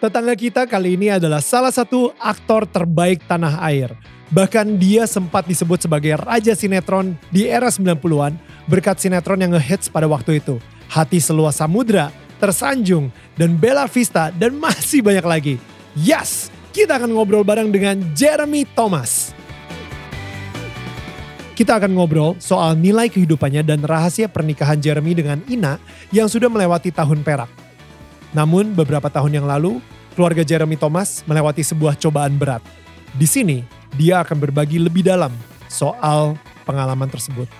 Tetangga kita kali ini adalah salah satu aktor terbaik tanah air. Bahkan dia sempat disebut sebagai raja sinetron di era 90-an berkat sinetron yang ngehits pada waktu itu. Hati seluas samudra, tersanjung, dan Bella Vista dan masih banyak lagi. Yes, kita akan ngobrol bareng dengan Jeremy Thomas. Kita akan ngobrol soal nilai kehidupannya dan rahasia pernikahan Jeremy dengan Ina yang sudah melewati tahun perak. Namun beberapa tahun yang lalu, keluarga Jeremy Thomas melewati sebuah cobaan berat. Di sini, dia akan berbagi lebih dalam soal pengalaman tersebut.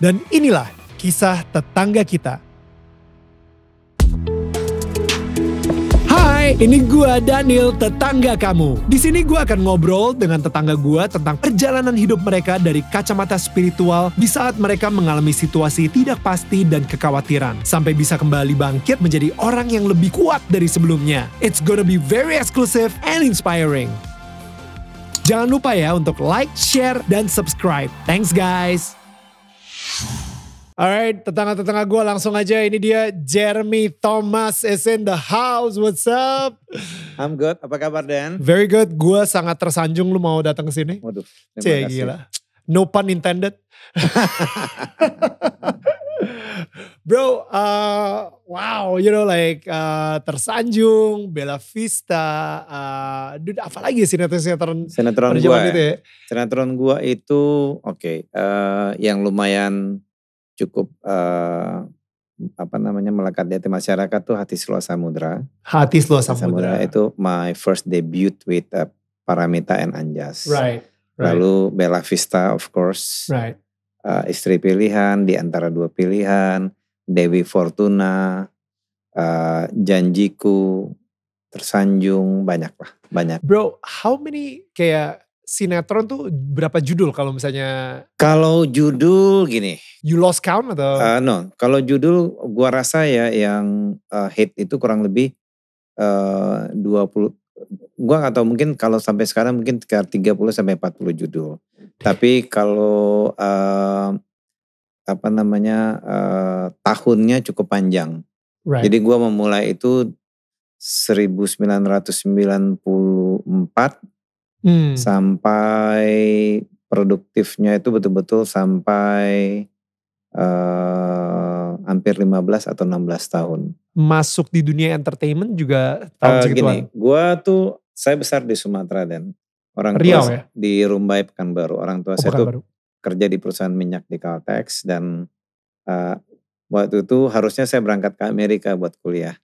Dan inilah kisah tetangga kita ini gua Daniel, tetangga kamu. Di sini gua akan ngobrol dengan tetangga gua tentang perjalanan hidup mereka dari kacamata spiritual di saat mereka mengalami situasi tidak pasti dan kekhawatiran sampai bisa kembali bangkit menjadi orang yang lebih kuat dari sebelumnya. It's gonna be very exclusive and inspiring. Jangan lupa ya untuk like, share, dan subscribe. Thanks guys. Alright, tetangga-tetangga gue langsung aja. Ini dia Jeremy Thomas is in the house. What's up? I'm good. Apa kabar Dan? Very good. Gue sangat tersanjung lu mau datang ke sini. Waduh, terima kasih. gila. No pun intended. Bro, uh, wow, you know like uh, tersanjung, Bella Vista, uh, dude apa lagi sinetron-sinetron? Sinetron gue, ya? Ya? sinetron gue itu oke, okay, uh, yang lumayan cukup uh, apa namanya melekat di hati masyarakat tuh Hati Seluas Samudra. Hati Seluas Samudra. itu my first debut with uh, Paramita and Anjas. Right, right. Lalu Bella Vista of course. Right. Uh, istri pilihan di antara dua pilihan, Dewi Fortuna, uh, Janjiku, Tersanjung, banyak lah, banyak. Bro, how many kayak sinetron tuh berapa judul kalau misalnya? Kalau judul gini. You lost count atau? Uh, no, kalau judul gua rasa ya yang uh, hit itu kurang lebih eh, uh, 20 gua gak tau mungkin kalau sampai sekarang mungkin sekitar 30 sampai 40 judul. Tapi kalau uh, apa namanya uh, tahunnya cukup panjang. Right. Jadi gua memulai itu 1994 hmm. sampai produktifnya itu betul-betul sampai uh, hampir 15 atau 16 tahun. Masuk di dunia entertainment juga tahun uh, segituan? Gini, gue tuh, saya besar di Sumatera dan orang Riau, ya? di Rumbai Pekanbaru. Orang tua oh, saya tuh kerja di perusahaan minyak di Caltex dan uh, waktu itu harusnya saya berangkat ke Amerika buat kuliah.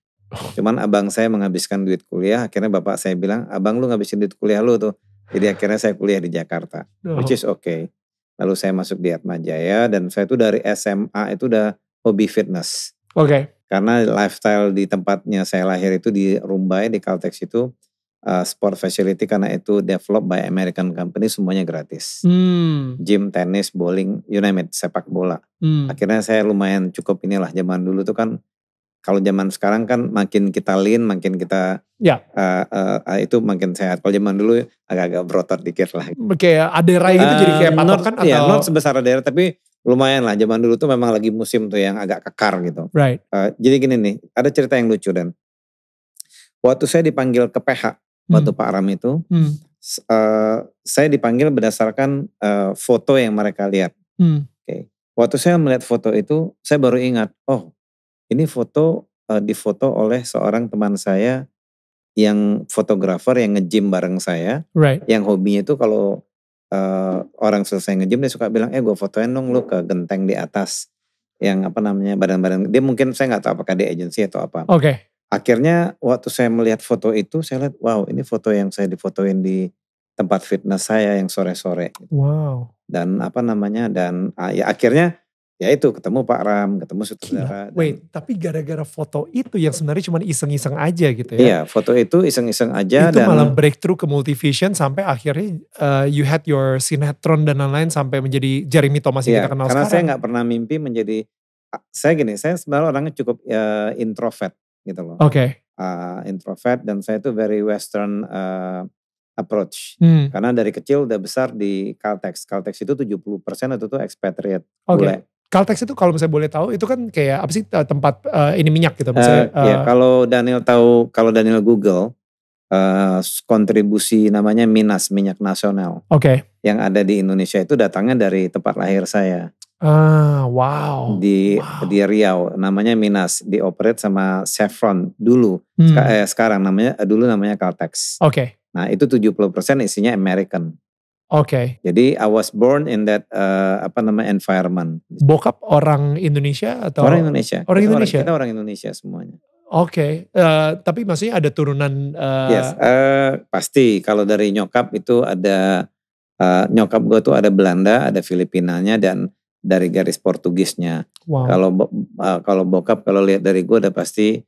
Cuman abang saya menghabiskan duit kuliah, akhirnya bapak saya bilang, abang lu ngabisin duit kuliah lu tuh. Jadi akhirnya saya kuliah di Jakarta, oh. which is okay. Lalu saya masuk di Atma Jaya dan saya tuh dari SMA itu udah hobi fitness. Oke. Okay. Karena lifestyle di tempatnya saya lahir itu di Rumbai di Caltex itu uh, sport facility karena itu develop by American company semuanya gratis. Hmm. Gym, tenis, bowling, you name it, sepak bola. Hmm. Akhirnya saya lumayan cukup inilah zaman dulu tuh kan kalau zaman sekarang kan makin kita lean, makin kita ya. uh, uh, itu makin sehat. Kalau zaman dulu agak-agak berotot dikit lah. Kayak adera gitu uh, jadi kayak patokan not, iya, atau? Ya, not sebesar adera tapi lumayan lah. Zaman dulu tuh memang lagi musim tuh yang agak kekar gitu. Right. Uh, jadi gini nih, ada cerita yang lucu dan waktu saya dipanggil ke PH waktu hmm. Pak Ram itu, hmm. uh, saya dipanggil berdasarkan uh, foto yang mereka lihat. Hmm. Oke. Okay. Waktu saya melihat foto itu, saya baru ingat, oh ini foto uh, difoto oleh seorang teman saya yang fotografer yang nge-gym bareng saya. Right. Yang hobinya itu kalau uh, orang selesai nge-gym dia suka bilang, eh gue fotoin dong lu ke genteng di atas. Yang apa namanya, badan-badan. Dia mungkin saya nggak tahu apakah dia agensi atau apa. Oke. Okay. Akhirnya waktu saya melihat foto itu, saya lihat wow ini foto yang saya difotoin di tempat fitness saya yang sore-sore. Wow. Dan apa namanya, dan ah, ya akhirnya ya itu ketemu Pak Ram, ketemu sutradara. Wait, tapi gara-gara foto itu yang sebenarnya cuma iseng-iseng aja gitu ya? Iya, foto itu iseng-iseng aja. Itu dan, malah breakthrough ke multivision sampai akhirnya uh, you had your sinetron dan lain-lain sampai menjadi Jeremy Thomas iya, yang kita kenal karena sekarang. Karena saya nggak pernah mimpi menjadi, ah, saya gini, saya sebenarnya orangnya cukup uh, introvert gitu loh. Oke. Okay. Uh, introvert dan saya itu very western uh, approach. Hmm. Karena dari kecil udah besar di Caltex. Caltex itu 70% itu tuh expatriate okay. Caltex itu kalau misalnya boleh tahu itu kan kayak apa sih eh, tempat uh, ini minyak gitu misalnya. Uh, ya, kalau Daniel tahu kalau Daniel Google uh, kontribusi namanya Minas minyak nasional. Oke. Okay. Yang ada di Indonesia itu datangnya dari tempat lahir saya. Ah, wow. Di wow. di Riau namanya Minas, dioperate sama Chevron dulu. Hmm. Sek eh, sekarang namanya dulu namanya Caltex. Oke. Okay. Nah, itu 70% isinya American. Oke. Okay. Jadi I was born in that uh, apa nama environment. Bokap orang Indonesia atau orang Indonesia? Orang kita Indonesia. Orang, kita orang Indonesia semuanya. Oke, okay. uh, eh, tapi masih ada turunan. Uh... Yes, uh, pasti kalau dari nyokap itu ada uh, nyokap gue tuh ada Belanda, ada Filipinanya dan dari garis Portugisnya. Wow. Kalau uh, kalau bokap kalau lihat dari gue ada pasti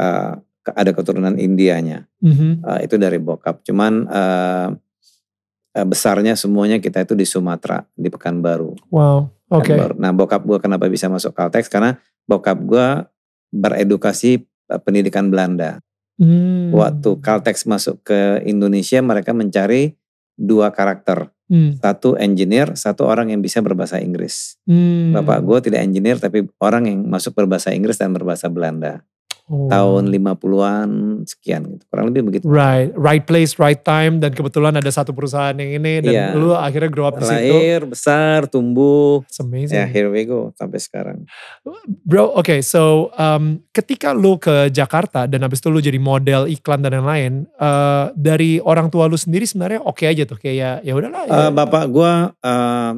uh, ada keturunan Indianya. Mm -hmm. uh, itu dari bokap. Cuman uh, Eh, besarnya semuanya kita itu di Sumatera di Pekanbaru. Wow. Oke. Okay. Nah bokap gue kenapa bisa masuk Caltex karena bokap gue beredukasi eh, pendidikan Belanda. Hmm. Waktu Caltex masuk ke Indonesia mereka mencari dua karakter. Hmm. Satu engineer, satu orang yang bisa berbahasa Inggris. Hmm. Bapak gue tidak engineer tapi orang yang masuk berbahasa Inggris dan berbahasa Belanda. Oh. Tahun 50-an sekian gitu. Kurang lebih begitu. Right, right place, right time dan kebetulan ada satu perusahaan yang ini dan yeah. lu akhirnya grow up di situ. Lahir, besar, tumbuh. It's amazing. Ya, yeah, here we go sampai sekarang. Bro, oke, okay, so um, ketika lu ke Jakarta dan habis itu lu jadi model iklan dan lain-lain, uh, dari orang tua lu sendiri sebenarnya oke okay aja tuh kayak ya, ya udahlah. Ya. Eh, bapak gua uh,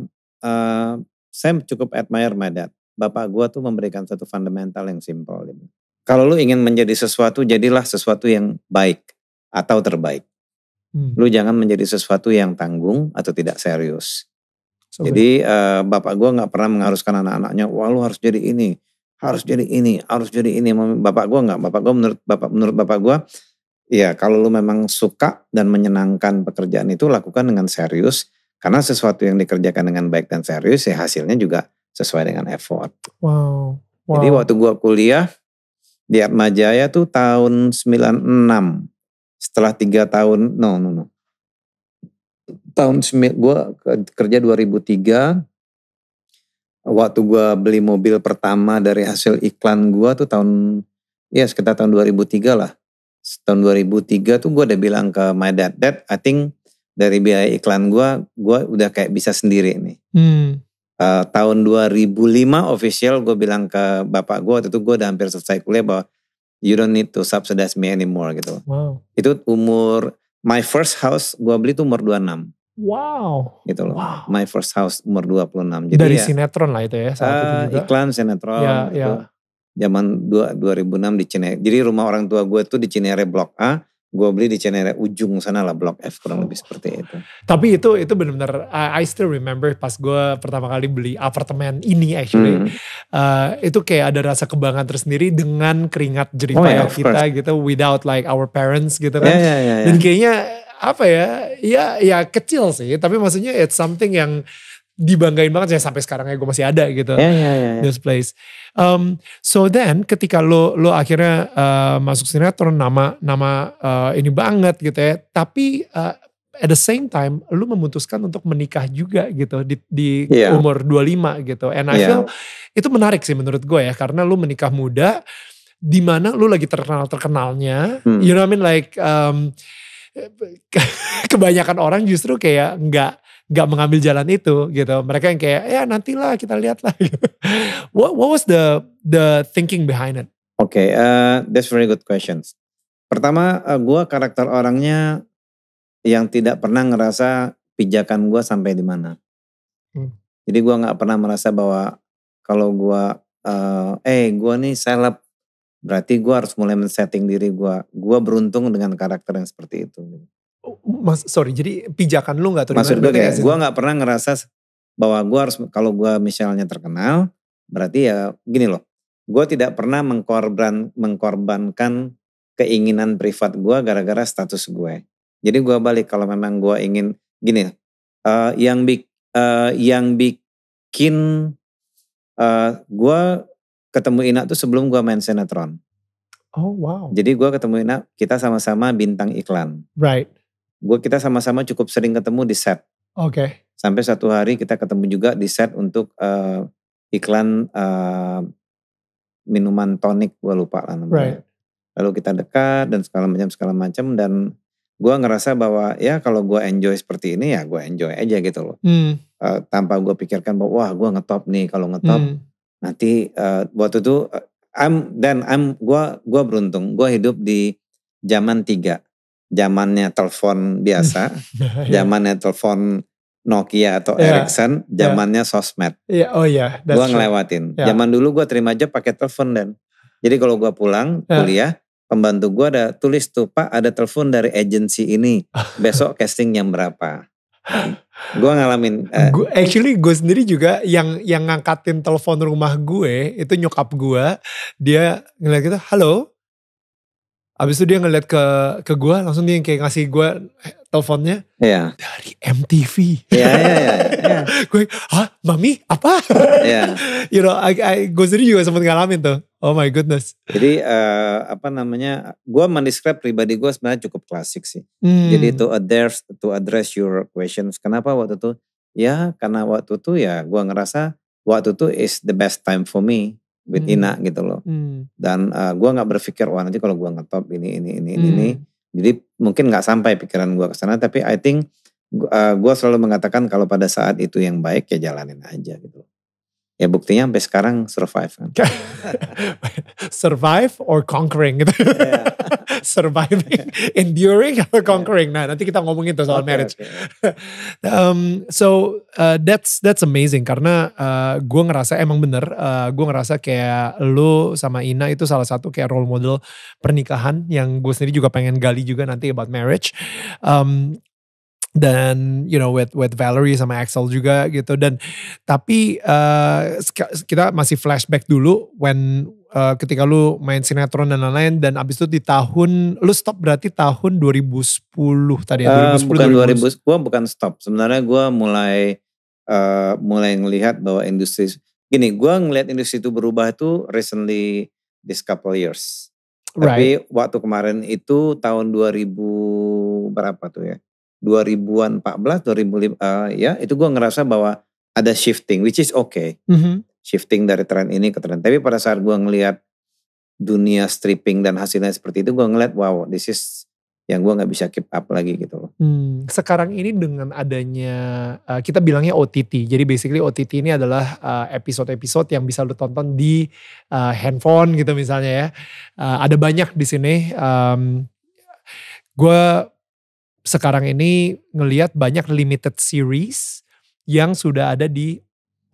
uh, saya cukup admire my dad bapak gue tuh memberikan satu fundamental yang simpel. Kalau lu ingin menjadi sesuatu, jadilah sesuatu yang baik atau terbaik. Hmm. Lu jangan menjadi sesuatu yang tanggung atau tidak serius. So, jadi uh, bapak gue nggak pernah mengharuskan anak-anaknya, wah lu harus jadi ini, harus jadi ini, harus jadi ini. Bapak gue nggak, bapak gue menurut bapak menurut bapak gue, ya kalau lu memang suka dan menyenangkan pekerjaan itu lakukan dengan serius, karena sesuatu yang dikerjakan dengan baik dan serius, ya hasilnya juga sesuai dengan effort. Wow. wow. Jadi waktu gue kuliah, di Atma tuh tahun 96. Setelah tiga tahun, no, no, no. Tahun, gue kerja 2003, waktu gue beli mobil pertama dari hasil iklan gue tuh tahun, ya sekitar tahun 2003 lah. Tahun 2003 tuh gue udah bilang ke my dad, dad I think dari biaya iklan gue, gue udah kayak bisa sendiri nih. Hmm uh, tahun 2005 official gue bilang ke bapak gue waktu itu gue udah hampir selesai kuliah bahwa you don't need to subsidize me anymore gitu. Wow. Itu umur my first house gue beli tuh umur 26. Wow. Gitu loh. Wow. My first house umur 26. Jadi Dari ya, sinetron lah itu ya saat uh, itu ah, juga. Iklan sinetron ya, gitu. Ya. Zaman 2006 di Cine. Jadi rumah orang tua gue tuh di Cinere Blok A gue beli di Cenere ujung sana lah Blok F kurang oh. lebih seperti itu. Tapi itu itu benar-benar I, I still remember pas gue pertama kali beli apartemen ini actually hmm. uh, itu kayak ada rasa kebanggaan tersendiri dengan keringat jerih oh, iya, payah oh, yeah, kita gitu without like our parents gitu kan. Yeah, yeah, yeah, yeah. Dan kayaknya apa ya? Ya ya kecil sih tapi maksudnya it's something yang dibanggain banget ya sampai sekarang ya gue masih ada gitu yeah, yeah, yeah, yeah. this place um, so then ketika lo lo akhirnya uh, masuk sinetron nama nama uh, ini banget gitu ya tapi uh, at the same time lo memutuskan untuk menikah juga gitu di, di yeah. umur 25 gitu and I yeah. feel itu menarik sih menurut gue ya karena lo menikah muda di mana lo lagi terkenal terkenalnya hmm. you know what I mean like um, kebanyakan orang justru kayak nggak gak mengambil jalan itu gitu. Mereka yang kayak ya nantilah kita lihatlah. Gitu. what what was the the thinking behind it? Oke, okay, uh, eh, that's very good questions. Pertama, uh, eh, gue karakter orangnya yang tidak pernah ngerasa pijakan gue sampai di mana. Hmm. Jadi gue nggak pernah merasa bahwa kalau gue, uh, eh, eh gue nih seleb, berarti gue harus mulai men-setting diri gue. Gue beruntung dengan karakter yang seperti itu. Gitu. Mas, sorry, jadi pijakan lu gak tuh? Maksud gue kayak, gue gak pernah ngerasa bahwa gue harus, kalau gue misalnya terkenal, berarti ya gini loh, gue tidak pernah mengkorban, mengkorbankan keinginan privat gue gara-gara status gue. Jadi gue balik kalau memang gue ingin, gini, uh, yang, bik, uh, yang bikin uh, eh, gue ketemu Ina tuh sebelum gue main sinetron. Oh wow. Jadi gue ketemu Ina, kita sama-sama bintang iklan. Right gue kita sama-sama cukup sering ketemu di set. Oke. Okay. Sampai satu hari kita ketemu juga di set untuk uh, iklan uh, minuman tonik gue lupa lah namanya. Right. Lalu kita dekat dan segala macam segala macam dan gue ngerasa bahwa ya kalau gue enjoy seperti ini ya gue enjoy aja gitu loh. Hmm. Uh, tanpa gue pikirkan bahwa wah gue ngetop nih kalau ngetop hmm. nanti uh, waktu itu uh, I'm dan I'm gue gua beruntung gue hidup di zaman tiga zamannya telepon biasa, zamannya telepon Nokia atau yeah. Ericsson, ya. zamannya yeah. sosmed. yeah. oh iya. Yeah. Gue ngelewatin. Yeah. Zaman dulu gue terima aja pakai telepon dan. Jadi kalau gue pulang yeah. kuliah, pembantu gue ada tulis tuh Pak ada telepon dari agensi ini, besok casting jam berapa. gue ngalamin. Uh, actually gue sendiri juga yang yang ngangkatin telepon rumah gue itu nyokap gue, dia ngeliat gitu, halo Abis itu dia ngeliat ke ke gue, langsung dia kayak ngasih gue teleponnya yeah. dari MTV. Iya iya iya. iya. Gue, hah, mami apa? Iya. yeah. you know, I, I, gue sendiri juga sempat ngalamin tuh. Oh my goodness. Jadi uh, apa namanya? Gue mendescribe pribadi gue sebenarnya cukup klasik sih. Hmm. Jadi to address to address your questions. Kenapa waktu itu? Ya karena waktu itu ya gue ngerasa waktu itu is the best time for me with hmm. Ina gitu loh. Hmm. Dan uh, eh, gue nggak berpikir wah nanti kalau gue ngetop ini ini ini hmm. ini. Jadi mungkin nggak sampai pikiran gue ke sana tapi I think uh, eh, gue selalu mengatakan kalau pada saat itu yang baik ya jalanin aja gitu. Loh. Ya buktinya sampai sekarang survive kan. survive or conquering gitu. Iya. Yeah. Surviving, enduring or iya. conquering. Nah, nanti kita ngomongin tuh soal okay, marriage. Okay. um, so uh, that's that's amazing karena uh, gue ngerasa emang bener, uh, gue ngerasa kayak lu sama Ina itu salah satu kayak role model pernikahan yang gue sendiri juga pengen gali juga nanti about marriage. Um, dan you know with with Valerie sama Axel juga gitu dan tapi uh, kita masih flashback dulu when uh, ketika lu main sinetron dan lain-lain dan abis itu di tahun lu stop berarti tahun 2010 tadi ya 2010 eh, uh, bukan 2010. 2000 gua bukan stop sebenarnya gua mulai uh, mulai ngelihat bahwa industri gini gua ngelihat industri itu berubah itu recently this couple years right. tapi waktu kemarin itu tahun 2000 berapa tuh ya 2014 2015 uh, ya itu gue ngerasa bahwa ada shifting which is okay mm -hmm. shifting dari tren ini ke tren tapi pada saat gue ngelihat dunia stripping dan hasilnya seperti itu gue ngeliat wow this is yang gue nggak bisa keep up lagi gitu loh. Hmm, sekarang ini dengan adanya uh, kita bilangnya OTT, jadi basically OTT ini adalah eh, episode-episode uh, yang bisa lo tonton di uh, handphone gitu misalnya ya. Uh, ada banyak di sini. Um, gue sekarang ini ngelihat banyak limited series yang sudah ada di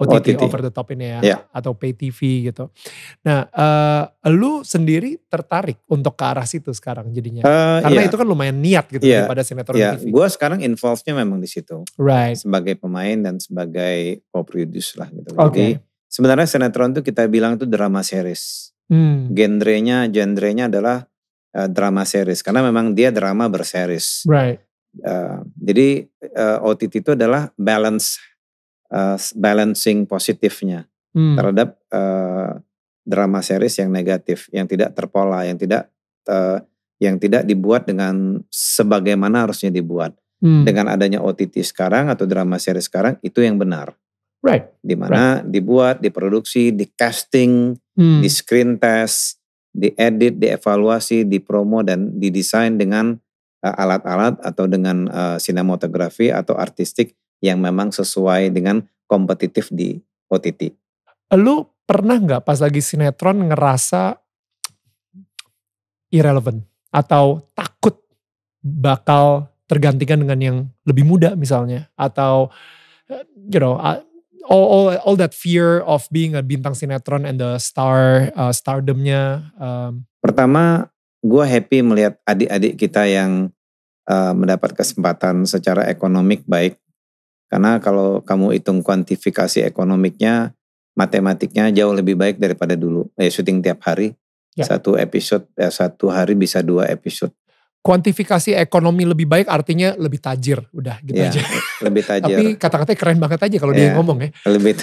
OTT, OTT. over the top ini ya yeah. atau pay TV gitu. Nah, uh, lu sendiri tertarik untuk ke arah situ sekarang jadinya? Uh, Karena yeah. itu kan lumayan niat gitu yeah. daripada sinetron yeah. TV. Gue sekarang involve-nya memang di situ. Right. Sebagai pemain dan sebagai co producer lah gitu. Okay. Jadi sebenarnya sinetron tuh kita bilang itu drama series. Hmm. Genrenya, genrenya adalah Eh, drama series karena memang dia drama berseries. Right. Uh, jadi uh, eh, OTT itu adalah balance uh, balancing positifnya hmm. terhadap uh, drama series yang negatif, yang tidak terpola, yang tidak uh, yang tidak dibuat dengan sebagaimana harusnya dibuat. Hmm. Dengan adanya OTT sekarang atau drama series sekarang itu yang benar. Right. mana right. dibuat, diproduksi, di casting, hmm. di screen test diedit, dievaluasi, dipromo dan didesain dengan eh, alat-alat uh, atau dengan uh, sinematografi atau artistik yang memang sesuai dengan kompetitif di OTT. Lu pernah nggak pas lagi sinetron ngerasa irrelevant atau takut bakal tergantikan dengan yang lebih muda misalnya atau eh, you know all all all that fear of being a bintang sinetron and the star uh, stardomnya? Um? Pertama, gue happy melihat adik-adik kita yang uh, mendapat kesempatan secara ekonomik baik. Karena kalau kamu hitung kuantifikasi ekonomiknya, matematiknya jauh lebih baik daripada dulu. Eh, syuting tiap hari, Yeah. satu episode, eh, satu hari bisa dua episode kuantifikasi ekonomi lebih baik artinya lebih tajir udah gitu ya, aja lebih tajir tapi kata-katanya keren banget aja kalau ya, dia iya. ngomong ya lebih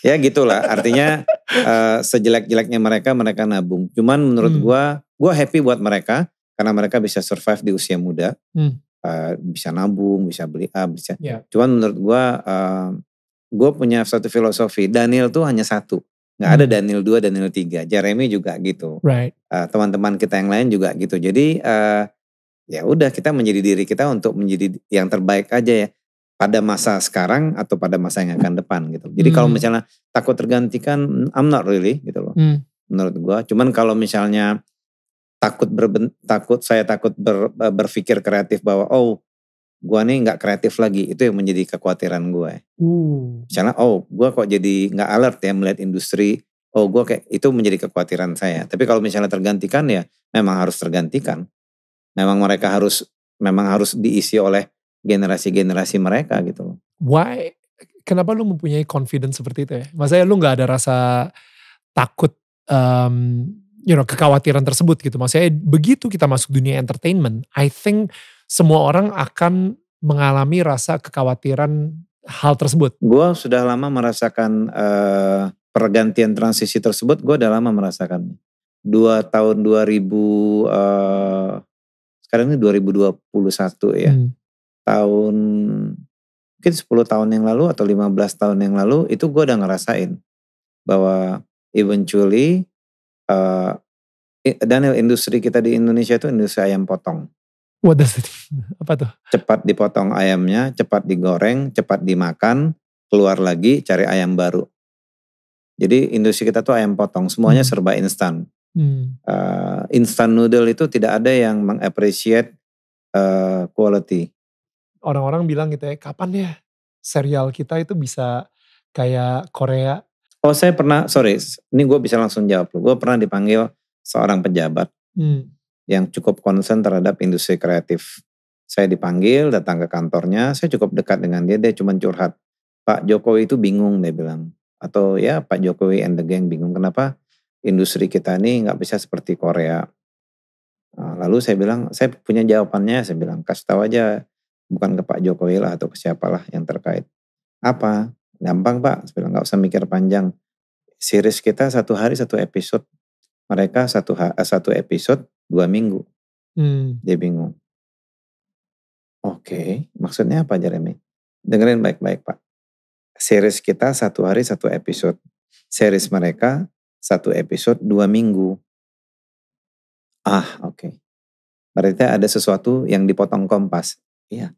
ya gitulah artinya uh, sejelek-jeleknya mereka mereka nabung cuman menurut hmm. gua gua happy buat mereka karena mereka bisa survive di usia muda hmm. uh, bisa nabung bisa beli A bisa ya. cuman menurut gua uh, eh, gue punya satu filosofi Daniel tuh hanya satu nggak hmm. ada Daniel 2, Daniel tiga Jeremy juga gitu. Right. Uh, teman-teman kita yang lain juga gitu. Jadi uh, ya udah kita menjadi diri kita untuk menjadi yang terbaik aja ya pada masa sekarang atau pada masa yang akan depan gitu. Jadi hmm. kalau misalnya takut tergantikan, mm, I'm not really gitu loh. Hmm. Menurut gua, cuman kalau misalnya takut berben, takut saya takut ber, e, berpikir kreatif bahwa oh gua nih nggak kreatif lagi itu yang menjadi kekhawatiran gua. Ya. Hmm. Misalnya oh gua kok jadi nggak alert ya melihat industri. Oh gua kayak itu menjadi kekhawatiran saya. Tapi kalau misalnya tergantikan ya memang harus tergantikan memang mereka harus memang harus diisi oleh generasi-generasi mereka gitu Why? Kenapa lu mempunyai confidence seperti itu ya? Maksudnya lu gak ada rasa takut um, you know kekhawatiran tersebut gitu. Maksudnya begitu kita masuk dunia entertainment, I think semua orang akan mengalami rasa kekhawatiran hal tersebut. Gue sudah lama merasakan uh, pergantian transisi tersebut. Gue udah lama merasakan Dua tahun 2000 uh, sekarang ini 2021 ya. Hmm. Tahun mungkin 10 tahun yang lalu atau 15 tahun yang lalu itu gue udah ngerasain bahwa eventually uh, eh, Daniel industri kita di Indonesia itu industri ayam potong. What does it? Apa tuh? Cepat dipotong ayamnya, cepat digoreng, cepat dimakan, keluar lagi cari ayam baru. Jadi industri kita tuh ayam potong, semuanya hmm. serba instan. Hmm. Uh, instant noodle itu tidak ada yang mengapresiat uh, eh, quality. Orang-orang bilang gitu ya, kapan ya serial kita itu bisa kayak Korea? Oh saya pernah, sorry, ini gue bisa langsung jawab lo. Gue pernah dipanggil seorang pejabat hmm. yang cukup concern terhadap industri kreatif. Saya dipanggil, datang ke kantornya, saya cukup dekat dengan dia, dia cuma curhat. Pak Jokowi itu bingung dia bilang. Atau ya Pak Jokowi and the gang bingung kenapa industri kita ini nggak bisa seperti Korea. Nah, lalu saya bilang, saya punya jawabannya, saya bilang kasih tahu aja bukan ke Pak Jokowi lah atau ke siapalah yang terkait. Apa? Gampang Pak, saya bilang nggak usah mikir panjang. Series kita satu hari satu episode, mereka satu eh, satu episode dua minggu. Hmm. Dia bingung. Oke, okay. maksudnya apa Jeremy? Dengerin baik-baik Pak. Series kita satu hari satu episode. Series mereka satu episode dua minggu. Ah, oke. Okay. Berarti ada sesuatu yang dipotong kompas. Iya.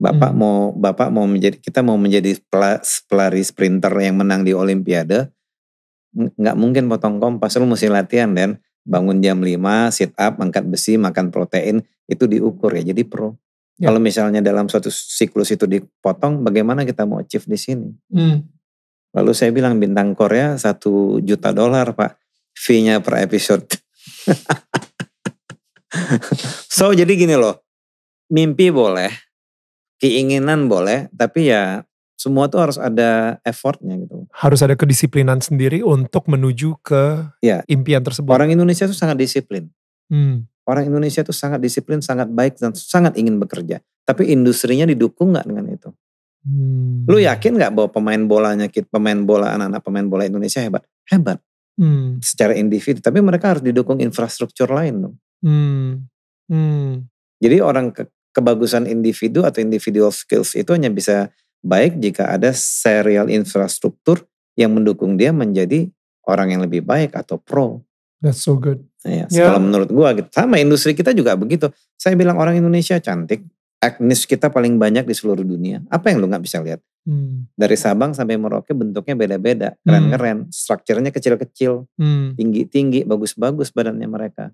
Bapak hmm. mau Bapak mau menjadi kita mau menjadi pelari sprinter yang menang di olimpiade nggak mungkin potong kompas lu mesti latihan dan bangun jam 5 sit up angkat besi makan protein itu diukur ya jadi pro ya. kalau misalnya dalam suatu siklus itu dipotong bagaimana kita mau achieve di sini hmm. Lalu saya bilang bintang Korea satu juta dolar pak, fee-nya per episode. so jadi gini loh, mimpi boleh, keinginan boleh, tapi ya semua tuh harus ada effortnya gitu. Harus ada kedisiplinan sendiri untuk menuju ke ya. impian tersebut. Orang Indonesia tuh sangat disiplin. Hmm. Orang Indonesia tuh sangat disiplin, sangat baik dan sangat ingin bekerja. Tapi industrinya didukung nggak dengan itu? Hmm. Lu yakin nggak bahwa pemain bolanya kita, pemain bola anak-anak pemain bola Indonesia hebat? Hebat. Hmm. Secara individu, tapi mereka harus didukung infrastruktur lain dong. Hmm. Hmm. Jadi orang ke, kebagusan individu atau individual skills itu hanya bisa baik jika ada serial infrastruktur yang mendukung dia menjadi orang yang lebih baik atau pro. That's so good. Nah, ya, yeah. Kalau menurut gua gitu. Sama industri kita juga begitu. Saya bilang orang Indonesia cantik, etnis kita paling banyak di seluruh dunia. Apa yang lu nggak bisa lihat? Hmm. Dari Sabang sampai Merauke bentuknya beda-beda, hmm. keren-keren, strukturnya kecil-kecil, hmm. tinggi-tinggi, bagus-bagus badannya mereka.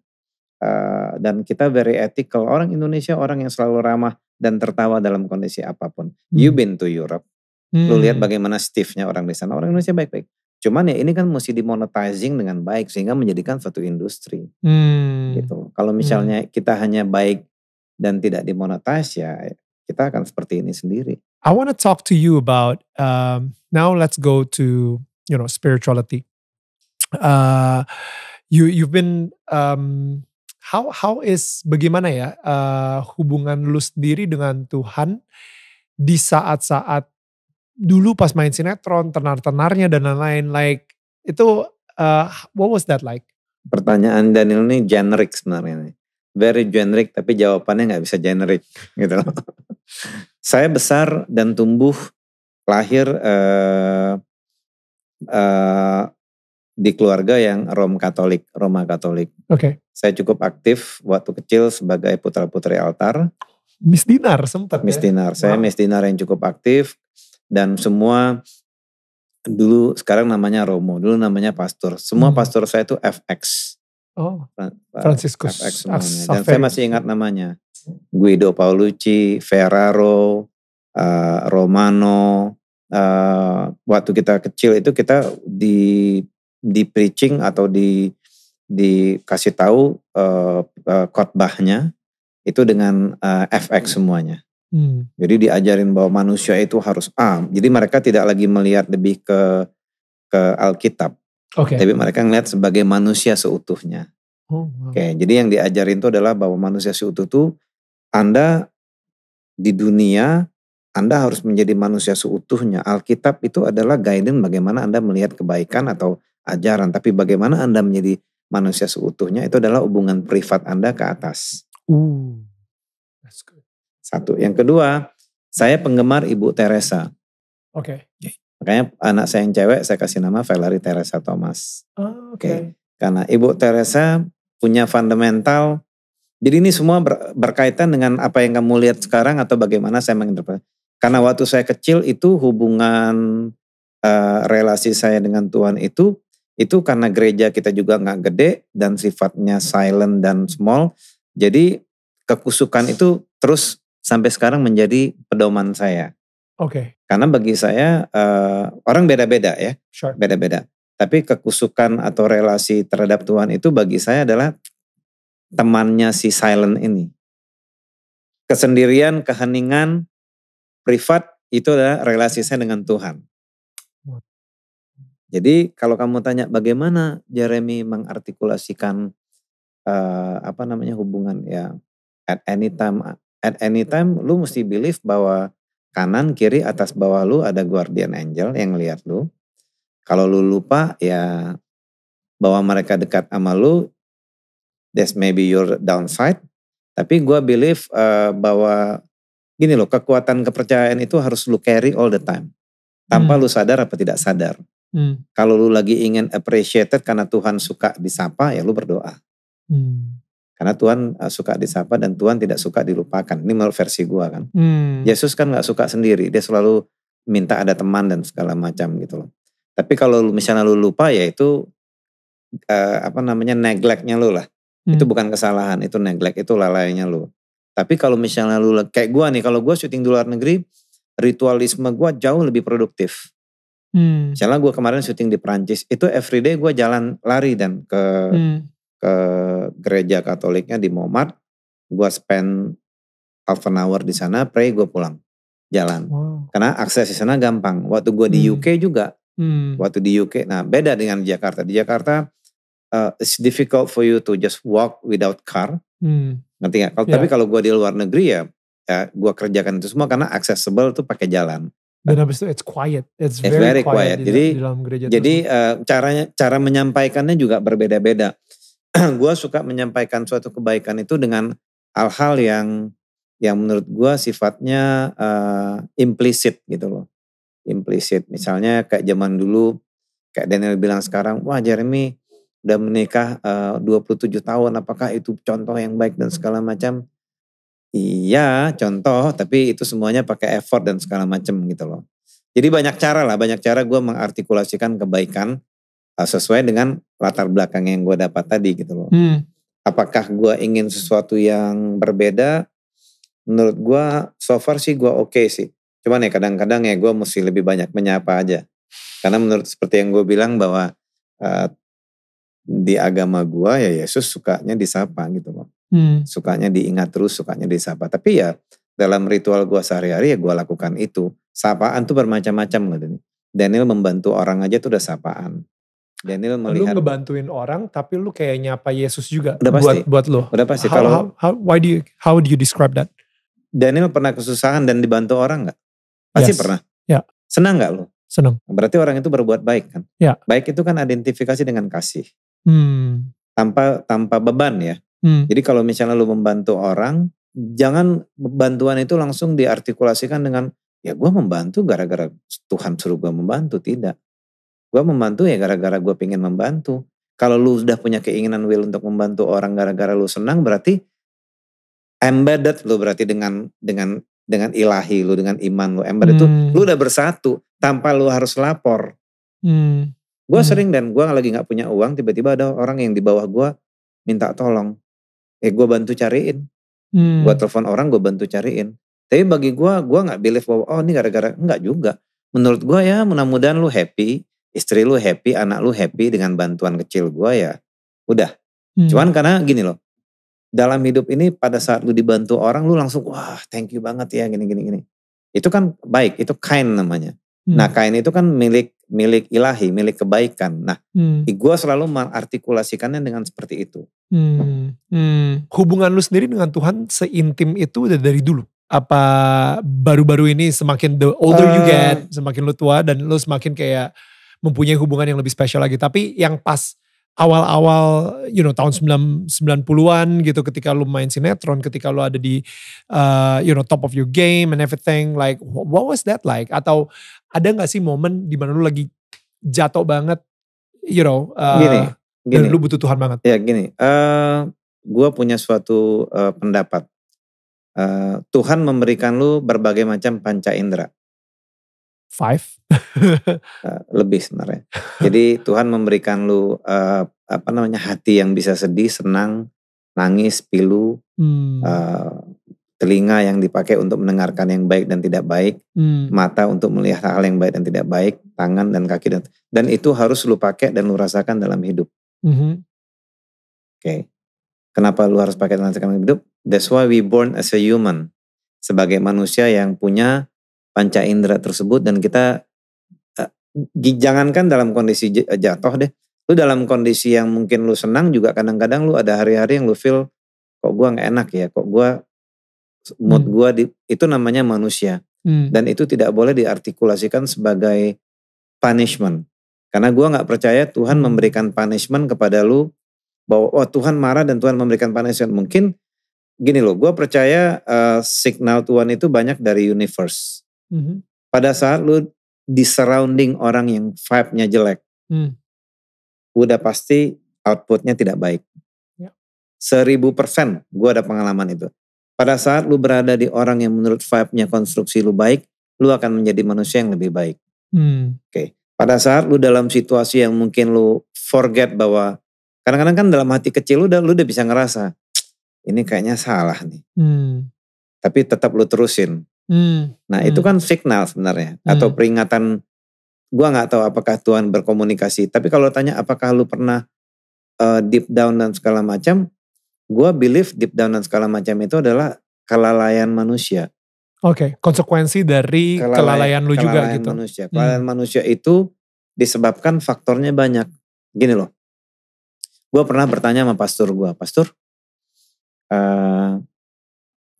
Uh, dan kita very ethical. Orang Indonesia orang yang selalu ramah dan tertawa dalam kondisi apapun. Hmm. You been to Europe, hmm. lu lihat bagaimana stiffnya orang di sana. Orang Indonesia baik-baik. Cuman ya ini kan mesti dimonetizing dengan baik sehingga menjadikan suatu industri. Hmm. Gitu. Kalau misalnya hmm. kita hanya baik dan tidak dimonetize ya kita akan seperti ini sendiri. I want to talk to you about um, now. Let's go to you know spirituality. Uh, you you've been um, how how is bagaimana ya uh, hubungan lu sendiri dengan Tuhan di saat-saat dulu pas main sinetron tenar-tenarnya dan lain-lain like itu uh, what was that like? Pertanyaan Daniel ini generic sebenarnya. Nih very generic tapi jawabannya nggak bisa generic gitu loh. saya besar dan tumbuh lahir uh, uh, di keluarga yang Rom Katolik, Roma Katolik. Oke. Okay. Saya cukup aktif waktu kecil sebagai putra-putri altar. Miss Dinar sempat Miss ya? Dinar. Saya wow. Miss Dinar yang cukup aktif dan semua dulu sekarang namanya Romo, dulu namanya pastor. Semua hmm. pastor saya itu FX. Oh, Franciscus Dan saya masih ingat namanya. Guido Paulucci, Ferraro, uh, Romano. Uh, waktu kita kecil itu kita di di preaching atau di dikasih tahu uh, uh, khotbahnya itu dengan uh, FX semuanya. Hmm. Jadi diajarin bahwa manusia itu harus am. Jadi mereka tidak lagi melihat lebih ke ke Alkitab, Okay. Tapi mereka ngeliat sebagai manusia seutuhnya. Oh, wow. Oke, okay, jadi yang diajarin itu adalah bahwa manusia seutuh itu Anda di dunia Anda harus menjadi manusia seutuhnya. Alkitab itu adalah guiding bagaimana Anda melihat kebaikan atau ajaran, tapi bagaimana Anda menjadi manusia seutuhnya itu adalah hubungan privat Anda ke atas. Uh, that's good. Satu. Yang kedua, saya penggemar Ibu Teresa. Oke. Okay. Makanya anak saya yang cewek saya kasih nama Valerie Teresa Thomas. Oh, oke. Okay. Okay. Karena Ibu Teresa punya fundamental. Jadi ini semua ber, berkaitan dengan apa yang kamu lihat sekarang atau bagaimana saya menginterpretasi. Karena waktu saya kecil itu hubungan uh, relasi saya dengan Tuhan itu itu karena gereja kita juga nggak gede dan sifatnya silent dan small. Jadi kekusukan itu terus sampai sekarang menjadi pedoman saya. Oke. Okay. Karena bagi saya uh, orang beda-beda ya, beda beda-beda. Tapi kekusukan atau relasi terhadap Tuhan itu bagi saya adalah temannya si silent ini. Kesendirian, keheningan, privat itu adalah relasi saya dengan Tuhan. Jadi kalau kamu tanya bagaimana Jeremy mengartikulasikan uh, apa namanya hubungan ya at any time at any time lu mesti believe bahwa kanan kiri atas bawah lu ada guardian angel yang lihat lu. Kalau lu lupa ya bahwa mereka dekat sama lu, that's maybe your downside. Tapi gue believe uh, bahwa gini loh kekuatan kepercayaan itu harus lu carry all the time. Tanpa hmm. lu sadar apa tidak sadar. Hmm. Kalau lu lagi ingin appreciated karena Tuhan suka disapa ya lu berdoa. Hmm. Karena Tuhan eh, suka disapa dan Tuhan tidak suka dilupakan. Ini menurut versi gua kan. Hmm. Yesus kan nggak suka sendiri. Dia selalu minta ada teman dan segala macam gitu loh. Tapi kalau misalnya lu lupa ya itu uh, apa namanya neglectnya lu lah. Hmm. Itu bukan kesalahan, itu neglect, itu lalainya lu. Tapi kalau misalnya lu kayak gua nih, kalau gua syuting di luar negeri, ritualisme gua jauh lebih produktif. Hmm. Misalnya gue kemarin syuting di Prancis, itu everyday gue jalan lari dan ke hmm ke gereja Katoliknya di Momart, Gue spend half an hour di sana, pray gue pulang jalan. Wow. Karena akses di sana gampang. Waktu gue di hmm. UK juga, hmm. waktu di UK, nah beda dengan Jakarta. Di Jakarta uh, it's difficult for you to just walk without car. Hmm. Ngerti gak? Kalo, yeah. Tapi kalau gue di luar negeri ya, ya gue kerjakan itu semua karena accessible tuh pakai jalan. Dan habis itu it's quiet, it's, it's very, quiet. quiet. jadi, di dalam jadi uh, caranya cara menyampaikannya juga berbeda-beda. gue suka menyampaikan suatu kebaikan itu dengan hal-hal yang yang menurut gue sifatnya uh, eh, implisit gitu loh. Implisit. Misalnya kayak zaman dulu, kayak Daniel bilang sekarang, wah Jeremy udah menikah eh, uh, 27 tahun, apakah itu contoh yang baik dan segala macam. Iya contoh, tapi itu semuanya pakai effort dan segala macam gitu loh. Jadi banyak cara lah, banyak cara gue mengartikulasikan kebaikan Ah, sesuai dengan latar belakang yang gue dapat tadi gitu loh. Hmm. Apakah gue ingin sesuatu yang berbeda? Menurut gue so far sih gue oke okay sih. Cuman ya kadang-kadang ya gue mesti lebih banyak menyapa aja. Karena menurut seperti yang gue bilang bahwa uh, di agama gue ya Yesus sukanya disapa gitu loh. Hmm. Sukanya diingat terus, sukanya disapa. Tapi ya dalam ritual gue sehari-hari ya gue lakukan itu. Sapaan tuh bermacam-macam gitu nih. Daniel membantu orang aja tuh udah sapaan. Daniel melihat lu ngebantuin orang tapi lu kayak nyapa Yesus juga udah pasti, buat buat lo. Udah pasti kalau how, how, why do you how do you describe that? Daniel pernah kesusahan dan dibantu orang nggak? Pasti yes. pernah. Ya. Yeah. Senang nggak lu? Senang. Berarti orang itu berbuat baik kan? Ya. Yeah. Baik itu kan identifikasi dengan kasih. Hmm. Tanpa tanpa beban ya. Hmm. Jadi kalau misalnya lu membantu orang, jangan bantuan itu langsung diartikulasikan dengan ya gue membantu gara-gara Tuhan suruh gue membantu tidak Gue membantu ya gara-gara gue pengen membantu. Kalau lu sudah punya keinginan will untuk membantu orang gara-gara lu senang berarti embedded lu berarti dengan dengan dengan ilahi lu dengan iman lu embedded hmm. itu lu udah bersatu tanpa lu harus lapor. Hmm. Gue hmm. sering dan gue lagi nggak punya uang tiba-tiba ada orang yang di bawah gue minta tolong. Eh gue bantu cariin. Hmm. Gue telepon orang gue bantu cariin. Tapi bagi gue, gue nggak believe bahwa oh ini gara-gara nggak juga. Menurut gue ya mudah-mudahan lu happy, istri lu happy, anak lu happy dengan bantuan kecil gue ya udah. Hmm. Cuman karena gini loh, dalam hidup ini pada saat lu dibantu orang lu langsung wah thank you banget ya gini gini gini. Itu kan baik, itu kain namanya. Hmm. Nah kain itu kan milik milik ilahi, milik kebaikan. Nah, hmm. gue selalu mengartikulasikannya dengan seperti itu. Hmm. Hmm. Hubungan lu sendiri dengan Tuhan seintim itu udah dari dulu? Apa baru-baru ini semakin the older uh, you eh. get, semakin lu tua dan lu semakin kayak mempunyai hubungan yang lebih spesial lagi. Tapi yang pas awal-awal you know tahun 90-an gitu ketika lu main sinetron, ketika lu ada di uh, you know top of your game and everything like what was that like? Atau ada gak sih momen di mana lu lagi jatuh banget you know uh, gini, gini. dan lu butuh Tuhan banget? Ya gini, uh, eh, gue punya suatu uh, pendapat. Uh, Tuhan memberikan lu berbagai macam panca indera five eh, lebih sebenarnya jadi Tuhan memberikan lu uh, apa namanya hati yang bisa sedih senang nangis pilu hmm. uh, telinga yang dipakai untuk mendengarkan yang baik dan tidak baik hmm. mata untuk melihat hal yang baik dan tidak baik tangan dan kaki dan dan itu harus lu pakai dan lu rasakan dalam hidup mm -hmm. oke okay. kenapa lu harus pakai dan rasakan dalam hidup that's why we born as a human sebagai manusia yang punya panca indera tersebut dan kita uh, jangankan dalam kondisi eh, jatuh deh lu dalam kondisi yang mungkin lu senang juga kadang-kadang lu ada hari-hari yang lu feel kok gua nggak enak ya kok gua mood hmm. gua di, itu namanya manusia hmm. dan itu tidak boleh diartikulasikan sebagai punishment karena gua nggak percaya Tuhan hmm. memberikan punishment kepada lu bahwa oh, Tuhan marah dan Tuhan memberikan punishment mungkin gini loh gua percaya uh, signal Tuhan itu banyak dari universe hmm Pada saat lu di surrounding orang yang vibe-nya jelek, mm. udah pasti outputnya tidak baik. Ya. Seribu persen, gue ada pengalaman itu. Pada saat lu berada di orang yang menurut vibe-nya konstruksi lu baik, lu akan menjadi manusia yang lebih baik. Hmm. Oke. Okay. Pada saat lu dalam situasi yang mungkin lu forget bahwa kadang-kadang kan dalam hati kecil lu udah lu udah bisa ngerasa ini kayaknya salah nih. Hmm. Tapi tetap lu terusin. Hmm. Nah itu hmm. kan signal sebenarnya hmm. atau peringatan. Gua nggak tahu apakah Tuhan berkomunikasi. Tapi kalau tanya apakah lu pernah uh, deep down dan segala macam, gua believe deep down dan segala macam itu adalah kelalaian manusia. Oke, okay. konsekuensi dari kelalaian, kelalaian lu juga kelalaian gitu. Manusia. Hmm. Kelalaian hmm. manusia itu disebabkan faktornya banyak. Gini loh, gue pernah bertanya sama pastor gue, pastor, uh,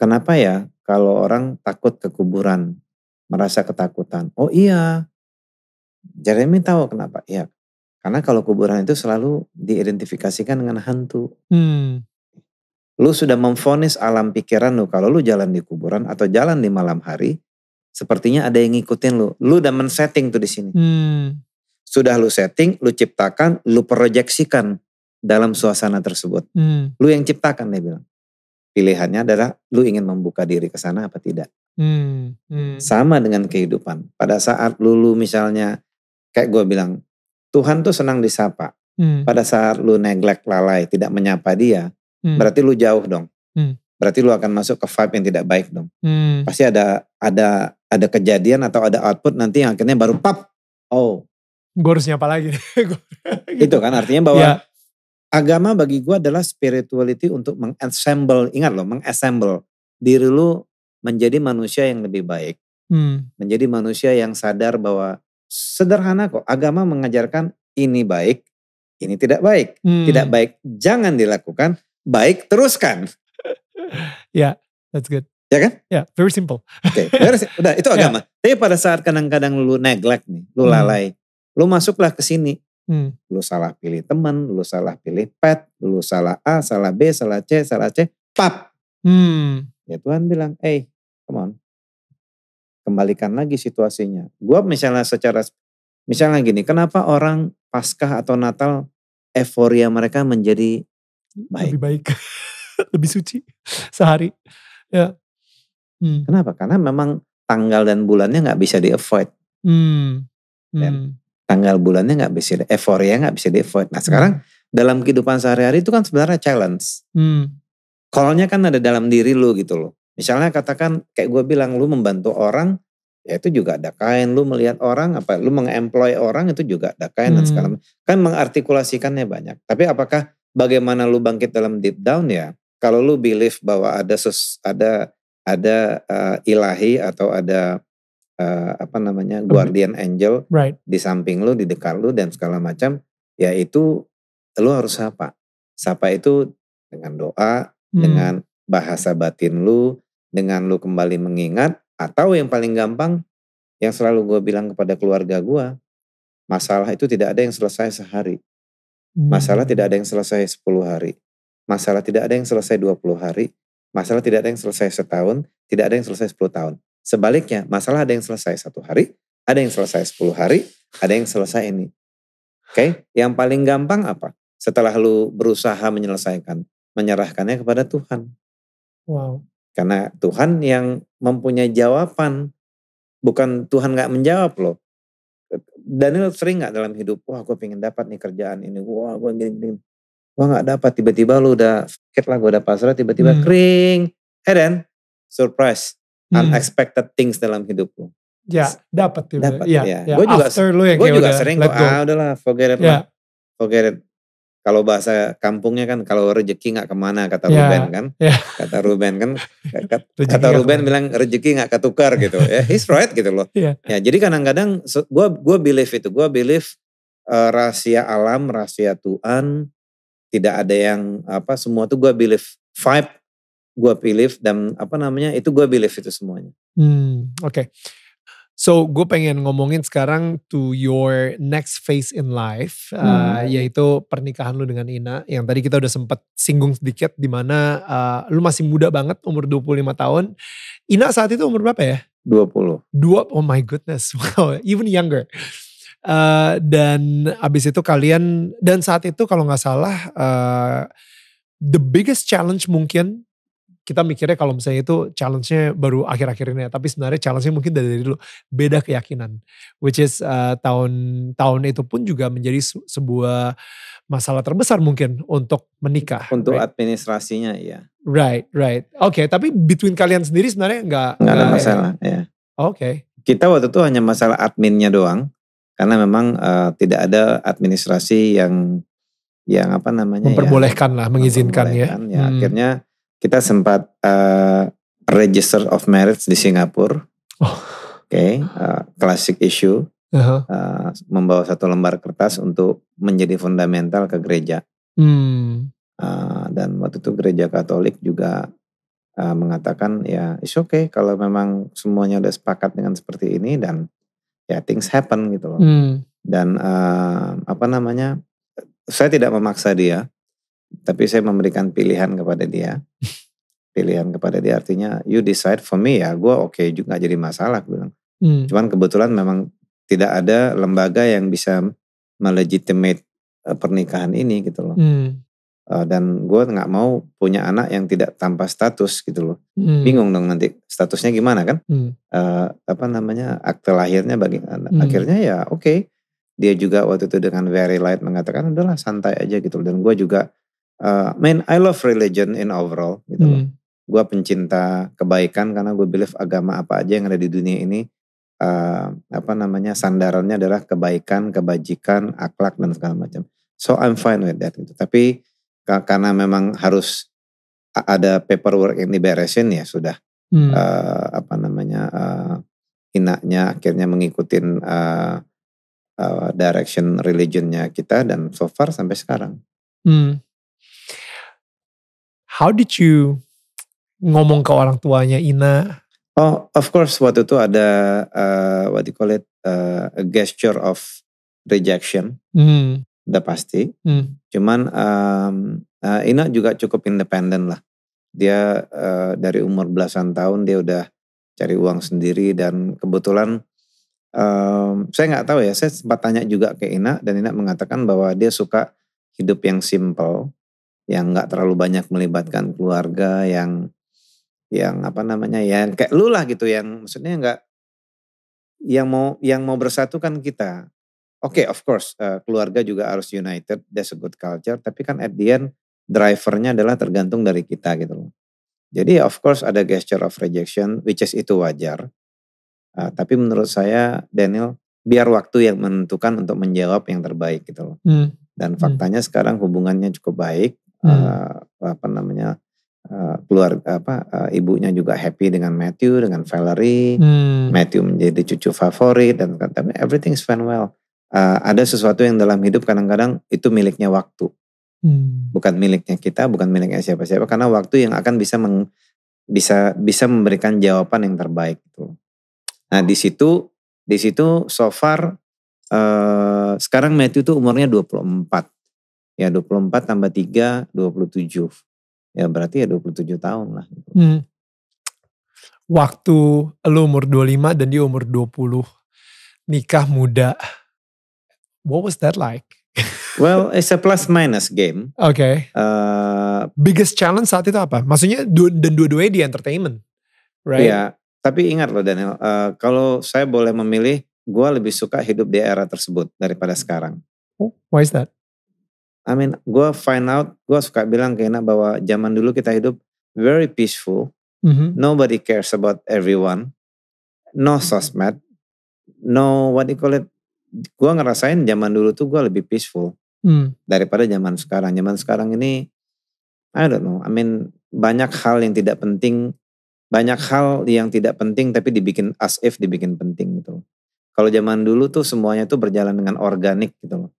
kenapa ya kalau orang takut ke kuburan, merasa ketakutan. Oh iya, Jeremy tahu kenapa. Iya, karena kalau kuburan itu selalu diidentifikasikan dengan hantu. Hmm. Lu sudah memfonis alam pikiran lu kalau lu jalan di kuburan atau jalan di malam hari, sepertinya ada yang ngikutin lu. Lu udah men-setting tuh di sini. Hmm. Sudah lu setting, lu ciptakan, lu proyeksikan dalam suasana tersebut. Hmm. Lu yang ciptakan dia bilang. Pilihannya adalah lu ingin membuka diri ke sana apa tidak. Hmm, hmm. Sama dengan kehidupan. Pada saat lu, lu misalnya kayak gue bilang Tuhan tuh senang disapa. Hmm. Pada saat lu neglect lalai tidak menyapa dia, hmm. berarti lu jauh dong. Hmm. Berarti lu akan masuk ke vibe yang tidak baik dong. Hmm. Pasti ada ada ada kejadian atau ada output nanti yang akhirnya baru pap. Oh, gue harus nyapa lagi. gitu. Itu kan artinya bahwa ya. Agama bagi gue adalah spirituality untuk mengassemble, ingat loh, mengassemble diri lu menjadi manusia yang lebih baik. Hmm. Menjadi manusia yang sadar bahwa sederhana kok, agama mengajarkan ini baik, ini tidak baik. Hmm. Tidak baik jangan dilakukan, baik teruskan. ya, yeah, that's good. Ya kan? Ya, yeah, very simple. Oke, okay, udah itu ya. agama. Yeah. Tapi pada saat kadang-kadang lu neglect nih, lu hmm. lalai, lu masuklah ke sini, Hmm. Lu salah pilih teman, lu salah pilih pet, lu salah A, salah B, salah C, salah C, pap. Hmm. Ya Tuhan bilang, eh come on. Kembalikan lagi situasinya. Gua misalnya secara, misalnya gini, kenapa orang Paskah atau Natal euforia mereka menjadi baik. Lebih baik. Lebih suci sehari. Ya. Hmm. Kenapa? Karena memang tanggal dan bulannya nggak bisa di avoid. Hmm. Hmm. Dan hmm tanggal bulannya nggak bisa euforia eh, nggak bisa di avoid. Nah hmm. sekarang hmm. dalam kehidupan sehari-hari itu kan sebenarnya challenge. Hmm. Callnya kan ada dalam diri lu gitu loh. Misalnya katakan kayak gue bilang lu membantu orang ya itu juga ada kain. Lu melihat orang apa lu mengemploy orang itu juga ada kain hmm. dan segala hmm. Kan mengartikulasikannya banyak. Tapi apakah bagaimana lu bangkit dalam deep down ya? Kalau lu believe bahwa ada sus, ada ada uh, ilahi atau ada uh, apa namanya guardian angel right. di samping lu, di dekat lu dan segala macam, ya itu lu harus sapa. Sapa itu dengan doa, hmm. dengan bahasa batin lu, dengan lu kembali mengingat atau yang paling gampang yang selalu gue bilang kepada keluarga gue, masalah itu tidak ada yang selesai sehari. Masalah hmm. tidak ada yang selesai 10 hari. Masalah tidak ada yang selesai 20 hari. Masalah tidak ada yang selesai setahun. Tidak ada yang selesai 10 tahun. Sebaliknya, masalah ada yang selesai satu hari, ada yang selesai sepuluh hari, ada yang selesai ini. Oke, okay? yang paling gampang apa? Setelah lu berusaha menyelesaikan, menyerahkannya kepada Tuhan. Wow. Karena Tuhan yang mempunyai jawaban, bukan Tuhan nggak menjawab loh. Daniel sering nggak dalam hidup, wah gue pengen dapat nih kerjaan ini, wah gue gini-gini. Wah nggak dapat, tiba-tiba lu udah sakit lah, gue udah pasrah, tiba-tiba hmm. kering. Eh hey, dan, surprise, hmm. unexpected things dalam hidup lu. Ya, dapat ya. Dapat, ya. ya. ya. Gue juga, lu yang gua juga udah, sering kok, ah udahlah forget it ya. lah. Forget it. Kalau bahasa kampungnya kan, kalau rejeki nggak kemana kata ya. Ruben kan, ya. kata Ruben kan, kata, kata Ruben kemana. bilang rejeki nggak ketukar gitu. ya, he's right gitu loh. Ya, ya jadi kadang-kadang gue gue believe itu, gue believe uh, rahasia alam, rahasia Tuhan, tidak ada yang apa, semua tuh gue believe vibe gue believe dan apa namanya itu gue believe itu semuanya. Hmm, Oke. Okay. So gue pengen ngomongin sekarang to your next phase in life, uh, hmm. uh, yaitu pernikahan lu dengan Ina. Yang tadi kita udah sempet singgung sedikit di mana uh, lu masih muda banget umur 25 tahun. Ina saat itu umur berapa ya? 20. Dua, oh my goodness, wow, even younger. Uh, dan abis itu kalian, dan saat itu kalau nggak salah, uh, the biggest challenge mungkin kita mikirnya kalau misalnya itu challenge-nya baru akhir-akhir ini ya, Tapi sebenarnya challenge-nya mungkin dari, dulu beda keyakinan. Which is tahun eh, tahun tahun itu pun juga menjadi sebuah masalah terbesar mungkin untuk menikah. Untuk right? administrasinya ya. Right, right. Oke, okay, tapi between kalian sendiri sebenarnya nggak nggak ada masalah. Ya. Oke. Okay. Kita waktu itu hanya masalah adminnya doang, karena memang uh, tidak ada administrasi yang yang apa namanya memperbolehkan ya, lah mengizinkan ya. memperbolehkan, ya, ya hmm. akhirnya kita sempat uh, register of marriage di Singapura. Oh. Oke, okay, uh, eh, classic issue. Uh-huh. Uh, membawa satu lembar kertas untuk menjadi fundamental ke gereja. Hmm. Uh, dan waktu itu gereja Katolik juga uh, mengatakan ya it's okay kalau memang semuanya udah sepakat dengan seperti ini dan ya things happen gitu loh. Hmm. Dan uh, apa namanya? Saya tidak memaksa dia tapi saya memberikan pilihan kepada dia. Pilihan kepada dia artinya you decide for me ya, gue oke okay juga jadi masalah. Bilang. Hmm. Cuman kebetulan memang tidak ada lembaga yang bisa melegitimate eh, pernikahan ini gitu loh. Hmm. Eh, dan gue nggak mau punya anak yang tidak tanpa status gitu loh hmm. bingung dong nanti statusnya gimana kan hmm. Eh, apa namanya akte lahirnya bagi hmm. akhirnya ya oke okay. dia juga waktu itu dengan very light mengatakan udahlah santai aja gitu dan gue juga uh, eh, man I love religion in overall gitu hmm. Gue pencinta kebaikan karena gue believe agama apa aja yang ada di dunia ini uh, apa namanya sandarannya adalah kebaikan, kebajikan, akhlak dan segala macam. So I'm fine with that gitu. Tapi karena memang harus ada paperwork yang diberesin ya sudah hmm. uh, apa namanya uh, inaknya akhirnya mengikuti uh, uh, direction religionnya kita dan so far sampai sekarang. Hmm how did you ngomong ke orang tuanya Ina? Oh, of course waktu itu ada uh, what you call it uh, a gesture of rejection. Mm. Udah pasti. Mm. Cuman um, uh, Ina juga cukup independen lah. Dia uh, dari umur belasan tahun dia udah cari uang sendiri dan kebetulan um, saya nggak tahu ya. Saya sempat tanya juga ke Ina dan Ina mengatakan bahwa dia suka hidup yang simple yang nggak terlalu banyak melibatkan keluarga yang yang apa namanya ya kayak lu lah gitu yang maksudnya nggak yang mau yang mau bersatu kan kita Oke, okay, of course, uh, keluarga juga harus united. That's a good culture. Tapi kan at the end, drivernya adalah tergantung dari kita gitu loh. Jadi of course ada gesture of rejection, which is itu wajar. Uh, tapi menurut saya Daniel, biar waktu yang menentukan untuk menjawab yang terbaik gitu loh. Hmm. Dan hmm. faktanya hmm. sekarang hubungannya cukup baik hmm. uh, apa namanya uh, keluar apa uh, ibunya juga happy dengan Matthew dengan Valerie hmm. Matthew menjadi cucu favorit dan kan, tapi is fine well uh, ada sesuatu yang dalam hidup kadang-kadang itu miliknya waktu hmm. bukan miliknya kita bukan miliknya siapa-siapa karena waktu yang akan bisa meng, bisa bisa memberikan jawaban yang terbaik itu nah di situ di situ so far uh, sekarang Matthew tuh umurnya 24 Ya 24 tambah 3, 27. Ya berarti ya 27 tahun lah. Hmm. Waktu lu umur 25 dan dia umur 20, nikah muda. What was that like? well, it's a plus minus game. Oke. Okay. Uh, Biggest challenge saat itu apa? Maksudnya dan dua-duanya di entertainment, right? Iya. Tapi ingat loh Daniel, uh, kalau saya boleh memilih, gue lebih suka hidup di era tersebut daripada sekarang. Oh, why is that? I mean, gue find out, gue suka bilang ke Ina bahwa zaman dulu kita hidup very peaceful. Mm-hmm. Nobody cares about everyone. No sosmed. No what you call it. Gue ngerasain zaman dulu tuh gue lebih peaceful mm. daripada zaman sekarang. Zaman sekarang ini, I don't know. I mean, banyak hal yang tidak penting. Banyak hal yang tidak penting tapi dibikin as if dibikin penting gitu. Kalau zaman dulu tuh semuanya tuh berjalan dengan organik gitu loh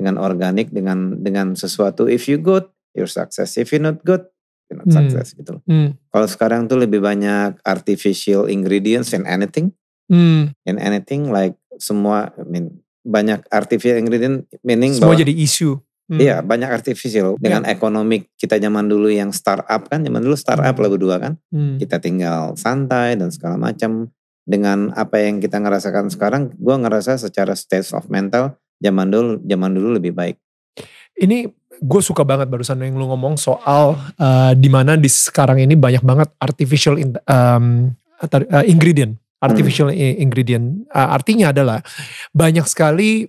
dengan organik dengan dengan sesuatu if you good you're success if you not good you're not hmm. success gitu Hmm. Kalau sekarang tuh lebih banyak artificial ingredients in anything. Hmm. In anything like semua I mean banyak artificial ingredient meaning semua bahwa, jadi isu. Hmm. Iya, banyak artificial dengan yeah. ekonomi kita zaman dulu yang startup kan, zaman dulu startup hmm. lagu berdua kan. Hmm. Kita tinggal santai dan segala macam dengan apa yang kita ngerasakan sekarang, gue ngerasa secara state of mental zaman dulu zaman dulu lebih baik. Ini gue suka banget barusan yang lu ngomong soal uh, mana di sekarang ini banyak banget artificial in, um, uh, ingredient, hmm. artificial hmm. ingredient. Uh, artinya adalah banyak sekali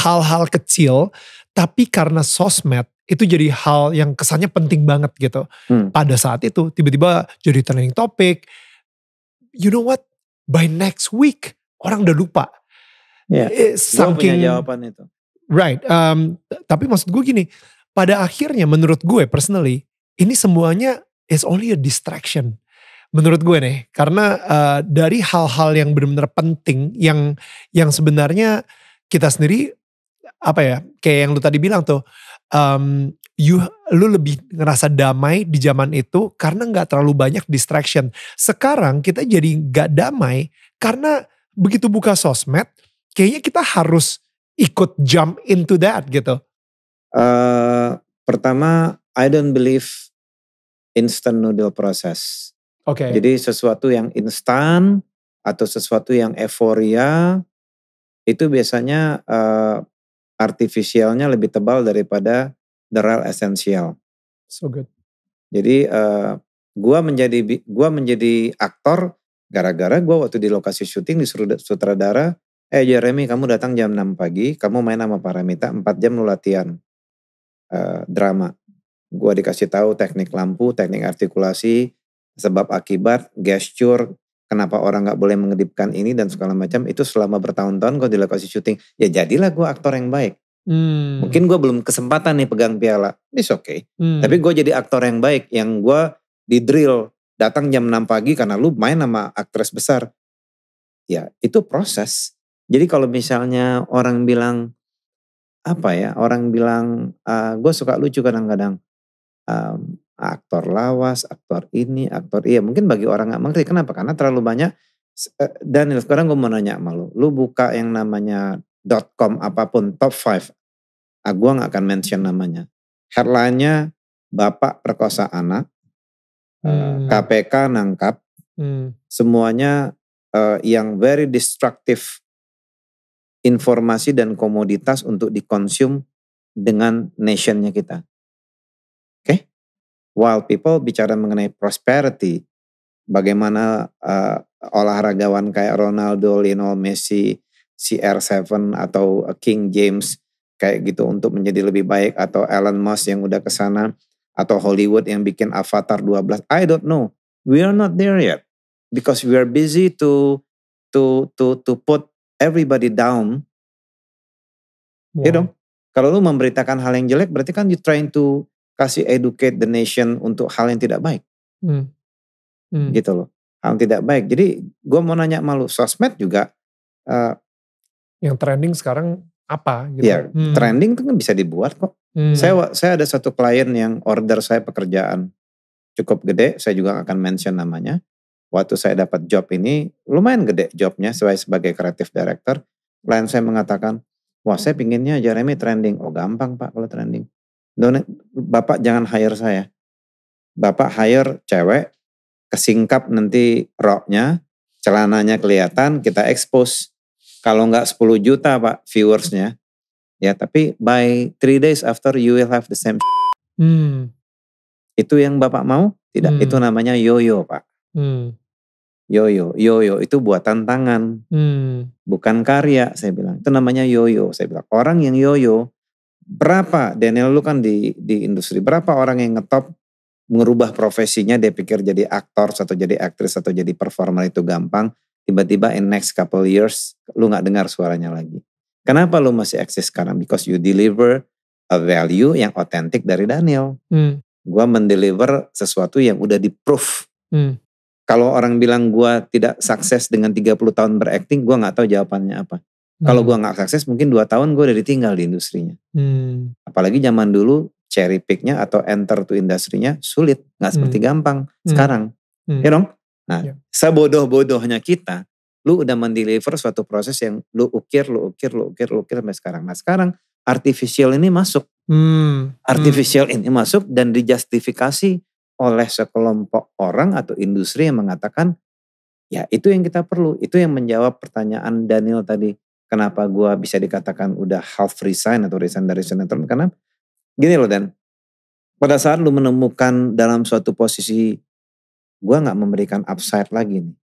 hal-hal uh, kecil, tapi karena sosmed itu jadi hal yang kesannya penting banget gitu. Hmm. Pada saat itu tiba-tiba jadi trending topic. You know what? By next week orang udah lupa Yeah. Ya, eh, punya jawaban itu. Right. Um, tapi maksud gue gini, pada akhirnya menurut gue personally ini semuanya is only a distraction. Menurut gue nih, karena uh, dari hal-hal yang benar-benar penting yang yang sebenarnya kita sendiri apa ya kayak yang lu tadi bilang tuh um, you lu lebih ngerasa damai di zaman itu karena nggak terlalu banyak distraction sekarang kita jadi nggak damai karena begitu buka sosmed kayaknya kita harus ikut jump into that gitu? Uh, pertama, I don't believe instant noodle process. Oke. Okay. Jadi sesuatu yang instan atau sesuatu yang euforia itu biasanya uh, eh, artifisialnya lebih tebal daripada the real essential. So good. Jadi uh, gua menjadi gua menjadi aktor gara-gara gua waktu di lokasi syuting disuruh sutradara eh Jeremy kamu datang jam 6 pagi, kamu main sama Paramita 4 jam lu latihan uh, drama. Gua dikasih tahu teknik lampu, teknik artikulasi, sebab akibat, gesture, kenapa orang nggak boleh mengedipkan ini dan segala macam itu selama bertahun-tahun gue di lokasi syuting ya jadilah gue aktor yang baik hmm. mungkin gue belum kesempatan nih pegang piala it's okay hmm. tapi gue jadi aktor yang baik yang gue di drill datang jam 6 pagi karena lu main sama aktris besar ya itu proses jadi kalau misalnya orang bilang apa ya, orang bilang uh, ah, gue suka lucu kadang-kadang. Um, aktor lawas, aktor ini, aktor iya. Mungkin bagi orang nggak mengerti kenapa? Karena terlalu banyak. Uh, Daniel, sekarang gue mau nanya sama lu. Lu buka yang namanya .com apapun top five? Aku ah, gue nggak akan mention namanya. Headline-nya Bapak Perkosa Anak, eh, hmm. KPK nangkap, hmm. semuanya uh, yang very destructive informasi dan komoditas untuk dikonsum dengan nationnya kita. Oke? Okay? While people bicara mengenai prosperity, bagaimana uh, olahragawan kayak Ronaldo, Lionel Messi, CR7 atau King James kayak gitu untuk menjadi lebih baik atau Elon Musk yang udah ke sana atau Hollywood yang bikin Avatar 12 I don't know we are not there yet because we are busy to to to to put everybody down. Yeah. You ya. know, kalau lu memberitakan hal yang jelek berarti kan you trying to kasih educate the nation untuk hal yang tidak baik. Mm. Mm. Gitu loh. Hal yang tidak baik. Jadi gue mau nanya malu sosmed juga. Uh, yang trending sekarang apa gitu. Ya, mm. trending itu kan bisa dibuat kok. Mm. Saya saya ada satu klien yang order saya pekerjaan cukup gede, saya juga akan mention namanya waktu saya dapat job ini lumayan gede jobnya sebagai sebagai kreatif director. Klien saya mengatakan, wah saya pinginnya Jeremy trending. Oh gampang pak kalau trending. Don't, bapak jangan hire saya. Bapak hire cewek, kesingkap nanti roknya, celananya kelihatan, kita expose. Kalau nggak 10 juta pak viewersnya, ya tapi by three days after you will have the same. Hmm. Itu yang bapak mau? Tidak, hmm. itu namanya yo yo pak. Hmm. Yoyo, yoyo itu buatan tangan, hmm. bukan karya. Saya bilang itu namanya yoyo. Saya bilang orang yang yoyo berapa Daniel lu kan di di industri berapa orang yang ngetop merubah profesinya dia pikir jadi aktor atau jadi aktris atau jadi performer itu gampang tiba-tiba in next couple years lu nggak dengar suaranya lagi kenapa lu masih eksis sekarang because you deliver a value yang otentik dari Daniel hmm. gua mendeliver sesuatu yang udah di proof hmm. Kalau orang bilang gue tidak sukses dengan 30 tahun berakting, gue gak tahu jawabannya apa. Kalau gue hmm. gak sukses, mungkin dua tahun gue udah ditinggal di industrinya. Hmm. Apalagi zaman dulu cherry picknya atau enter to industrinya sulit, Gak hmm. seperti hmm. gampang hmm. sekarang. Hmm. Ya dong. Nah, yeah. sebodoh-bodohnya kita, lu udah mendeliver suatu proses yang lu ukir, lu ukir, lu ukir, lu ukir sampai sekarang. Nah sekarang artificial ini masuk. Hmm. hmm. Artificial hmm. ini masuk dan dijustifikasi oleh sekelompok orang atau industri yang mengatakan ya itu yang kita perlu itu yang menjawab pertanyaan Daniel tadi kenapa gua bisa dikatakan udah half resign atau resign dari sinetron karena gini loh Dan pada saat lu menemukan dalam suatu posisi gua nggak memberikan upside lagi nih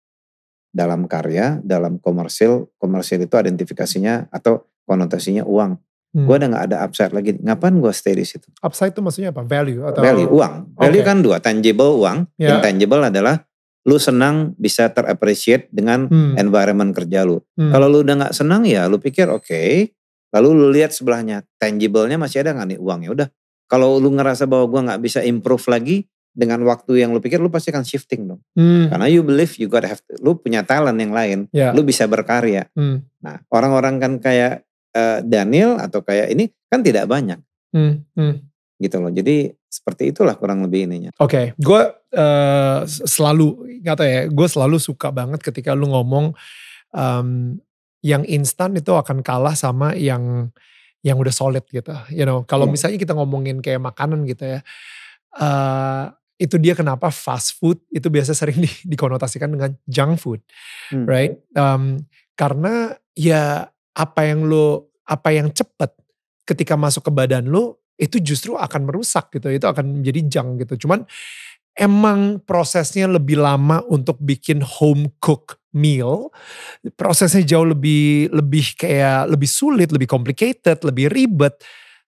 dalam karya dalam komersil komersil itu identifikasinya atau konotasinya uang Hmm. Gue udah nggak ada upside lagi. Ngapain gue stay di situ? Upside itu maksudnya apa? Value atau value uang. Value kan dua, tangible uang. Yeah. Intangible adalah lu senang bisa terappreciate dengan hmm. environment kerja lu. Hmm. Kalau lu udah nggak senang ya lu pikir oke. Okay. Lalu lu lihat sebelahnya tangible masih ada nggak nih uangnya? Udah. Kalau lu ngerasa bahwa gue nggak bisa improve lagi dengan waktu yang lu pikir lu pasti akan shifting dong. Hmm. Karena you believe you got have lu punya talent yang lain, yeah. lu bisa berkarya. Hmm. Nah, orang-orang kan kayak uh, Daniel atau kayak ini kan tidak banyak. Hmm, hmm. Gitu loh. Jadi seperti itulah kurang lebih ininya. Oke, okay. gue uh, selalu kata ya, gue selalu suka banget ketika lu ngomong um, yang instan itu akan kalah sama yang yang udah solid gitu. You know, kalau hmm. misalnya kita ngomongin kayak makanan gitu ya. Uh, itu dia kenapa fast food itu biasa sering di, dikonotasikan dengan junk food, hmm. right? Um, karena ya apa yang lu apa yang cepet ketika masuk ke badan lu itu justru akan merusak gitu. Itu akan menjadi jang gitu. Cuman emang prosesnya lebih lama untuk bikin home cook meal. Prosesnya jauh lebih lebih kayak lebih sulit, lebih complicated, lebih ribet.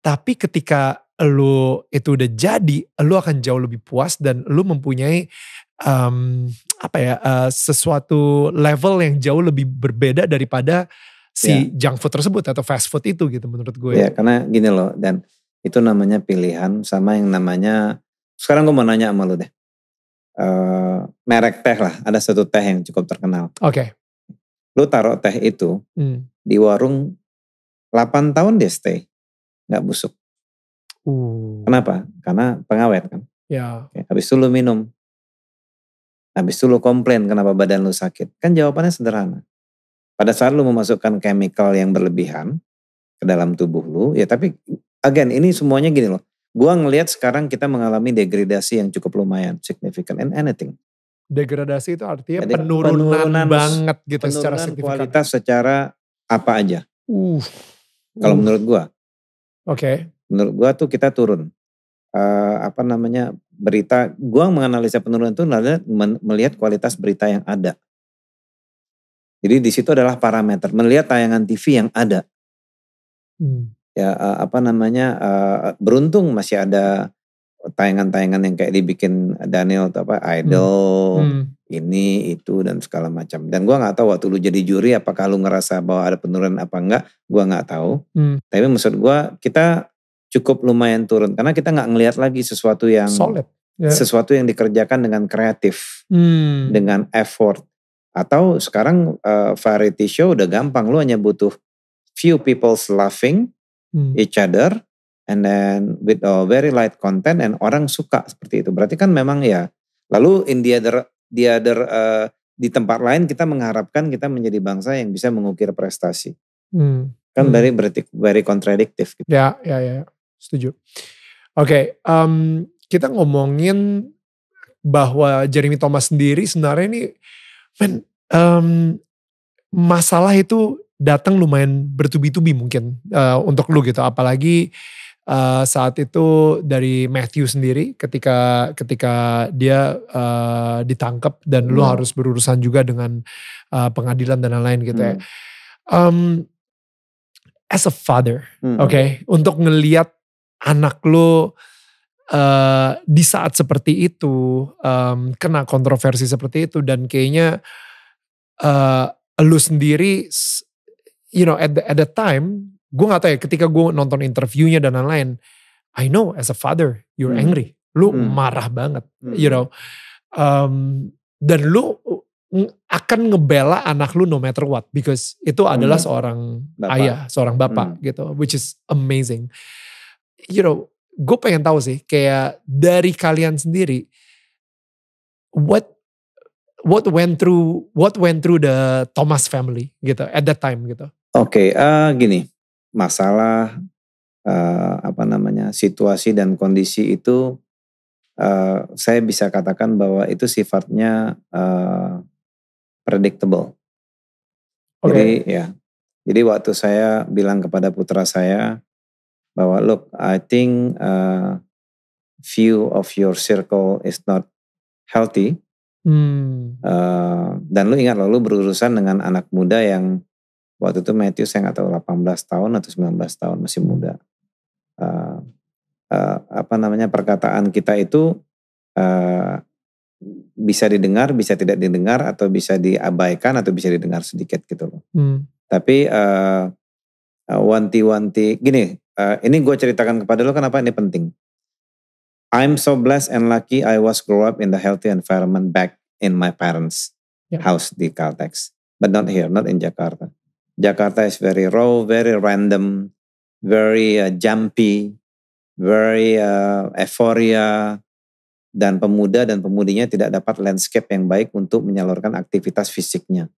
Tapi ketika lu itu udah jadi, lu akan jauh lebih puas dan lu mempunyai um, apa ya uh, sesuatu level yang jauh lebih berbeda daripada si yeah. junk food tersebut atau fast food itu gitu menurut gue. Ya yeah, karena gini loh dan itu namanya pilihan sama yang namanya sekarang gue mau nanya sama lu deh. Uh, merek teh lah ada satu teh yang cukup terkenal. Oke. Okay. Lu taruh teh itu hmm. di warung 8 tahun dia stay nggak busuk. Uh. Kenapa? Karena pengawet kan. Ya. Yeah. Habis itu lu minum, Habis itu lu komplain kenapa badan lu sakit. Kan jawabannya sederhana. Pada saat lu memasukkan chemical yang berlebihan ke dalam tubuh lu, ya tapi again ini semuanya gini loh. Gua ngelihat sekarang kita mengalami degradasi yang cukup lumayan significant and anything. Degradasi itu artinya Jadi, penurunan, penurunan banget gitu penurunan secara signifikan. kualitas secara apa aja. Uh. Kalau uh. menurut gua. Oke. Okay. Menurut gua tuh kita turun. Uh, apa namanya berita gua menganalisa penurunan itu melihat kualitas berita yang ada jadi di situ adalah parameter melihat tayangan TV yang ada. Hmm. Ya eh, apa namanya eh, beruntung masih ada tayangan-tayangan yang kayak dibikin Daniel atau apa hmm. Idol hmm. Hmm. ini itu dan segala macam. Dan gua nggak tahu waktu lu jadi juri apakah lu ngerasa bahwa ada penurunan apa enggak, gua nggak tahu. Hmm. Tapi maksud gua kita cukup lumayan turun karena kita nggak ngelihat lagi sesuatu yang solid. Yeah. Sesuatu yang dikerjakan dengan kreatif, hmm. dengan effort atau sekarang uh, variety show udah gampang, lu hanya butuh few people laughing hmm. each other and then with a very light content and orang suka seperti itu. Berarti kan memang ya. Lalu in the other, the other uh, di tempat lain kita mengharapkan kita menjadi bangsa yang bisa mengukir prestasi. Hmm. Kan hmm. very berarti very contradictive. Gitu. Ya, ya, ya, setuju. Oke, okay, um, kita ngomongin bahwa Jeremy Thomas sendiri sebenarnya ini men um, masalah itu datang lumayan bertubi-tubi mungkin uh, untuk lu gitu apalagi uh, saat itu dari Matthew sendiri ketika ketika dia uh, eh, ditangkap dan hmm. lu harus berurusan juga dengan uh, pengadilan dan lain-lain gitu ya. hmm. ya um, as a father hmm. oke okay, untuk ngeliat anak lu uh, di saat seperti itu um, kena kontroversi seperti itu dan kayaknya uh, lu sendiri you know at the, at the time gue gak tau ya ketika gue nonton interviewnya dan lain-lain I know as a father you're hmm. angry lu hmm. marah banget hmm. you know um, dan lu akan ngebela anak lu no matter what because itu hmm. adalah seorang bapak. ayah seorang bapak hmm. gitu which is amazing you know gue pengen tahu sih kayak dari kalian sendiri what what went through what went through the Thomas family gitu at that time gitu. Oke, okay, uh, eh, gini masalah uh, apa namanya situasi dan kondisi itu uh, saya bisa katakan bahwa itu sifatnya uh, predictable. Okay. Jadi ya, jadi waktu saya bilang kepada putra saya bahwa look I think uh, view of your circle is not healthy hmm. uh, dan lu ingat lalu berurusan dengan anak muda yang waktu itu Matthew saya nggak tahu 18 tahun atau 19 tahun masih muda uh, uh, apa namanya perkataan kita itu uh, bisa didengar, bisa tidak didengar, atau bisa diabaikan, atau bisa didengar sedikit gitu loh. Hmm. Tapi uh, uh wanti-wanti gini, uh, ini gue ceritakan kepada lo kenapa ini penting. I'm so blessed and lucky I was grow up in the healthy environment back in my parents' yeah. house di Caltex, but not here, not in Jakarta. Jakarta is very raw, very random, very uh, jumpy, very uh, euphoria, dan pemuda dan pemudinya tidak dapat landscape yang baik untuk menyalurkan aktivitas fisiknya.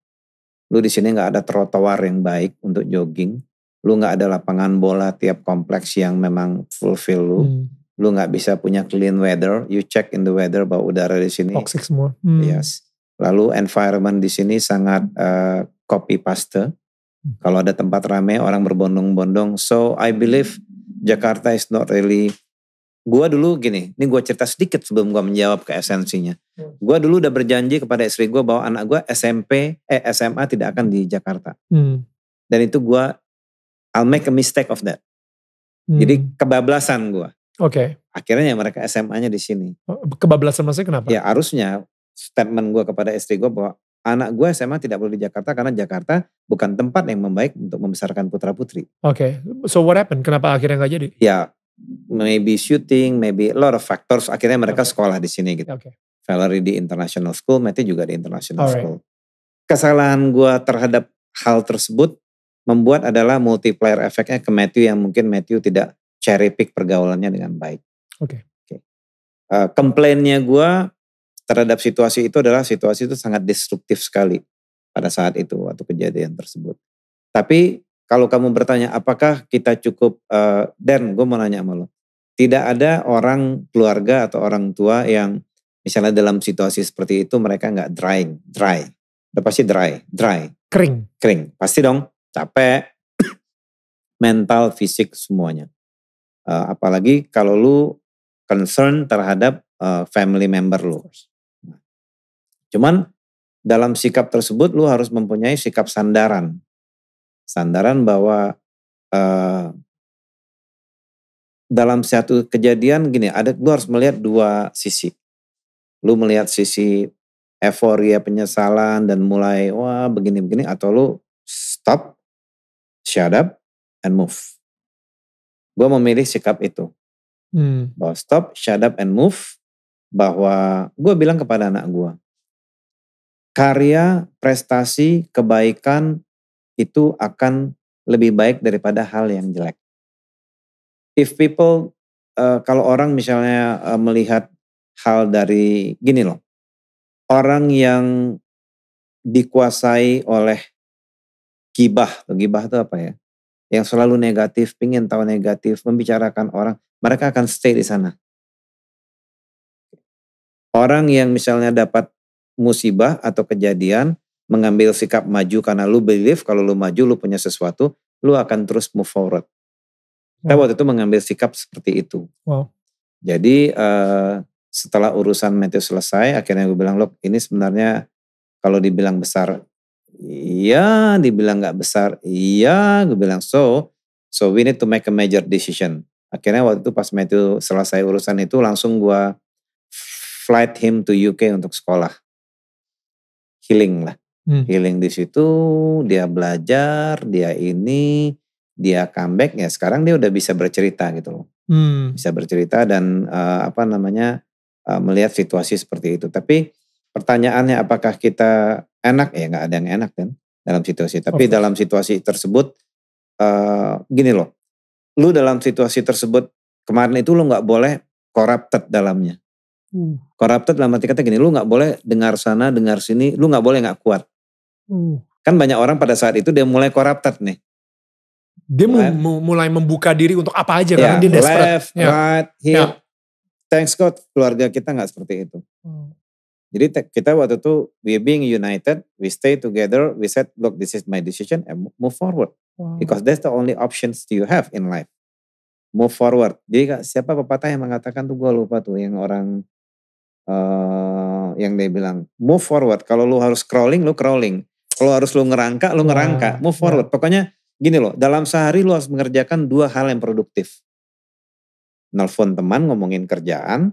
Lu di sini nggak ada trotoar yang baik untuk jogging, lu nggak ada lapangan bola tiap kompleks yang memang fulfill lu hmm. lu nggak bisa punya clean weather you check in the weather bahwa udara di sini toxic semua hmm. yes lalu environment di sini sangat uh, copy paste hmm. kalau ada tempat ramai orang berbondong-bondong so I believe Jakarta is not really gua dulu gini, ini gua cerita sedikit sebelum gua menjawab ke esensinya. Hmm. dulu udah berjanji kepada istri gua bahwa anak gua SMP, eh SMA tidak akan di Jakarta. Hmm. Dan itu gua I'll make a mistake of that. Hmm. Jadi kebablasan gue. Oke. Okay. Akhirnya mereka SMA-nya di sini. Oh, kebablasan maksudnya kenapa? Ya harusnya statement gue kepada istri gue bahwa anak gue SMA tidak perlu di Jakarta karena Jakarta bukan tempat yang membaik untuk membesarkan putra putri. Oke, okay. so what happened? Kenapa akhirnya nggak jadi? Ya, maybe shooting, maybe a lot of factors. Akhirnya mereka okay. sekolah di sini gitu. Okay. Valerie di international school, Matthew juga di international Alright. school. Kesalahan gue terhadap hal tersebut membuat adalah multiplier efeknya ke Matthew yang mungkin Matthew tidak cherry pick pergaulannya dengan baik. Oke. Okay. Okay. Uh, eh, komplainnya gue terhadap situasi itu adalah situasi itu sangat destruktif sekali pada saat itu waktu kejadian tersebut. Tapi kalau kamu bertanya apakah kita cukup uh, Dan gue mau nanya sama lo. Tidak ada orang keluarga atau orang tua yang misalnya dalam situasi seperti itu mereka nggak drying, dry. Udah pasti dry, dry. Kering. Kering, pasti dong capek, mental, fisik semuanya. Uh, apalagi kalau lu concern terhadap uh, family member lu. Nah, cuman dalam sikap tersebut lu harus mempunyai sikap sandaran. Sandaran bahwa uh, dalam satu kejadian gini, ada lu harus melihat dua sisi. Lu melihat sisi euforia penyesalan dan mulai wah begini-begini atau lu stop shut up, and move. Gue memilih sikap itu. Hmm. Bahwa stop, shut up, and move. Bahwa gue bilang kepada anak gue, karya, prestasi, kebaikan itu akan lebih baik daripada hal yang jelek. If people, uh, kalau orang misalnya uh, melihat hal dari gini loh, orang yang dikuasai oleh gibah. Gibah itu apa ya? Yang selalu negatif, pingin tahu negatif, membicarakan orang, mereka akan stay di sana. Orang yang misalnya dapat musibah atau kejadian, mengambil sikap maju karena lu believe kalau lu maju lu punya sesuatu, lu akan terus move forward. tapi wow. waktu itu mengambil sikap seperti itu. Wow. Jadi uh, setelah urusan Matthew selesai, akhirnya gue bilang, loh ini sebenarnya kalau dibilang besar Iya, dibilang nggak besar. Iya, gue bilang so. So we need to make a major decision. Akhirnya waktu itu pas Matthew selesai urusan itu langsung gue flight him to UK untuk sekolah. Healing lah. Hmm. Healing di situ, dia belajar, dia ini, dia comeback ya sekarang dia udah bisa bercerita gitu loh. Hmm. Bisa bercerita dan uh, apa namanya uh, melihat situasi seperti itu. Tapi pertanyaannya apakah kita enak ya nggak ada yang enak kan dalam situasi tapi okay. dalam situasi tersebut uh, gini loh lu dalam situasi tersebut kemarin itu lu nggak boleh corrupted dalamnya hmm. corrupted dalam arti kata gini lu nggak boleh dengar sana dengar sini lu nggak boleh nggak kuat hmm. kan banyak orang pada saat itu dia mulai corrupted nih dia mulai, mulai membuka diri untuk apa aja ya, karena dia desperate left, yeah. right, here. Ya. thanks God keluarga kita nggak seperti itu hmm jadi kita waktu itu we being united, we stay together, we said look this is my decision and move forward. Wow. Because that's the only options you have in life. Move forward. Jadi siapa pepatah yang mengatakan tuh gue lupa tuh yang orang uh, yang dia bilang move forward. Kalau lu harus crawling, lu crawling. Kalau harus lu ngerangka, lu ngerangka. Move ya. forward. Wow. Pokoknya gini loh, dalam sehari lu harus mengerjakan dua hal yang produktif. Nelfon teman ngomongin kerjaan,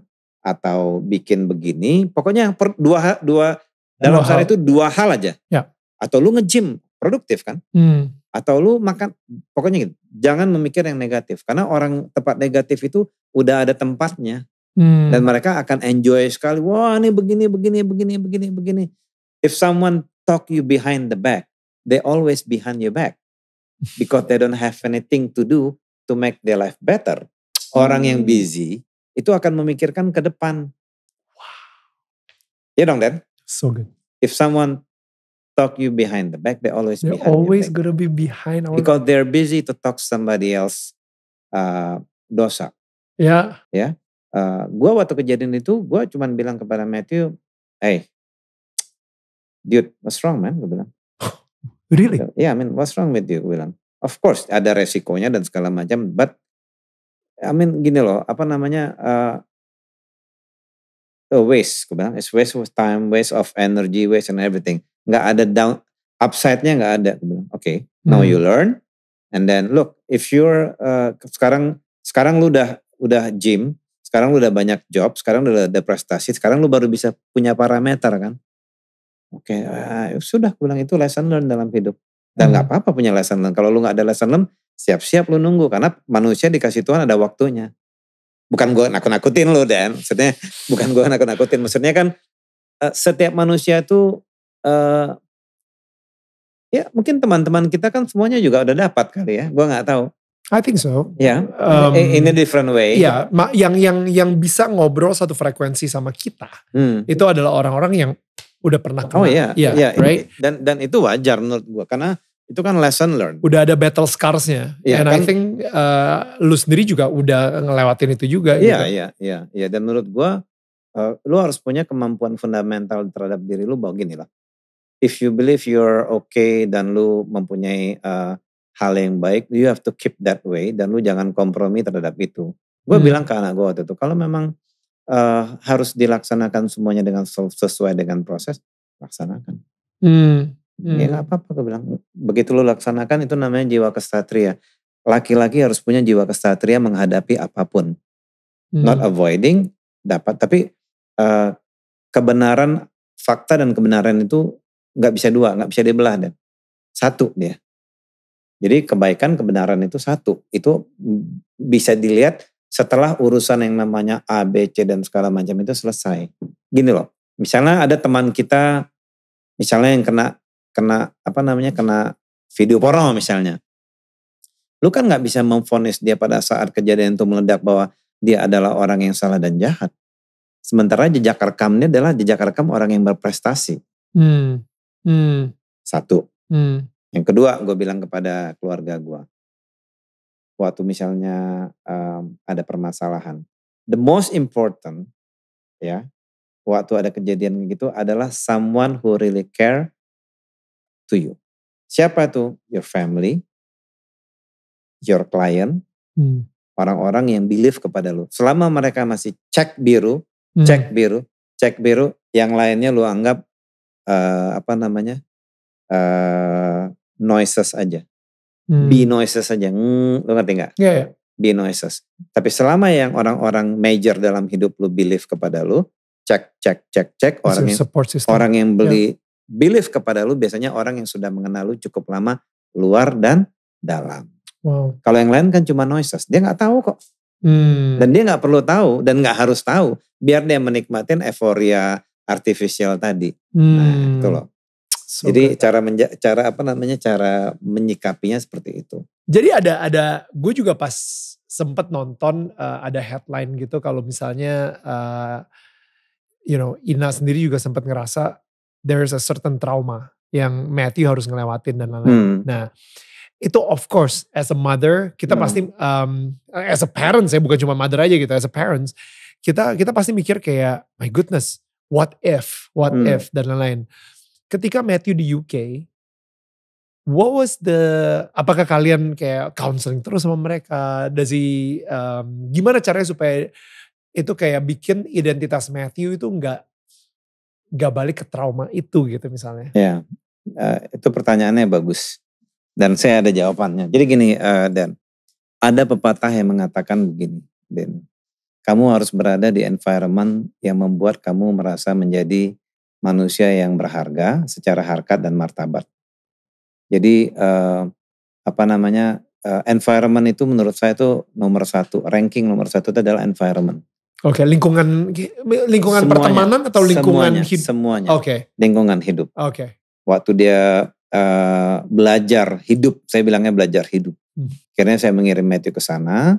atau bikin begini. Pokoknya per, dua dua dalam hal itu dua hal aja. Ya. Atau lu nge-gym produktif kan? Hmm. Atau lu makan pokoknya gitu. Jangan memikir yang negatif karena orang tempat negatif itu udah ada tempatnya. Hmm. Dan mereka akan enjoy sekali. Wah, ini begini begini begini begini begini. If someone talk you behind the back, they always behind your back because they don't have anything to do to make their life better. Orang hmm. yang busy itu akan memikirkan ke depan. Wow. Ya dong, Dan? So good. If someone talk you behind the back, they always they're always gonna be behind our because they're busy to talk somebody else uh, dosa. Ya. Yeah. Ya. Yeah. Uh, gua waktu kejadian itu, gua cuman bilang kepada Matthew, hey, dude, what's wrong man? Gue bilang. really? Yeah, I mean, what's wrong with you? Gue bilang. Of course, ada resikonya dan segala macam, but I mean gini loh, apa namanya uh, a waste, gue bilang it's waste of time, waste of energy, waste and everything. Nggak ada down upside-nya nggak ada. oke, okay, hmm. now you hmm. learn, and then look if you're uh, sekarang sekarang lu udah udah gym, sekarang lu udah banyak job, sekarang lu udah ada prestasi, sekarang lu baru bisa punya parameter kan. Oke, okay, uh, ya sudah gue bilang itu lesson learn dalam hidup. Dan nggak hmm. apa-apa punya lesson learn. Kalau lu nggak ada lesson learn, siap-siap lu nunggu karena manusia dikasih Tuhan ada waktunya. Bukan gue nakut-nakutin lu Dan, maksudnya bukan gue nakut-nakutin, maksudnya kan eh, setiap manusia itu uh, ya mungkin teman-teman kita kan semuanya juga udah dapat kali ya, gue nggak tahu. I think so. Ya, yeah. um, in a different way. Ya, yeah, yang yang yang bisa ngobrol satu frekuensi sama kita hmm. itu adalah orang-orang yang udah pernah oh, kenal. Oh iya, yeah. yeah, yeah, right. Dan dan itu wajar menurut gue karena itu kan lesson learned. Udah ada battle scars-nya. Yeah, And I kan- think uh, lu sendiri juga udah ngelewatin itu juga. Iya, gitu. iya, iya. iya. Dan menurut gue, uh, lu harus punya kemampuan fundamental terhadap diri lu bahwa gini lah. If you believe you're okay dan lu mempunyai uh, hal yang baik, you have to keep that way. Dan lu jangan kompromi terhadap itu. Gue hmm. bilang ke anak gue waktu itu, kalau memang uh, harus dilaksanakan semuanya dengan sesuai dengan proses, laksanakan. Hmm. Ya, hmm. Ya gak apa-apa gue bilang. Begitu lo laksanakan itu namanya jiwa kesatria. Laki-laki harus punya jiwa kesatria menghadapi apapun. Hmm. Not avoiding dapat, tapi uh, kebenaran fakta dan kebenaran itu nggak bisa dua, nggak bisa dibelah dan satu dia. Jadi kebaikan kebenaran itu satu. Itu bisa dilihat setelah urusan yang namanya A, B, C dan segala macam itu selesai. Gini loh, misalnya ada teman kita misalnya yang kena kena apa namanya kena video porno misalnya. Lu kan nggak bisa memfonis dia pada saat kejadian itu meledak bahwa dia adalah orang yang salah dan jahat. Sementara jejak rekamnya adalah jejak rekam orang yang berprestasi. Hmm. Hmm. Satu. Hmm. Yang kedua, gue bilang kepada keluarga gue, waktu misalnya um, ada permasalahan, the most important, ya, waktu ada kejadian gitu adalah someone who really care to you. Siapa tuh? Your family, your client, orang hmm. orang-orang yang believe kepada lu. Selama mereka masih cek biru, hmm. cek biru, cek biru, yang lainnya lu anggap uh, apa namanya uh, noises aja. Hmm. Be noises aja. Mm, lu ngerti nggak? Yeah, yeah. Be noises. Tapi selama yang orang-orang major dalam hidup lu believe kepada lu, cek cek cek cek orang yang orang yang ya. beli yeah belief kepada lu biasanya orang yang sudah mengenal lu cukup lama luar dan dalam. Wow. Kalau yang lain kan cuma noises, dia nggak tahu kok. Hmm. Dan dia nggak perlu tahu dan nggak harus tahu, biar dia menikmatin euforia artificial tadi. Nah, hmm. Nah, itu loh. So Jadi good. cara menja cara apa namanya cara menyikapinya seperti itu. Jadi ada ada gue juga pas sempet nonton uh, ada headline gitu kalau misalnya uh, you know Ina sendiri juga sempat ngerasa there is a certain trauma yang Matthew harus ngelewatin dan lain-lain. Hmm. Nah, itu of course as a mother kita hmm. pasti um, as a parents ya bukan cuma mother aja gitu as a parents kita kita pasti mikir kayak my goodness what if what hmm. if dan lain-lain. Ketika Matthew di UK what was the apakah kalian kayak counseling terus sama mereka dari um, gimana caranya supaya itu kayak bikin identitas Matthew itu nggak gak balik ke trauma itu gitu misalnya? Ya, uh, itu pertanyaannya bagus. Dan saya ada jawabannya. Jadi gini uh, Dan, ada pepatah yang mengatakan begini, Dan, kamu harus berada di environment yang membuat kamu merasa menjadi manusia yang berharga secara harkat dan martabat. Jadi eh, apa namanya eh, environment itu menurut saya itu nomor satu ranking nomor satu itu adalah environment. Oke, okay, lingkungan lingkungan semuanya, pertemanan atau lingkungan hidup? Semuanya. Oke. Okay. Lingkungan hidup. Oke. Okay. Waktu dia uh, belajar hidup, saya bilangnya belajar hidup. Hmm. Akhirnya saya mengirim Matthew ke sana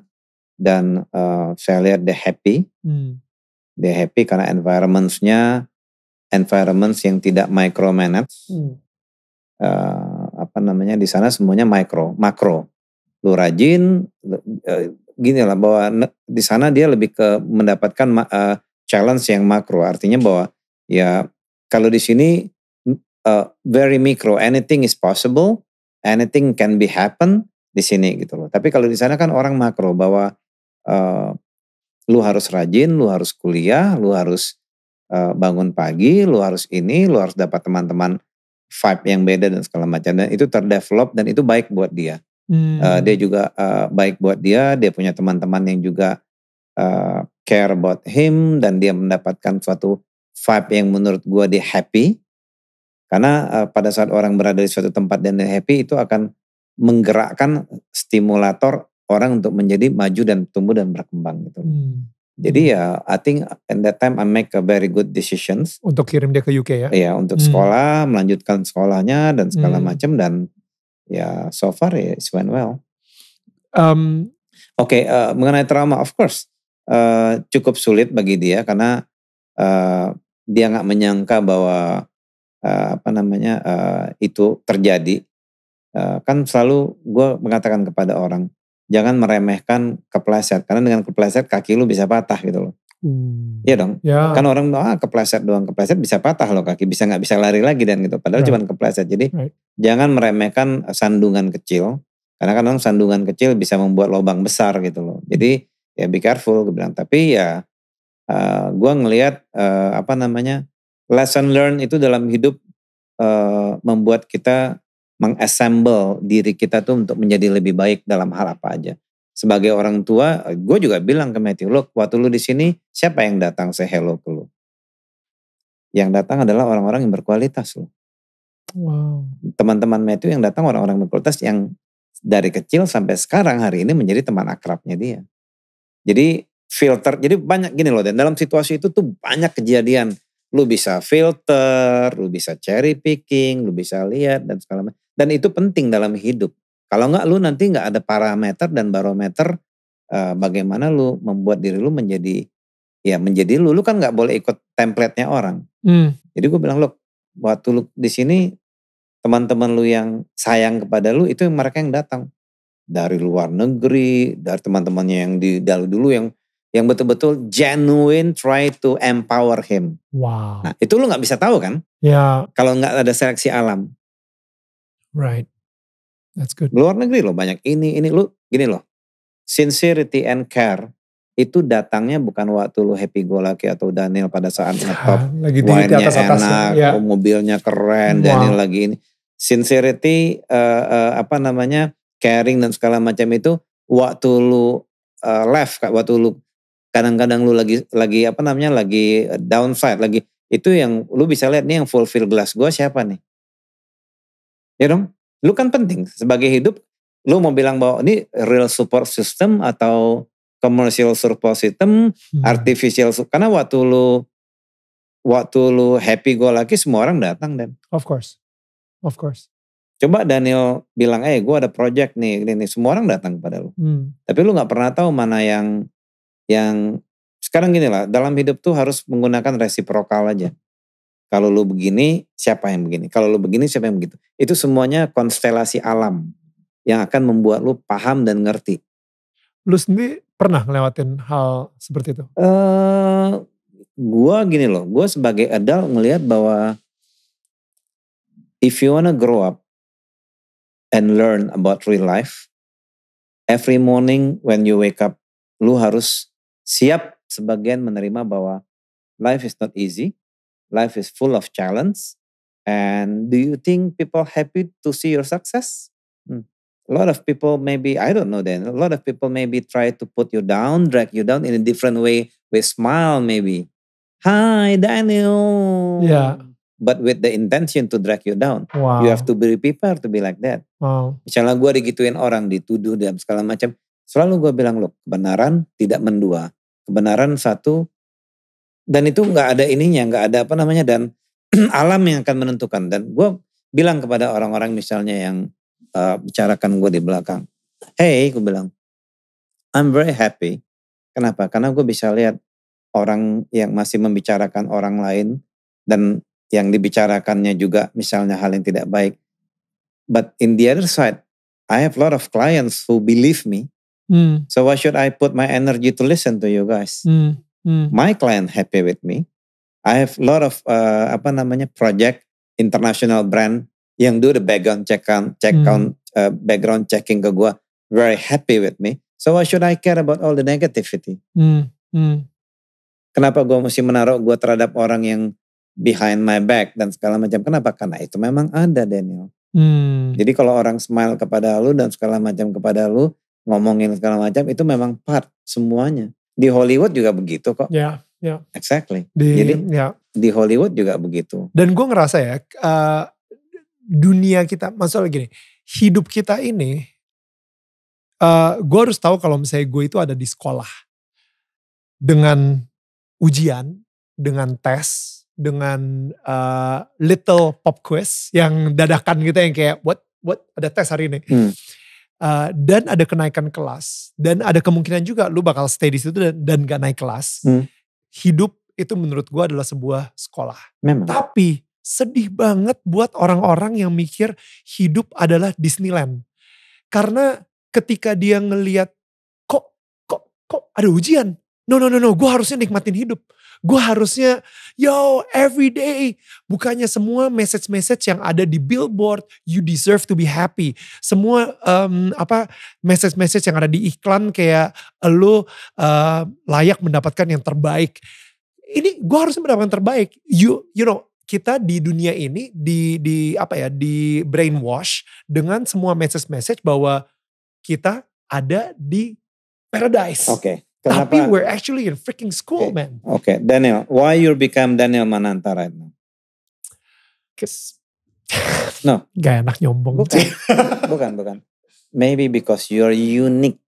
dan uh, saya lihat dia happy. Hmm. Dia happy karena environmentsnya environments yang tidak micromanage. Hmm. Uh, apa namanya di sana semuanya micro, makro. Lu rajin, gini lah bahwa di sana dia lebih ke mendapatkan uh, challenge yang makro artinya bahwa ya kalau di sini uh, very micro anything is possible anything can be happen di sini gitu loh tapi kalau di sana kan orang makro bahwa uh, lu harus rajin lu harus kuliah lu harus uh, bangun pagi lu harus ini lu harus dapat teman-teman vibe yang beda dan segala macam dan itu terdevelop dan itu baik buat dia Hmm. Uh, dia juga uh, baik buat dia, dia punya teman-teman yang juga uh, care about him dan dia mendapatkan suatu vibe yang menurut gue dia happy. Karena uh, pada saat orang berada di suatu tempat dan dia happy itu akan menggerakkan stimulator orang untuk menjadi maju dan tumbuh dan berkembang gitu. Hmm. Jadi hmm. ya, I think in that time I make a very good decisions. Untuk kirim dia ke UK ya? Iya, untuk hmm. sekolah, melanjutkan sekolahnya dan segala hmm. macam dan ya so far ya it's went well. Um, Oke, okay, uh, eh, mengenai trauma, of course uh, cukup sulit bagi dia karena uh, dia nggak menyangka bahwa uh, apa namanya uh, itu terjadi. Uh, kan selalu gue mengatakan kepada orang jangan meremehkan kepleset karena dengan kepleset kaki lu bisa patah gitu loh. Hmm. Iya dong. Ya. Kan orang ah kepleset doang, kepleset bisa patah loh kaki, bisa nggak bisa lari lagi dan gitu. Padahal right. cuma kepleset. Jadi right. jangan meremehkan sandungan kecil, karena kan orang sandungan kecil bisa membuat lubang besar gitu loh. Jadi ya be careful, gue bilang. Tapi ya uh, eh, gue ngelihat uh, apa namanya lesson learn itu dalam hidup uh, membuat kita mengassemble diri kita tuh untuk menjadi lebih baik dalam hal apa aja sebagai orang tua, gue juga bilang ke Matthew, lo waktu lu di sini, siapa yang datang saya hello ke lu? Yang datang adalah orang-orang yang berkualitas loh. Wow. Teman-teman Matthew yang datang orang-orang berkualitas yang dari kecil sampai sekarang hari ini menjadi teman akrabnya dia. Jadi filter, jadi banyak gini loh, dan dalam situasi itu tuh banyak kejadian. Lu bisa filter, lu bisa cherry picking, lu bisa lihat dan segala macam. Dan itu penting dalam hidup. Kalau nggak lu nanti nggak ada parameter dan barometer uh, bagaimana lu membuat diri lu menjadi ya menjadi lu. Lu kan nggak boleh ikut template-nya orang. Hmm. Jadi gue bilang lu buat lu di sini teman-teman lu yang sayang kepada lu itu mereka yang datang dari luar negeri, dari teman-temannya yang di dulu dulu yang yang betul-betul genuine try to empower him. Wow. Nah, itu lu nggak bisa tahu kan? Ya. Yeah. Kalau nggak ada seleksi alam. Right. That's good. Luar negeri loh banyak ini ini lu gini loh. Sincerity and care itu datangnya bukan waktu lu happy go lucky atau Daniel pada saat ya, ngetop lagi di, di atas enak, ya. Oh, mobilnya keren, wow. Daniel lagi ini. Sincerity uh, uh, apa namanya? caring dan segala macam itu waktu lu uh, left waktu lu kadang-kadang lu lagi lagi apa namanya lagi downside lagi itu yang lu bisa lihat nih yang fulfill glass gua siapa nih ya dong Lu kan penting sebagai hidup, lu mau bilang bahwa ini real support system atau commercial support system, hmm. artificial karena waktu lu waktu lu happy go lagi semua orang datang dan of course of course coba Daniel bilang eh gue ada project nih ini semua orang datang kepada lu hmm. tapi lu nggak pernah tahu mana yang yang sekarang gini lah dalam hidup tuh harus menggunakan resiprokal aja kalau lu begini, siapa yang begini? Kalau lu begini, siapa yang begitu? Itu semuanya konstelasi alam yang akan membuat lu paham dan ngerti. Lu sendiri pernah ngelewatin hal seperti itu? uh, gua gini loh, gua sebagai adult ngelihat bahwa if you wanna grow up and learn about real life, every morning when you wake up, lu harus siap sebagian menerima bahwa life is not easy Life is full of challenge. And do you think people happy to see your success? Hmm. A lot of people maybe, I don't know then, a lot of people maybe try to put you down, drag you down in a different way, with smile maybe. Hi, Daniel. Yeah. But with the intention to drag you down. Wow. You have to be prepared to be like that. Wow. Misalnya gue digituin orang, dituduh dalam segala macam. Selalu gue bilang, loh kebenaran tidak mendua. Kebenaran satu, dan itu nggak ada ininya nggak ada apa namanya dan alam yang akan menentukan dan gue bilang kepada orang-orang misalnya yang uh, bicarakan gue di belakang hey gue bilang I'm very happy kenapa karena gue bisa lihat orang yang masih membicarakan orang lain dan yang dibicarakannya juga misalnya hal yang tidak baik but in the other side I have a lot of clients who believe me. hmm. So why should I put my energy to listen to you guys? hmm. Hmm. My client happy with me. I have a lot of uh, apa namanya project international brand yang do the background check on check hmm. on uh, background checking ke gue very happy with me. So why should I care about all the negativity? Hmm. Hmm. Kenapa gue mesti menaruh gue terhadap orang yang behind my back dan segala macam? Kenapa? Karena itu memang ada Daniel. Hmm. Jadi kalau orang smile kepada lu dan segala macam kepada lu, ngomongin segala macam itu memang part semuanya. Di Hollywood juga begitu kok. Ya, ya. Exactly. Di, Jadi ya. di Hollywood juga begitu. Dan gue ngerasa ya uh, dunia kita, masalah gini, hidup kita ini, uh, eh, gue harus tahu kalau misalnya gue itu ada di sekolah dengan ujian, dengan tes, dengan uh, little pop quiz yang dadakan gitu yang kayak what what ada tes hari ini. Hmm. Uh, dan ada kenaikan kelas dan ada kemungkinan juga lu bakal stay di situ dan, dan gak naik kelas. Hmm. Hidup itu menurut gua adalah sebuah sekolah. Memang. Tapi sedih banget buat orang-orang yang mikir hidup adalah Disneyland. Karena ketika dia ngeliat kok kok kok ada ujian. No no no no, gua harusnya nikmatin hidup. Gue harusnya, yo every day. Bukannya semua message-message yang ada di billboard, you deserve to be happy. Semua um, apa message-message yang ada di iklan kayak lo uh, layak mendapatkan yang terbaik. Ini gue harus mendapatkan terbaik. You, you know, kita di dunia ini di di apa ya di brainwash dengan semua message-message bahwa kita ada di paradise. Oke. Okay. Kenapa? Tapi we're actually in freaking school, okay. Eh, man. okay. Daniel, why you become Daniel Mananta right now? Cause no, gak enak nyombong. Bukan, bukan, bukan. Maybe because you're unique.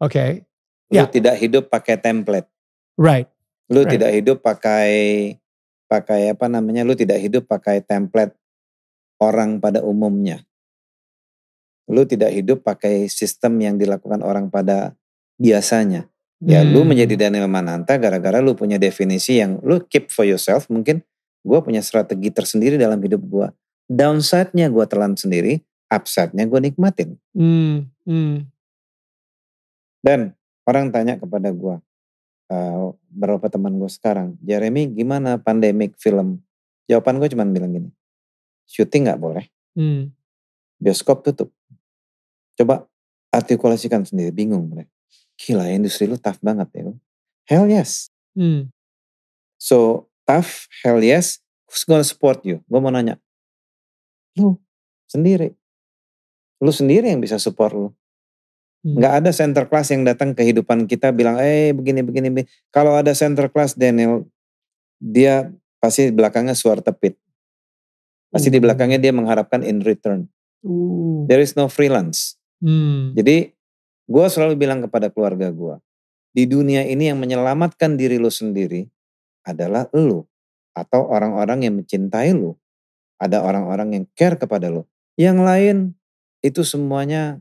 Oke. Okay. Lu tidak hidup pakai template. Right. Lu right. tidak hidup pakai pakai apa namanya? Lu tidak hidup pakai template orang pada umumnya. Lu tidak hidup pakai sistem yang dilakukan orang pada biasanya. Ya hmm. lu menjadi Daniel Mananta gara-gara lu punya definisi yang lu keep for yourself. Mungkin gue punya strategi tersendiri dalam hidup gue. Downside-nya gue telan sendiri, upside-nya gue nikmatin. Hmm. Hmm. Dan orang tanya kepada gue, uh, berapa teman gue sekarang, Jeremy gimana pandemik film? Jawaban gue cuma bilang gini, syuting nggak boleh, hmm. bioskop tutup. Coba artikulasikan sendiri, bingung mereka gila industri lu tough banget ya. Hell yes. Hmm. So tough, hell yes. Who's gonna support you? Gue mau nanya. Lu sendiri. Lu sendiri yang bisa support lu. Hmm. Nggak ada center class yang datang kehidupan kita bilang, eh begini, begini, begini. Kalau ada center class Daniel, dia pasti belakangnya suara tepit. Pasti hmm. di belakangnya dia mengharapkan in return. Uh. There is no freelance. Hmm. Jadi Gue selalu bilang kepada keluarga gue, di dunia ini yang menyelamatkan diri lu sendiri adalah lu atau orang-orang yang mencintai lu. Ada orang-orang yang care kepada lu. Yang lain itu semuanya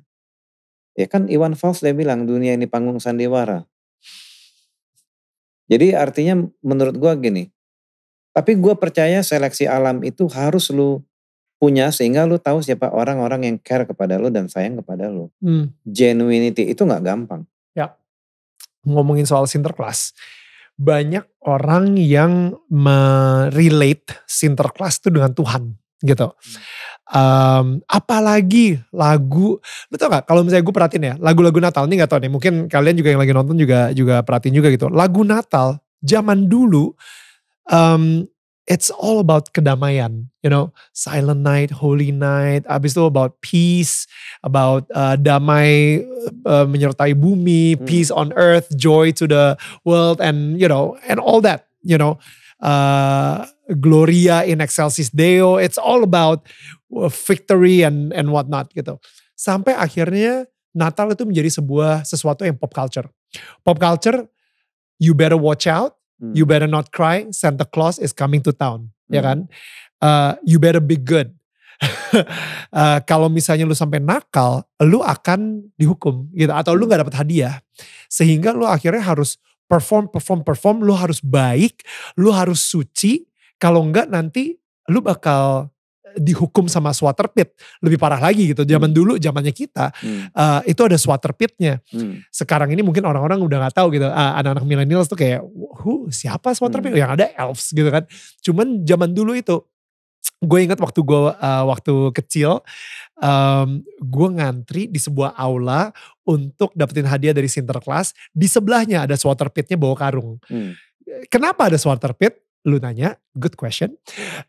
ya kan Iwan Fals dia bilang dunia ini panggung sandiwara. Jadi artinya menurut gue gini. Tapi gue percaya seleksi alam itu harus lu punya sehingga lu tahu siapa orang-orang yang care kepada lu dan sayang kepada lu. Hmm. Genuinity itu nggak gampang. Ya. Ngomongin soal sinterklas, banyak orang yang merelate sinterklas itu dengan Tuhan gitu. Um, apalagi lagu, lu tau gak? Kalau misalnya gue perhatiin ya, lagu-lagu Natal ini gak tau nih. Mungkin kalian juga yang lagi nonton juga juga perhatiin juga gitu. Lagu Natal zaman dulu um, it's all about kedamaian. You know, Silent Night, Holy Night, abis itu about peace, about uh, damai uh, menyertai bumi, hmm. peace on earth, joy to the world, and you know, and all that. You know, uh, Gloria in Excelsis Deo. It's all about uh, victory and and whatnot gitu. Sampai akhirnya Natal itu menjadi sebuah sesuatu yang pop culture. Pop culture, you better watch out Hmm. You better not cry, Santa Claus is coming to town, ya hmm. ya kan? Uh, you better be good. uh, kalau misalnya lu sampai nakal, lu akan dihukum gitu atau lu nggak dapat hadiah. Sehingga lu akhirnya harus perform perform perform, lu harus baik, lu harus suci. Kalau enggak nanti lu bakal dihukum sama swatter pit lebih parah lagi gitu zaman hmm. dulu zamannya kita hmm. uh, itu ada swatter pitnya hmm. sekarang ini mungkin orang-orang udah nggak tahu gitu uh, anak-anak milenial tuh kayak who siapa swatter pit hmm. yang ada elves gitu kan cuman zaman dulu itu gue ingat waktu gue uh, waktu kecil um, gue ngantri di sebuah aula untuk dapetin hadiah dari sinterklas di sebelahnya ada swatter pitnya bawa karung hmm. kenapa ada swatter pit lu nanya, good question.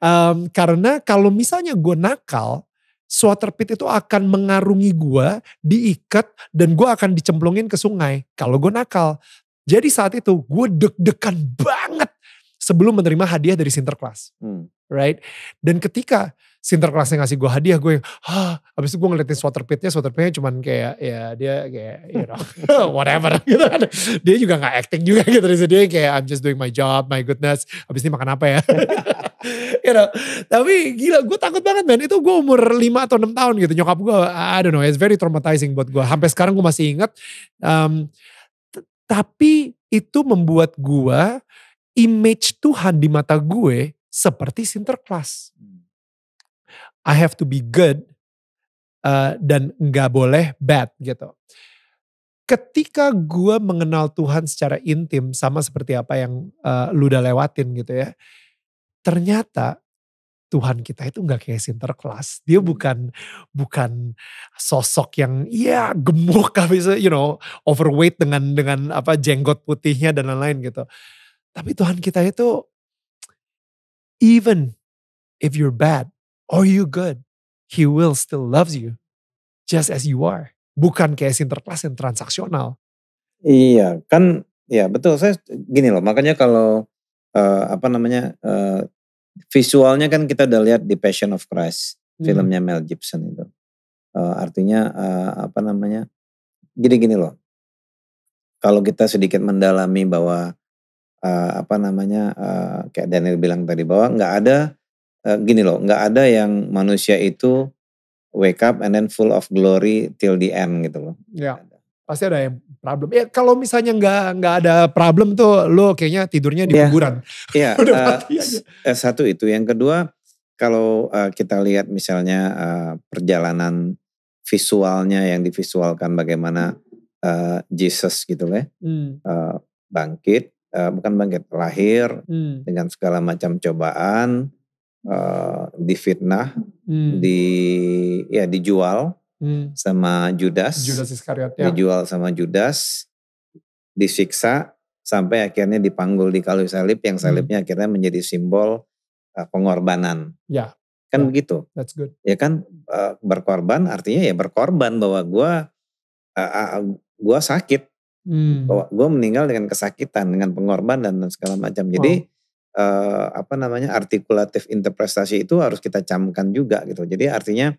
Um, karena kalau misalnya gue nakal, swatter pit itu akan mengarungi gue, diikat, dan gue akan dicemplungin ke sungai kalau gue nakal. Jadi saat itu gue deg-degan banget sebelum menerima hadiah dari Sinterklas. Hmm. Right? Dan ketika Sinterklasnya ngasih gue hadiah, gue yang, ah, habis itu gue ngeliatin sweater pitnya, sweater pitnya cuman kayak, ya dia kayak, you know, whatever gitu kan. Dia juga gak acting juga gitu, dia kayak, I'm just doing my job, my goodness, habis ini makan apa ya. you know, tapi gila gue takut banget man, itu gue umur 5 atau 6 tahun gitu, nyokap gue, I don't know, it's very traumatizing buat gue. Sampai sekarang gue masih inget, um, mmm, tapi itu membuat gue image Tuhan di mata gue seperti Sinterklas. I have to be good uh, dan nggak boleh bad gitu. Ketika gue mengenal Tuhan secara intim sama seperti apa yang uh, lu udah lewatin gitu ya. Ternyata Tuhan kita itu nggak kayak Sinterklas. Dia hmm. bukan bukan sosok yang ya gemuk habis you know overweight dengan dengan apa jenggot putihnya dan lain-lain gitu tapi Tuhan kita itu even if you're bad or you good, he will still loves you just as you are. Bukan kayak sinterklas yang transaksional. Iya, kan ya betul saya gini loh. Makanya kalau uh, apa namanya uh, visualnya kan kita udah lihat di Passion of Christ, hmm. filmnya Mel Gibson itu. Uh, artinya uh, apa namanya? Gini-gini loh. Kalau kita sedikit mendalami bahwa uh, apa namanya uh, kayak Daniel bilang tadi bahwa nggak ada uh, gini loh nggak ada yang manusia itu wake up and then full of glory till the end gitu loh. Ya pasti ada yang problem. Ya kalau misalnya nggak nggak ada problem tuh lo kayaknya tidurnya di iya. kuburan. Iya. Ya, uh, satu itu yang kedua kalau uh, kita lihat misalnya uh, perjalanan visualnya yang divisualkan bagaimana uh, Jesus gitu ya hmm. uh, bangkit uh, bukan bangkit lahir hmm. dengan segala macam cobaan uh, difitnah hmm. di ya dijual hmm. sama Judas Judas Iskariot ya. dijual sama Judas disiksa sampai akhirnya dipanggul di kayu salib yang hmm. salibnya hmm. akhirnya menjadi simbol uh, pengorbanan ya kan ya. begitu That's good. ya kan uh, berkorban artinya ya berkorban bahwa gue uh, uh, gue sakit Hmm. Bahwa gue meninggal dengan kesakitan, dengan pengorbanan dan segala macam. Jadi wow. uh, apa namanya artikulatif interpretasi itu harus kita camkan juga gitu. Jadi artinya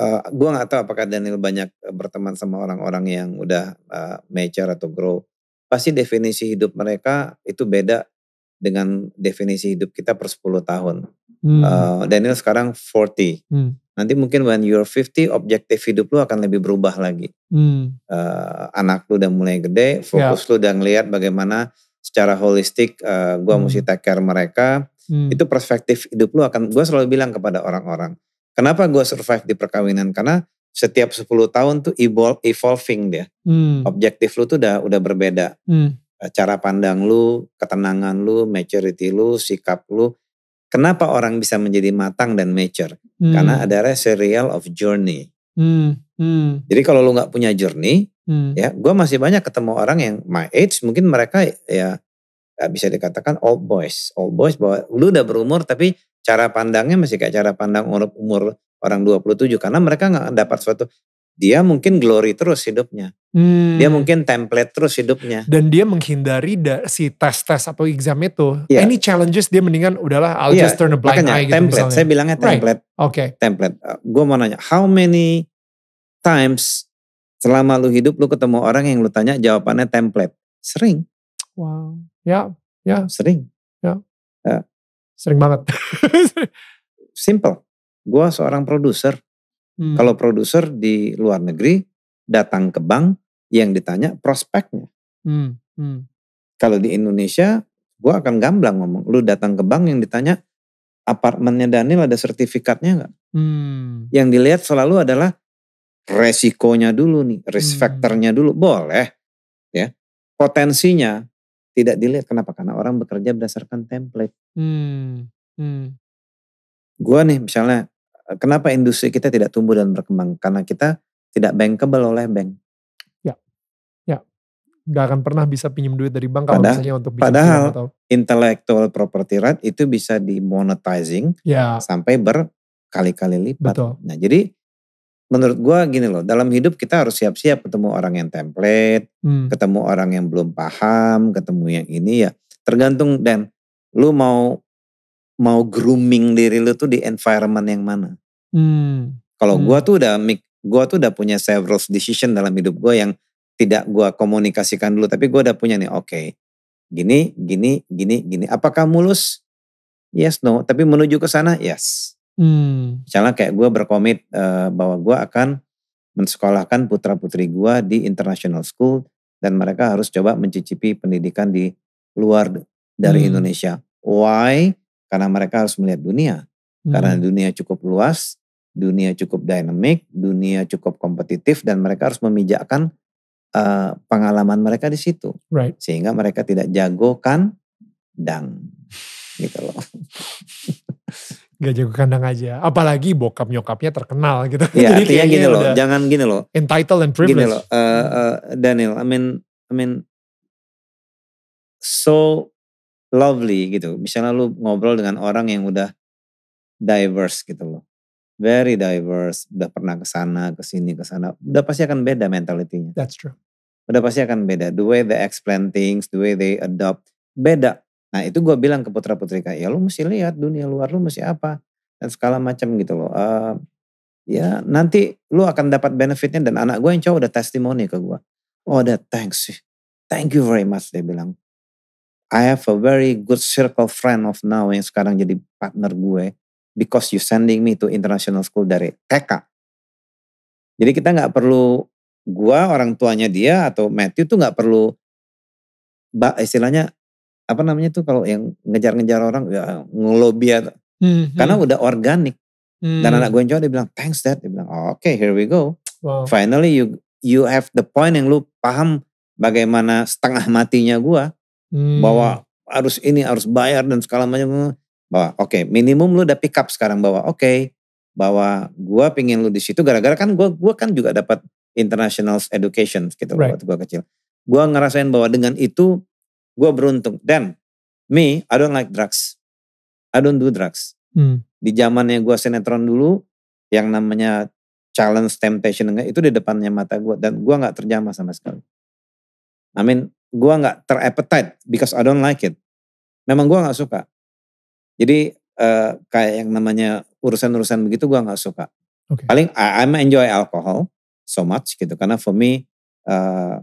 uh, eh, gue nggak tahu apakah Daniel banyak eh, berteman sama orang-orang yang udah uh, mature atau grow. Pasti definisi hidup mereka itu beda dengan definisi hidup kita per 10 tahun. Hmm. Uh, Daniel sekarang 40. Hmm nanti mungkin when you're 50 objektif hidup lu akan lebih berubah lagi. Hmm. Uh, anak lu udah mulai gede, ya. fokus yeah. lu udah ngeliat bagaimana secara holistik uh, gua hmm. mesti take care mereka. Hmm. Itu perspektif hidup lu akan gua selalu bilang kepada orang-orang. Kenapa gue survive di perkawinan? Karena setiap 10 tahun tuh evolve, evolving dia. Hmm. Objektif lu tuh udah udah berbeda. Hmm. Eh, cara pandang lu, ketenangan lu, maturity lu, sikap lu, Kenapa orang bisa menjadi matang dan mature? Hmm. Karena ada serial of journey. Hmm. Hmm. Jadi kalau lu nggak punya journey, hmm. ya, gue masih banyak ketemu orang yang my age, mungkin mereka ya gak bisa dikatakan old boys, old boys bahwa lu udah berumur tapi cara pandangnya masih kayak cara pandang umur umur orang 27 karena mereka nggak dapat suatu dia mungkin glory terus hidupnya. Hmm. Dia mungkin template terus hidupnya. Dan dia menghindari da si tes-tes atau exam itu. Yeah. Any challenges dia mendingan udahlah I'll yeah. just turn a blind Makanya, eye gitu template, misalnya. Saya bilangnya template. Right. Oke. Okay. Template. Uh, gue mau nanya, how many times selama lu hidup lu ketemu orang yang lu tanya jawabannya template? Sering. Wow. Ya, yeah. ya. Yeah. Sering. Ya. Yeah. Uh, Sering banget. simple. Gue seorang produser. Hmm. Kalau produser di luar negeri, datang ke bank yang ditanya prospeknya. Hmm, hmm. Kalau di Indonesia, gue akan gamblang ngomong, lu datang ke bank yang ditanya apartemennya Daniel ada sertifikatnya nggak? Hmm. Yang dilihat selalu adalah resikonya dulu nih, risk hmm. factornya dulu, boleh, ya. Potensinya tidak dilihat kenapa? Karena orang bekerja berdasarkan template. Hmm. Hmm. Gua nih misalnya, kenapa industri kita tidak tumbuh dan berkembang? Karena kita tidak bankable oleh bank. Ya, ya, nggak akan pernah bisa pinjam duit dari bank kalau Pada, misalnya untuk padahal atau... intellectual property right itu bisa dimonetizing ya. sampai berkali-kali lipat. Betul. Nah, jadi menurut gue gini loh, dalam hidup kita harus siap-siap ketemu orang yang template, hmm. ketemu orang yang belum paham, ketemu yang ini ya. Tergantung dan lu mau mau grooming diri lu tuh di environment yang mana. Hmm. Kalau hmm. gue tuh udah mik gue tuh udah punya several decision dalam hidup gue yang tidak gue komunikasikan dulu, tapi gue udah punya nih, oke, okay, gini, gini, gini, gini. Apakah mulus? Yes, no. Tapi menuju ke sana, yes. Hmm. Misalnya kayak gue berkomit uh, bahwa gue akan mensekolahkan putra putri gue di international school dan mereka harus coba mencicipi pendidikan di luar dari hmm. Indonesia. Why? Karena mereka harus melihat dunia. Hmm. Karena dunia cukup luas, dunia cukup dinamik, dunia cukup kompetitif dan mereka harus memijakkan uh, pengalaman mereka di situ. Right. Sehingga mereka tidak jago kandang. Gitu loh. Gak jago kandang aja. Apalagi bokap nyokapnya terkenal gitu. Iya artinya gini loh. Jangan gini loh. Entitled and privileged. Gini loh. Uh, uh, Daniel, I mean, I mean, so lovely gitu. Misalnya lu ngobrol dengan orang yang udah diverse gitu loh very diverse, udah pernah ke sana, ke sini, ke sana, udah pasti akan beda mentalitinya. That's true. Udah pasti akan beda. The way they explain things, the way they adopt, beda. Nah itu gue bilang ke putra putri kayak, ya lu mesti lihat dunia luar lu mesti apa dan segala macam gitu loh. Uh, ya nanti lu akan dapat benefitnya dan anak gue yang cowok udah testimoni ke gue. Oh that thanks, thank you very much dia bilang. I have a very good circle friend of now yang sekarang jadi partner gue because you sending me to international school dari TK. Jadi kita nggak perlu gua orang tuanya dia atau Matthew tuh nggak perlu bah, istilahnya apa namanya tuh kalau yang ngejar-ngejar orang ya, ngelobi hmm, karena hmm. udah organik hmm. dan anak gue yang cowok dia bilang thanks dad dia bilang oh, oke okay, here we go wow. finally you you have the point yang lu paham bagaimana setengah matinya gue hmm. bahwa harus ini harus bayar dan segala macam bahwa oke okay, minimum lu udah pick up sekarang bahwa oke okay, bahwa gua pingin lu di situ gara-gara kan gua gua kan juga dapat international education gitu right. waktu gua kecil gua ngerasain bahwa dengan itu gua beruntung dan me I don't like drugs I don't do drugs hmm. di zamannya gua sinetron dulu yang namanya challenge temptation enggak itu di depannya mata gua dan gua nggak terjamah sama sekali I mean gue nggak terappetite because I don't like it memang gua nggak suka jadi uh, kayak yang namanya urusan-urusan begitu gue nggak suka. Okay. Paling I, I'm enjoy alcohol so much gitu karena for me uh,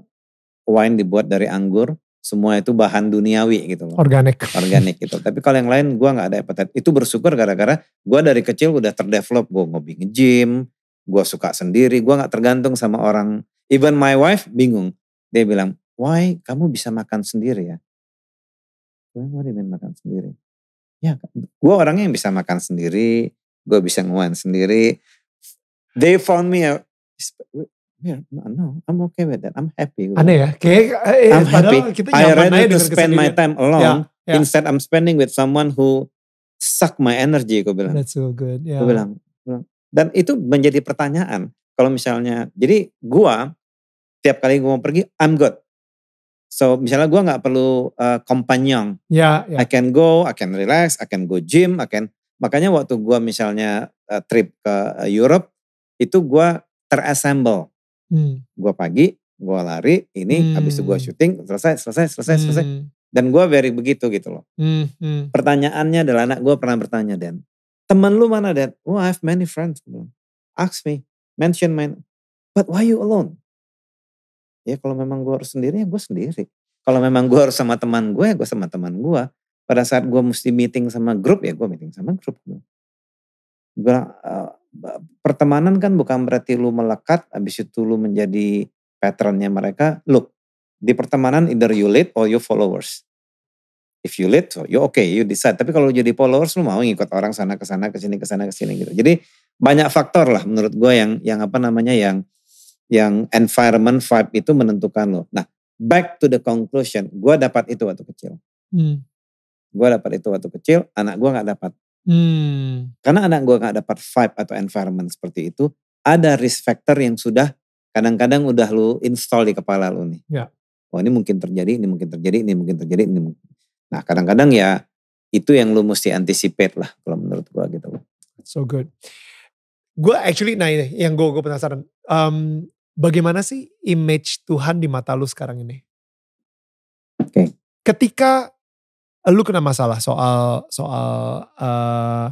wine dibuat dari anggur semua itu bahan duniawi gitu loh. Organik. Organik gitu. Tapi kalau yang lain gue nggak ada appetite. Itu bersyukur gara-gara gue dari kecil udah terdevelop. Gue ngobi nge-gym, gue suka sendiri, gue nggak tergantung sama orang. Even my wife bingung. Dia bilang, why kamu bisa makan sendiri ya? Gue mau makan sendiri. Ya, gue orangnya yang bisa makan sendiri, gue bisa nguan sendiri. They found me a, Yeah, no, I'm okay with that. I'm happy. Aneh ya, kayak eh, I'm happy. Kita I rather to spend my time ya, alone yeah, yeah. instead I'm spending with someone who suck my energy. Gue bilang. That's so good. Yeah. Gue bilang, Dan itu menjadi pertanyaan. Kalau misalnya, jadi gua tiap kali gue mau pergi, I'm good. So misalnya gue nggak perlu uh, yeah, yeah. I can go, I can relax, I can go gym, I can. Makanya waktu gue misalnya uh, trip ke uh, Europe itu gue terassemble. Hmm. Gue pagi, gue lari, ini hmm. habis itu gue hmm. syuting, selesai, selesai, selesai, hmm. selesai. Dan gue very begitu gitu loh. Hmm, hmm. Pertanyaannya adalah anak gue pernah bertanya Dan, teman lu mana Dan? Oh I have many friends. Ask me, mention my, but why you alone? Ya kalau memang gue harus sendiri ya gue sendiri. Kalau memang gue harus sama teman gue ya gue sama teman gue. Pada saat gue mesti meeting sama grup ya gue meeting sama grup gue. Gue uh, pertemanan kan bukan berarti lu melekat habis itu lu menjadi patternnya mereka. Look, di pertemanan either you lead or you followers. If you lead, so you okay, you decide. Tapi kalau jadi followers lu mau ngikut orang sana ke sana ke sini ke sana ke sini gitu. Jadi banyak faktor lah menurut gue yang yang apa namanya yang yang environment vibe itu menentukan lo. Nah, back to the conclusion, gue dapat itu waktu kecil. Hmm. Gue dapat itu waktu kecil, anak gue nggak dapat. Hmm. Karena anak gue nggak dapat vibe atau environment seperti itu, ada risk factor yang sudah kadang-kadang udah lo install di kepala lo nih. Ya. Oh ini mungkin terjadi, ini mungkin terjadi, ini mungkin terjadi, ini mungkin. Nah kadang-kadang ya itu yang lu mesti anticipate lah kalau menurut gue gitu. So good. Gue actually, nah ini yang gue penasaran. Um, bagaimana sih image Tuhan di mata lu sekarang ini? Oke. Okay. Ketika lu kena masalah soal soal uh,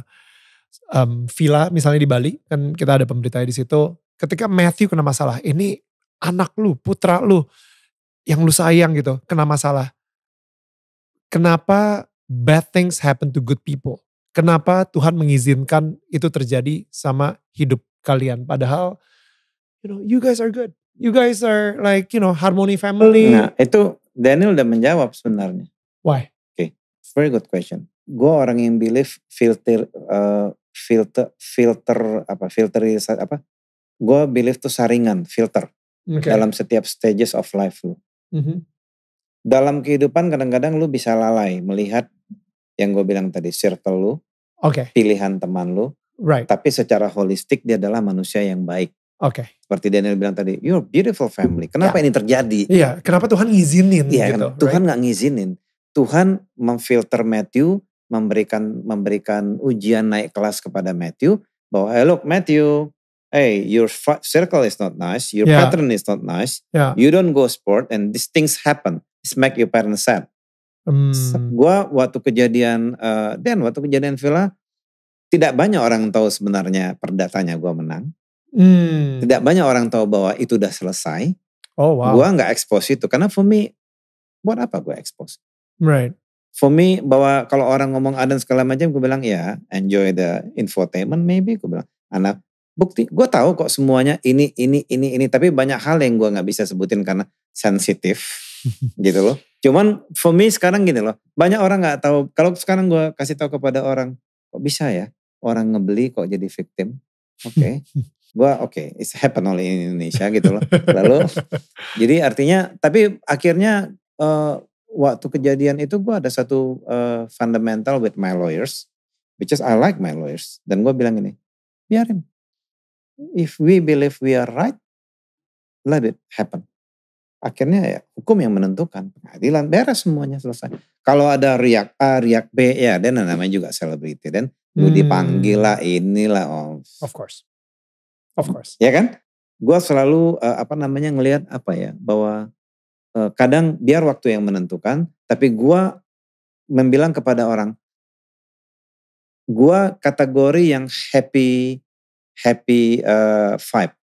um, villa misalnya di Bali kan kita ada pemberitanya di situ. Ketika Matthew kena masalah, ini anak lu, putra lu yang lu sayang gitu kena masalah. Kenapa bad things happen to good people? Kenapa Tuhan mengizinkan itu terjadi sama hidup kalian? Padahal you know, you guys are good. You guys are like, you know, harmony family. Nah, itu Daniel udah menjawab sebenarnya. Why? Okay, very good question. Gue orang yang believe filter, uh, filter, filter apa, filter apa? Gue believe tuh saringan, filter okay. dalam setiap stages of life lu. Mm -hmm. Dalam kehidupan kadang-kadang lu bisa lalai melihat yang gue bilang tadi circle lu, okay. pilihan teman lu, right. tapi secara holistik dia adalah manusia yang baik. Oke. Okay. Seperti Daniel bilang tadi, you're a beautiful family. Kenapa yeah. ini terjadi? Iya, kenapa Tuhan ngizinin iya, gitu. Kan? Tuhan nggak gak ngizinin. Tuhan memfilter Matthew, memberikan memberikan ujian naik kelas kepada Matthew bahwa hey look Matthew, hey your circle is not nice, your yeah. pattern is not nice. Yeah. You don't go sport and these things happen. Smack make your parents sad. Hmm. Gua waktu kejadian uh, dan waktu kejadian Villa tidak banyak orang tahu sebenarnya perdatanya gue menang. Hmm. Tidak banyak orang tahu bahwa itu udah selesai. Oh wow. Gua nggak expose itu karena for me buat apa gue expose? Right. For me bahwa kalau orang ngomong ada segala macam gue bilang ya enjoy the infotainment maybe gue bilang anak bukti gue tahu kok semuanya ini ini ini ini tapi banyak hal yang gue nggak bisa sebutin karena sensitif gitu loh. Cuman for me sekarang gini loh banyak orang nggak tahu kalau sekarang gue kasih tahu kepada orang kok bisa ya orang ngebeli kok jadi victim Oke. Okay. gue oke okay, it's happen only in Indonesia gitu loh lalu jadi artinya tapi akhirnya uh, waktu kejadian itu gue ada satu uh, fundamental with my lawyers which is I like my lawyers dan gue bilang gini biarin if we believe we are right let it happen akhirnya ya hukum yang menentukan pengadilan beres semuanya selesai kalau ada riak A riak B ya dan namanya juga selebriti dan lu dipanggil lah hmm. inilah oh. of course Of course. Ya kan? Gua selalu uh, apa namanya ngelihat apa ya bahwa uh, kadang biar waktu yang menentukan, tapi gua membilang kepada orang, gua kategori yang happy happy uh, vibe.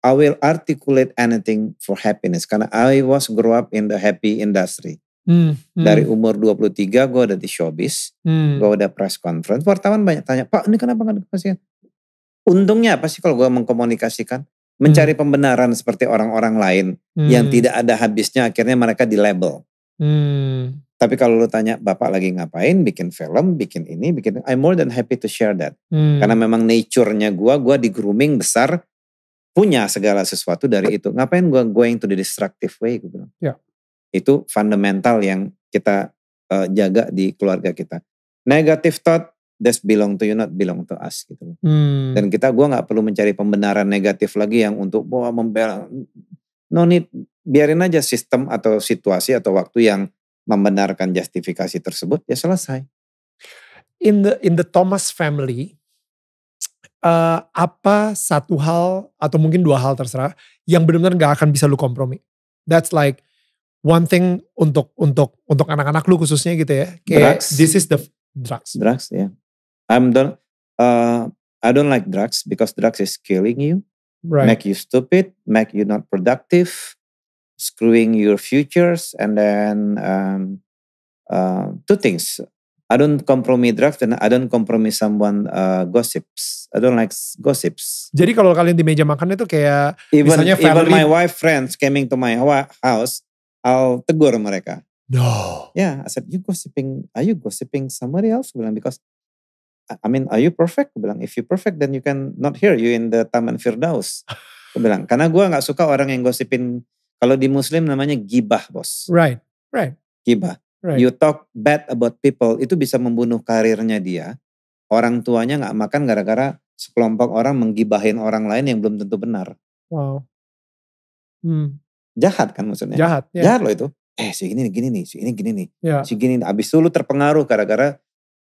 I will articulate anything for happiness karena I was grow up in the happy industry. Hmm, hmm. Dari umur 23 gue udah di showbiz, hmm. gue udah press conference. Wartawan banyak tanya, Pak ini kenapa gak dikasih? untungnya apa sih kalau gue mengkomunikasikan? Mencari hmm. pembenaran seperti orang-orang lain hmm. yang tidak ada habisnya akhirnya mereka di label. Hmm. Tapi kalau lu tanya bapak lagi ngapain, bikin film, bikin ini, bikin I'm more than happy to share that. Hmm. Karena memang nature-nya gue, gue di grooming besar, punya segala sesuatu dari itu. Ngapain gue going to the destructive way, gue bilang. Ya. Itu fundamental yang kita uh, jaga di keluarga kita. Negative thought, that's belong to you not belong to us gitu hmm. dan kita gue nggak perlu mencari pembenaran negatif lagi yang untuk bahwa oh, membela no need biarin aja sistem atau situasi atau waktu yang membenarkan justifikasi tersebut ya selesai in the in the Thomas family uh, apa satu hal atau mungkin dua hal terserah yang benar-benar nggak akan bisa lu kompromi that's like one thing untuk untuk untuk anak-anak lu khususnya gitu ya kayak drugs. this is the drugs drugs ya yeah. I'm don't uh, I don't like drugs because drugs is killing you, right. make you stupid, make you not productive, screwing your futures, and then um, uh, two things. I don't compromise drugs and I don't compromise someone uh, gossips. I don't like gossips. Jadi kalau kalian di meja makan itu kayak even, misalnya family. Even my wife friends coming to my house, I'll tegur mereka. No. Yeah, I said you gossiping. Are you gossiping somebody else? because I mean, are you perfect? Aku bilang, if you perfect, then you can not hear you in the Taman Firdaus. Aku bilang, karena gue nggak suka orang yang gosipin. Kalau di Muslim namanya gibah, bos. Right, right. Gibah. Right. You talk bad about people itu bisa membunuh karirnya dia. Orang tuanya nggak makan gara-gara sekelompok orang menggibahin orang lain yang belum tentu benar. Wow. Hmm. Jahat kan maksudnya? Jahat. Yeah. Jahat loh itu. Eh si gini nih, gini nih, si ini gini nih, yeah. si gini nih. Abis itu lu terpengaruh gara-gara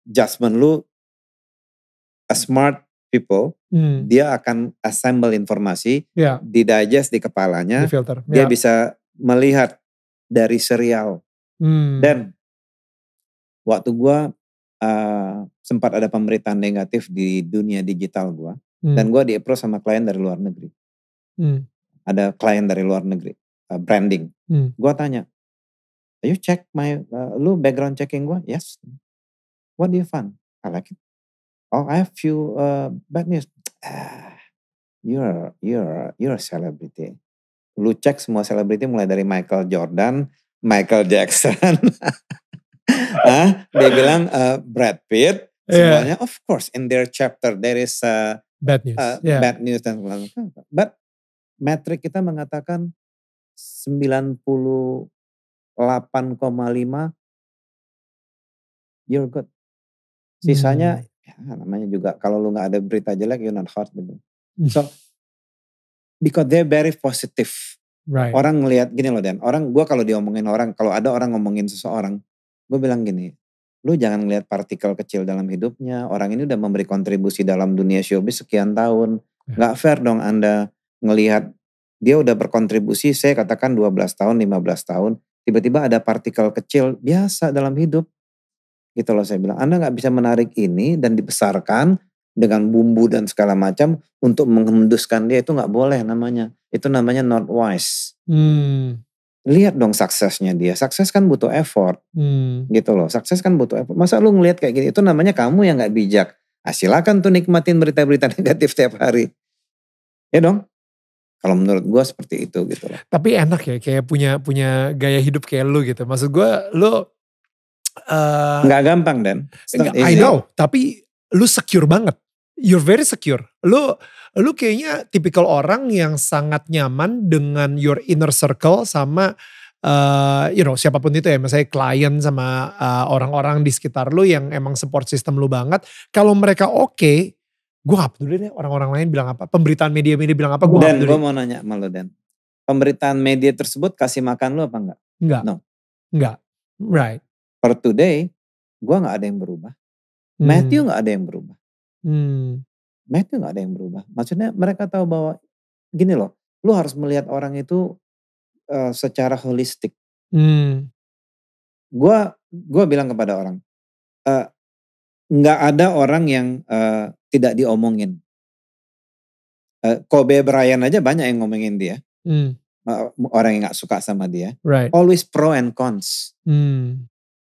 judgment lu a smart people hmm. dia akan assemble informasi yeah. digest di kepalanya di Yeah. dia ya. bisa melihat dari serial hmm. dan waktu gue uh, sempat ada pemberitaan negatif di dunia digital gue hmm. dan gue di approach sama klien dari luar negeri hmm. ada klien dari luar negeri uh, branding hmm. gue tanya you check my uh, lu background checking gue yes what do you find I like it oh I have few uh, bad news ah, you're you're you're a celebrity lu cek semua selebriti mulai dari Michael Jordan Michael Jackson Hah? dia bilang uh, Brad Pitt semuanya yeah. of course in their chapter there is a bad news A uh, yeah. bad news dan sebagainya but metric kita mengatakan 98,5 you're good sisanya hmm ya, namanya juga kalau lu nggak ada berita jelek you're not hurt gitu. Hmm. So because they're very positive. Right. Orang ngelihat gini loh Dan, orang gue kalau diomongin orang, kalau ada orang ngomongin seseorang, gue bilang gini, lu jangan ngelihat partikel kecil dalam hidupnya, orang ini udah memberi kontribusi dalam dunia showbiz sekian tahun, yeah. fair dong Anda ngelihat dia udah berkontribusi, saya katakan 12 tahun, 15 tahun, tiba-tiba ada partikel kecil biasa dalam hidup, Gitu loh saya bilang, Anda nggak bisa menarik ini dan dibesarkan dengan bumbu dan segala macam untuk mengenduskan dia itu nggak boleh namanya. Itu namanya not wise. Hmm. Lihat dong suksesnya dia. Sukses kan butuh effort. Hmm. Gitu loh. Sukses kan butuh effort. Masa lu ngelihat kayak gitu Itu namanya kamu yang nggak bijak. Ah, silakan tuh nikmatin berita-berita negatif tiap hari. Ya dong. Kalau menurut gue seperti itu gitu loh. Tapi enak ya kayak punya punya gaya hidup kayak lu gitu. Maksud gue lu Eh, nggak gampang dan I know tapi lu secure banget you're very secure lu lu kayaknya tipikal orang yang sangat nyaman dengan your inner circle sama uh, you know siapapun itu ya misalnya klien sama eh, orang-orang uh, di sekitar lu yang emang support system lu banget kalau mereka oke okay, gue gak peduli deh orang-orang lain bilang apa pemberitaan media-media bilang apa gue dan gue mau nanya malu dan pemberitaan media tersebut kasih makan lu apa enggak enggak no enggak right per today gue nggak ada yang berubah hmm. Matthew nggak ada yang berubah hmm. Matthew nggak ada yang berubah maksudnya mereka tahu bahwa gini loh lu harus melihat orang itu uh, secara holistik hmm. gue gue bilang kepada orang eh, nggak uh, ada orang yang uh, tidak diomongin uh, Kobe Bryant aja banyak yang ngomongin dia hmm. orang yang nggak suka sama dia right. always pro and cons hmm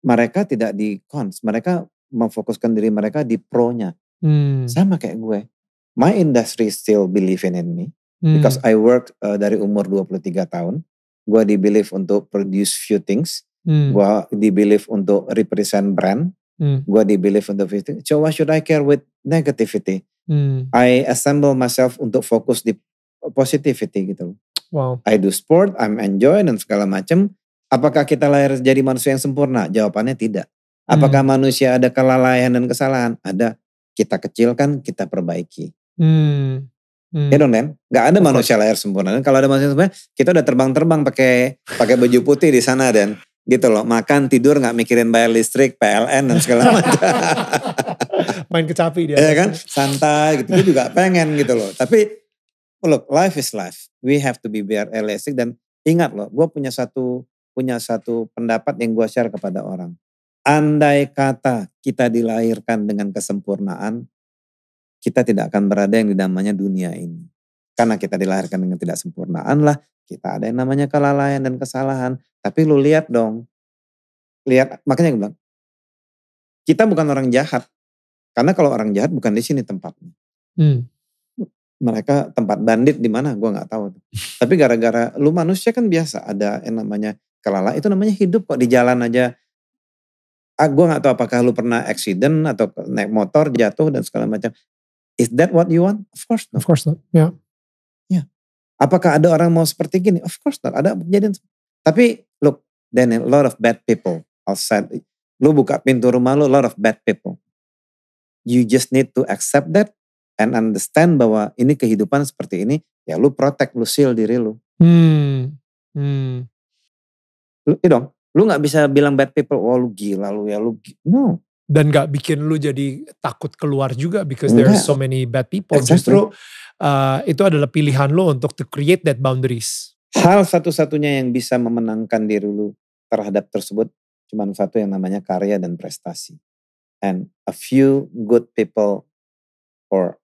mereka tidak di cons, mereka memfokuskan diri mereka di pro-nya. Hmm. Sama kayak gue. My industry still believing in me hmm. because I work uh, dari umur 23 tahun. Gue di believe untuk produce few things. Hmm. Gue di believe untuk represent brand. Hmm. Gue di believe untuk few things. So why should I care with negativity? Hmm. I assemble myself untuk fokus di positivity gitu. Wow. I do sport, I'm enjoy dan segala macam. Apakah kita lahir jadi manusia yang sempurna? Jawabannya tidak. Apakah hmm. manusia ada kelalaian dan kesalahan? Ada. Kita kecilkan, kita perbaiki. Hmm. hmm. Ya dong Nen, Gak ada manusia lahir sempurna. Dan kalau ada manusia sempurna, kita udah terbang-terbang pakai pakai baju putih di sana dan gitu loh. Makan tidur nggak mikirin bayar listrik, PLN dan segala macam. Main kecapi dia. Ya kan, santai gitu. Gue juga pengen gitu loh. Tapi look, life is life. We have to be realistic dan ingat loh, gue punya satu punya satu pendapat yang gue share kepada orang. Andai kata kita dilahirkan dengan kesempurnaan, kita tidak akan berada yang namanya dunia ini. Karena kita dilahirkan dengan tidak sempurnaan lah, kita ada yang namanya kelalaian dan kesalahan. Tapi lu lihat dong, lihat makanya gue bilang, kita bukan orang jahat. Karena kalau orang jahat bukan di sini tempatnya. Hmm. Mereka tempat bandit di mana gue nggak tahu. Tapi gara-gara lu manusia kan biasa ada yang namanya kelala itu namanya hidup kok di jalan aja. Ah, gue gak tahu apakah lu pernah accident atau naik motor jatuh dan segala macam. Is that what you want? Of course not. Of course not. Ya. Yeah. Ya. Yeah. Apakah ada orang mau seperti gini? Of course not. Ada kejadian. Tapi look, then a lot of bad people outside. Lu buka pintu rumah lu, a lot of bad people. You just need to accept that and understand bahwa ini kehidupan seperti ini. Ya lu protect, lu seal diri lu. Hmm. Hmm. Lu, you iya know, lu nggak bisa bilang bad people, oh, lu gila lu ya lu. No, dan gak bikin lu jadi takut keluar juga because there are so many bad people. Exactly. Justru uh, itu adalah pilihan lu untuk to create that boundaries. Hal satu-satunya yang bisa memenangkan diri lu terhadap tersebut cuma satu yang namanya karya dan prestasi. And a few good people or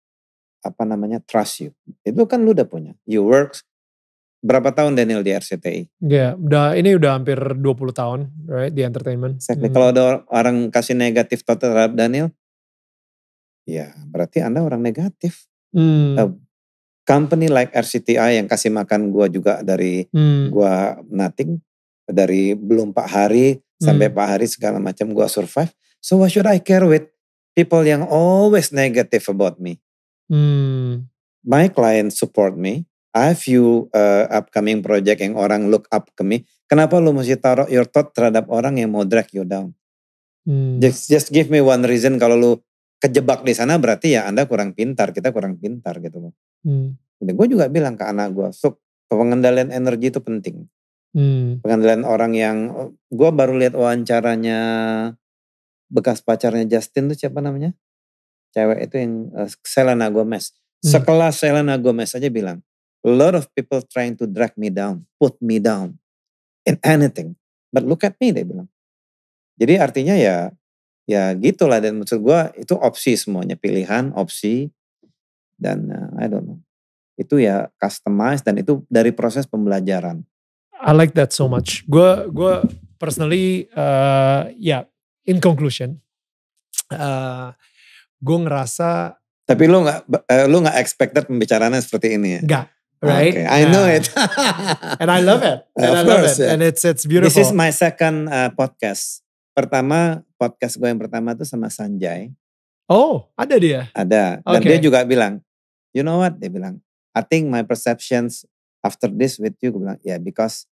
apa namanya trust you. Itu kan lu udah punya. You works berapa tahun Daniel di RCTI? Ya, udah ini udah hampir 20 tahun right di entertainment. Exactly. Hmm. Kalau ada orang kasih negatif total terhadap Daniel, ya berarti Anda orang negatif. Hmm. A company like RCTI yang kasih makan gua juga dari hmm. gua nothing, dari belum Pak Hari sampai hmm. Pak Hari segala macam gua survive. So why should I care with people yang always negative about me? Hmm. My client support me, I few uh, upcoming project yang orang look up ke me. Kenapa lu mesti taruh your thought terhadap orang yang mau drag you down? Hmm. Just, just give me one reason kalau lu kejebak di sana berarti ya Anda kurang pintar, kita kurang pintar gitu loh. Hmm. Gue juga bilang ke anak gue, sok pengendalian energi itu penting. Hmm. Pengendalian orang yang, gue baru lihat wawancaranya bekas pacarnya Justin tuh siapa namanya? Cewek itu yang uh, Selena Gomez. Hmm. Sekelas Selena Gomez aja bilang, A lot of people trying to drag me down, put me down in anything. But look at me, dia bilang. Jadi artinya ya ya gitulah dan maksud gue itu opsi semuanya pilihan opsi dan uh, I don't know itu ya customize dan itu dari proses pembelajaran. I like that so much. Gue gue personally uh, ya yeah, in conclusion uh, eh, gue ngerasa tapi lu nggak uh, lu nggak expected pembicaraannya seperti ini ya? Gak, right? Okay, I yeah. know it, and I love it. And of I love course, it, yeah. and it's it's beautiful. This is my second uh, podcast. Pertama podcast gue yang pertama tuh sama Sanjay. Oh, ada dia. Ada. Dan okay. dia juga bilang, you know what? Dia bilang, I think my perceptions after this with you, gue bilang, yeah, because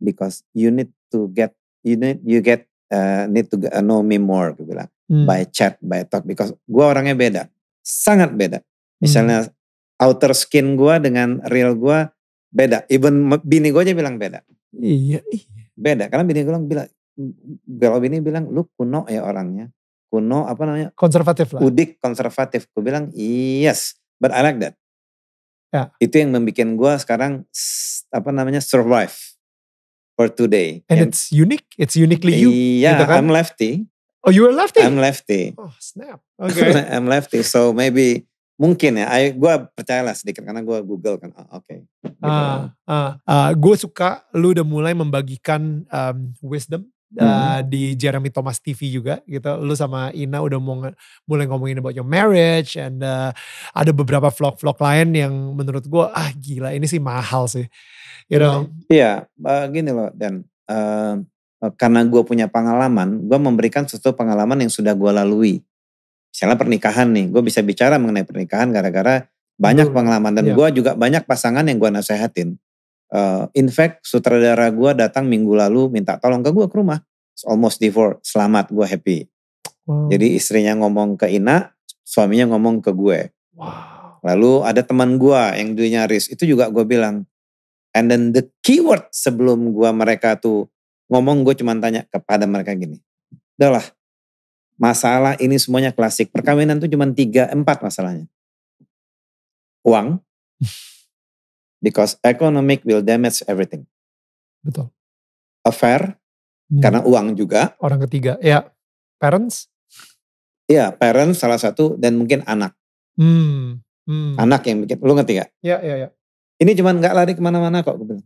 because you need to get you need you get uh, need to uh, know me more, gue bilang, hmm. by chat, by talk, because gue orangnya beda, sangat beda. Misalnya hmm outer skin gue dengan real gue beda. Even bini gue aja bilang beda. Iya, iya. Beda, karena bini gue bilang, kalau bini bilang lu kuno ya orangnya. Kuno apa namanya? Konservatif lah. Udik konservatif. Gue bilang yes, but I like that. Ya. Itu yang membuat gue sekarang apa namanya survive for today. And, And it's unique, it's uniquely you. Iya, gitu kan? I'm lefty. Oh, you are lefty. I'm lefty. Oh snap. Okay. I'm lefty, so maybe Mungkin ya, gue percaya lah sedikit karena gue Google kan. Ah, oke. Okay. Gitu. Uh, uh, ah, uh, ah, gue suka lu udah mulai membagikan um, wisdom Uh, hmm. di Jeremy Thomas TV juga gitu. Lu sama Ina udah mau mulai ngomongin about your marriage and uh, ada beberapa vlog-vlog lain yang menurut gue ah gila ini sih mahal sih. You iya, know. Iya, yeah, uh, gini loh dan uh, karena gue punya pengalaman, gue memberikan sesuatu pengalaman yang sudah gue lalui misalnya pernikahan nih, gue bisa bicara mengenai pernikahan gara-gara banyak hmm. pengalaman dan yeah. gue juga banyak pasangan yang gue nasehatin. Uh, in fact, sutradara gue datang minggu lalu minta tolong ke gue ke rumah. It's almost divorce, selamat gue happy. Wow. Jadi istrinya ngomong ke Ina, suaminya ngomong ke gue. Wow. Lalu ada teman gue yang dunia nyaris, itu juga gue bilang. And then the keyword sebelum gue mereka tuh ngomong gue cuma tanya kepada mereka gini. lah masalah ini semuanya klasik. Perkawinan tuh cuma tiga, empat masalahnya. Uang, because economic will damage everything. Betul. Affair, hmm. karena uang juga. Orang ketiga, ya. Parents? Iya, parents salah satu dan mungkin anak. Hmm. Hmm. Anak yang bikin, lu ngerti gak? ya ya ya Ini cuma gak lari kemana-mana kok. Dan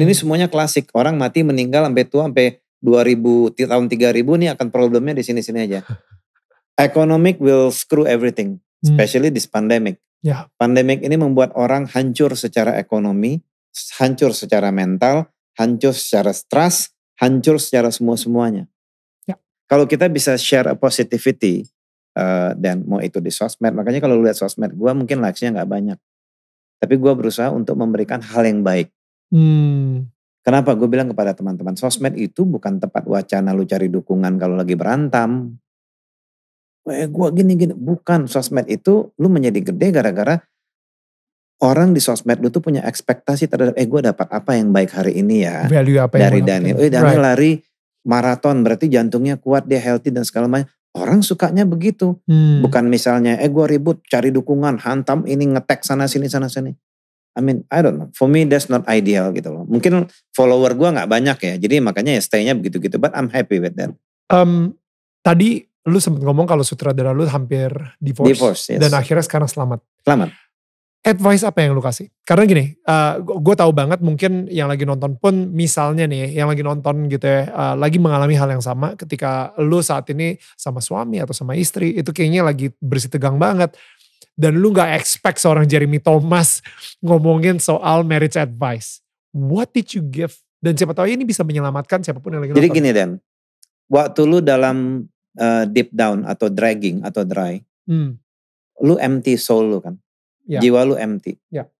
hmm. ini semuanya klasik, orang mati meninggal sampai tua, sampai 2000 tahun 3000 nih akan problemnya di sini-sini aja. Economic will screw everything, hmm. especially this pandemic. Yeah. Pandemic ini membuat orang hancur secara ekonomi, hancur secara mental, hancur secara stres, hancur secara semua-semuanya. Yeah. Kalau kita bisa share a positivity uh, dan mau itu di sosmed, makanya kalau lihat sosmed gue mungkin likesnya nggak banyak, tapi gue berusaha untuk memberikan hal yang baik. Hmm. Kenapa gue bilang kepada teman-teman sosmed itu bukan tempat wacana lu cari dukungan kalau lagi berantam. Eh gue gini-gini. Bukan sosmed itu lu menjadi gede gara-gara orang di sosmed lu tuh punya ekspektasi terhadap eh gue dapat apa yang baik hari ini ya. Value apa dari yang Daniel. Eh Daniel right. lari maraton berarti jantungnya kuat dia healthy dan segala macam. Orang sukanya begitu. Hmm. Bukan misalnya eh gue ribut cari dukungan hantam ini ngetek sana sini sana sini. I mean, I don't know. For me, that's not ideal gitu loh. Mungkin follower gue nggak banyak ya. Jadi makanya ya stay-nya begitu-gitu. But I'm happy with that. Um, tadi lu sempat ngomong kalau sutradara lu hampir divorce. Divorce, yes. Dan akhirnya sekarang selamat. Selamat. Advice apa yang lu kasih? Karena gini, uh, eh, gue tahu banget mungkin yang lagi nonton pun misalnya nih, yang lagi nonton gitu ya, uh, lagi mengalami hal yang sama ketika lu saat ini sama suami atau sama istri, itu kayaknya lagi bersih tegang banget dan lu gak expect seorang Jeremy Thomas ngomongin soal marriage advice. What did you give? Dan siapa tahu ini bisa menyelamatkan siapapun yang lagi Jadi nonton. gini Dan, waktu lu dalam uh, deep down atau dragging atau dry, hmm. lu empty soul lu kan, yeah. jiwa lu empty. Yeah.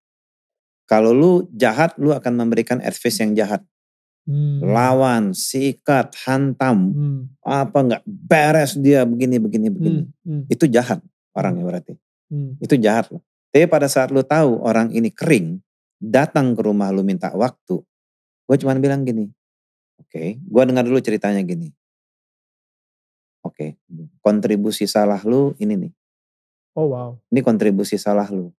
Kalau lu jahat, lu akan memberikan advice yang jahat. Hmm. Lawan, sikat, hantam, hmm. apa nggak beres dia begini begini begini. Hmm. Hmm. Itu jahat orangnya hmm. berarti. Hmm. Itu jahat loh. Tapi pada saat lu tahu orang ini kering, datang ke rumah lu minta waktu, gue cuma bilang gini, oke, okay, gue dengar dulu ceritanya gini. Oke, okay, kontribusi salah lu ini nih. Oh wow. Ini kontribusi salah lu.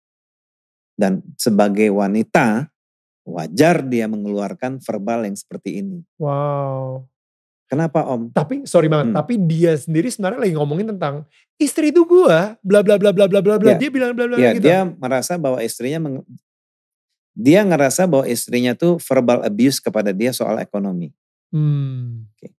Dan sebagai wanita, wajar dia mengeluarkan verbal yang seperti ini. Wow. Kenapa om? Tapi sorry banget, hmm. tapi dia sendiri sebenarnya lagi ngomongin tentang istri itu gua, bla bla bla bla bla bla bla. Ya. Dia bilang bla bla ya, gitu. Dia merasa bahwa istrinya meng, dia ngerasa bahwa istrinya tuh verbal abuse kepada dia soal ekonomi. Hmm. Oke.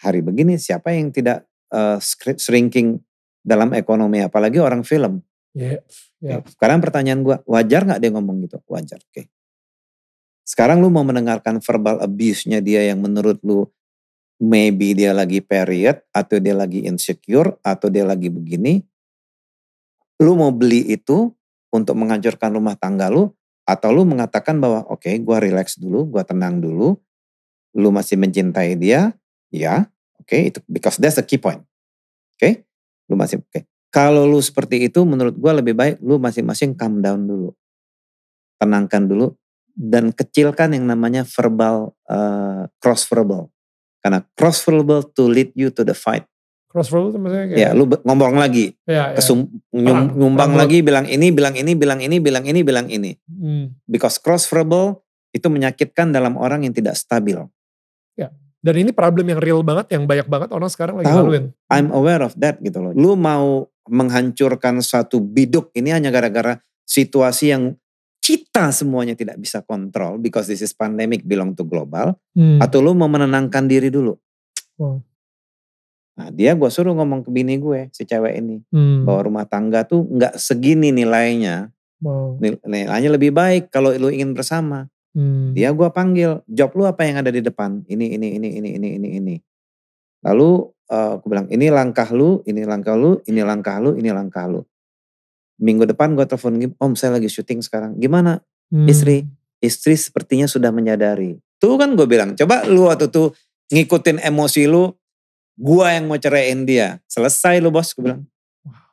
Hari begini siapa yang tidak uh, shrinking dalam ekonomi, apalagi orang film. Yeah. Yeah. Ya. Sekarang pertanyaan gue. wajar nggak dia ngomong gitu? Wajar. Oke. Sekarang lu mau mendengarkan verbal abuse-nya dia yang menurut lu maybe dia lagi period atau dia lagi insecure atau dia lagi begini lu mau beli itu untuk menghancurkan rumah tangga lu atau lu mengatakan bahwa oke okay, gua relax dulu gua tenang dulu lu masih mencintai dia ya oke okay, itu because that's a key point oke okay? lu masih oke okay. kalau lu seperti itu menurut gua lebih baik lu masing-masing calm down dulu tenangkan dulu dan kecilkan yang namanya verbal uh, eh, cross verbal karena cross verbal to lead you to the fight. Cross verbal itu maksudnya kayak... Ya, lu ngomong lagi. Ya, ya. Kesum, nyum, nyumbang lagi, bilang ini, bilang ini, bilang ini, bilang ini, bilang ini. Hmm. Because cross verbal itu menyakitkan dalam orang yang tidak stabil. Ya. Dan ini problem yang real banget, yang banyak banget orang sekarang lagi Tahu, laluin. I'm aware of that gitu loh. Lu mau menghancurkan satu biduk ini hanya gara-gara situasi yang kita semuanya tidak bisa kontrol because this is pandemic belong to global hmm. atau lu mau menenangkan diri dulu wow. nah dia gue suruh ngomong ke bini gue si cewek ini hmm. bahwa rumah tangga tuh nggak segini nilainya wow. nilainya lebih baik kalau lu ingin bersama hmm. dia gue panggil job lu apa yang ada di depan ini ini ini ini ini ini ini lalu uh, aku bilang ini langkah lu ini langkah lu ini langkah lu ini langkah lu Minggu depan gue telepon om saya lagi syuting sekarang. Gimana hmm. istri? Istri sepertinya sudah menyadari. Tuh kan gue bilang, coba lu waktu tuh ngikutin emosi lu, gue yang mau ceraiin dia. Selesai lu bos, gue bilang.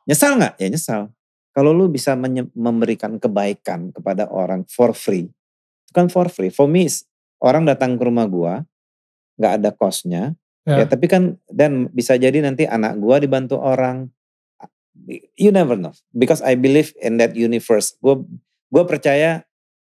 Nyesal nggak? Ya nyesal. Kalau lu bisa memberikan kebaikan kepada orang for free, itu kan for free. For me, orang datang ke rumah gue, nggak ada kosnya Ya. ya tapi kan dan bisa jadi nanti anak gue dibantu orang, you never know because I believe in that universe. Gue gue percaya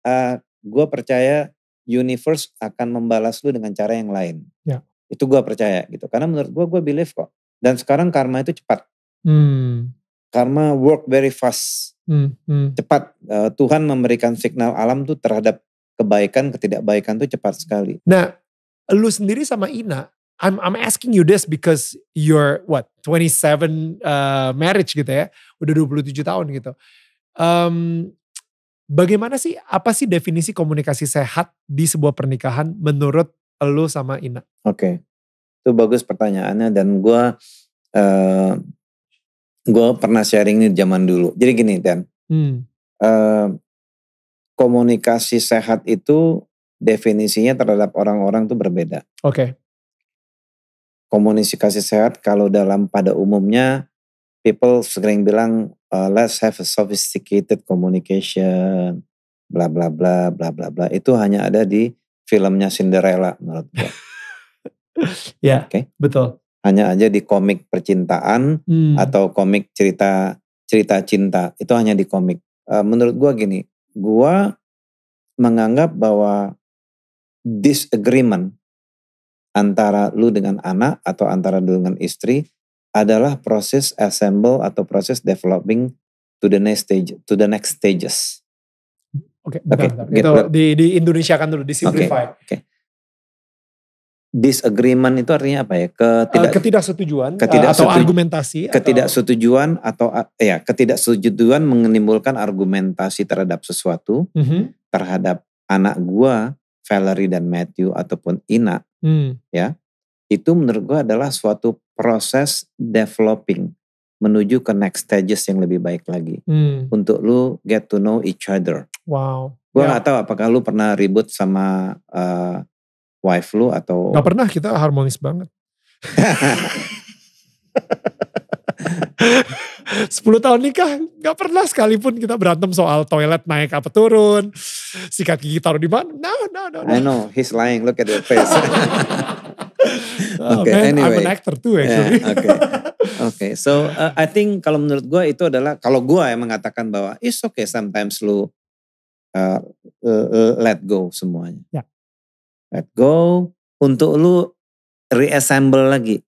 uh, ah, gue percaya universe akan membalas lu dengan cara yang lain. Ya. Itu gue percaya gitu. Karena menurut gue gue believe kok. Dan sekarang karma itu cepat. Hmm. Karma work very fast. Hmm, hmm. Cepat. Uh, Tuhan memberikan signal alam tuh terhadap kebaikan ketidakbaikan tuh cepat sekali. Nah, lu sendiri sama Ina I'm I'm asking you this because you're what 27 uh, marriage gitu ya. Udah 27 tahun gitu. Um, bagaimana sih apa sih definisi komunikasi sehat di sebuah pernikahan menurut lo sama Ina? Oke. Okay. Itu bagus pertanyaannya dan gue uh, gue pernah sharing ini zaman dulu. Jadi gini Dan, hmm. uh, komunikasi sehat itu definisinya terhadap orang-orang tuh berbeda. Oke. Okay komunikasi sehat kalau dalam pada umumnya people sering bilang uh, let's have a sophisticated communication bla bla bla bla bla bla itu hanya ada di filmnya Cinderella menurut gue. ya, Okay. Betul. Hanya aja di komik percintaan hmm. atau komik cerita cerita cinta itu hanya di komik. Uh, menurut gua gini, gua menganggap bahwa disagreement antara lu dengan anak atau antara lu dengan istri adalah proses assemble atau proses developing to the next stage to the next stages. Oke, okay, okay, Gitu, di di Indonesia kan dulu di simplify. Okay, okay. Disagreement itu artinya apa ya? Ketidak, eh, uh, ketidaksetujuan eh, ketidak atau argumentasi. Ketidaksetujuan atau, atau eh, ya ketidaksetujuan menimbulkan argumentasi terhadap sesuatu, mm -hmm. terhadap anak gua, Valerie dan Matthew ataupun Ina Hmm. Ya, itu menurut gue adalah suatu proses developing menuju ke next stages yang lebih baik lagi hmm. untuk lu get to know each other. Wow. Gue yeah. gak tahu apakah lu pernah ribut sama uh, wife lu atau Gak pernah kita harmonis banget. 10 tahun nikah nggak pernah sekalipun kita berantem soal toilet naik apa turun, sikat gigi taruh di mana. No, no, no, no. I know, he's lying. Look at your face. oh, okay, man, anyway. I'm an actor too actually. Yeah, okay. okay, so uh, I think kalau menurut gue itu adalah kalau gue yang mengatakan bahwa it's okay sometimes lu uh, uh, uh let go semuanya. Yeah. Let go untuk lu reassemble lagi.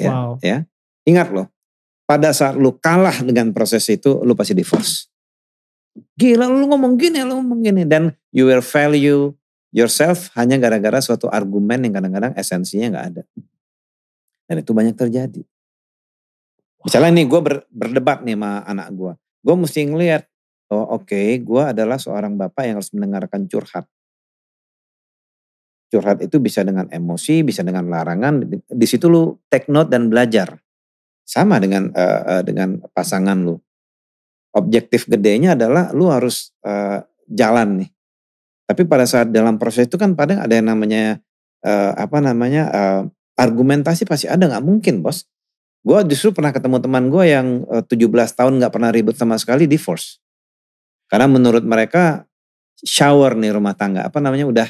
Ya, wow. ya. Ingat loh, pada saat lu kalah dengan proses itu, lu pasti divorce. Gila lu ngomong gini, lu ngomong gini. Dan you will value yourself hanya gara-gara suatu argumen yang kadang-kadang esensinya gak ada. Dan itu banyak terjadi. Misalnya nih gue ber, berdebat nih sama anak gue. Gue mesti ngeliat, oh oke okay, gue adalah seorang bapak yang harus mendengarkan curhat. Curhat itu bisa dengan emosi, bisa dengan larangan. Di situ lu take note dan belajar sama dengan uh, uh, dengan pasangan lu. Objektif gedenya adalah lu harus uh, jalan nih. Tapi pada saat dalam proses itu kan kadang ada yang namanya uh, apa namanya uh, argumentasi pasti ada nggak mungkin bos. Gue justru pernah ketemu teman gue yang uh, 17 tahun nggak pernah ribut sama sekali divorce. Karena menurut mereka shower nih rumah tangga apa namanya udah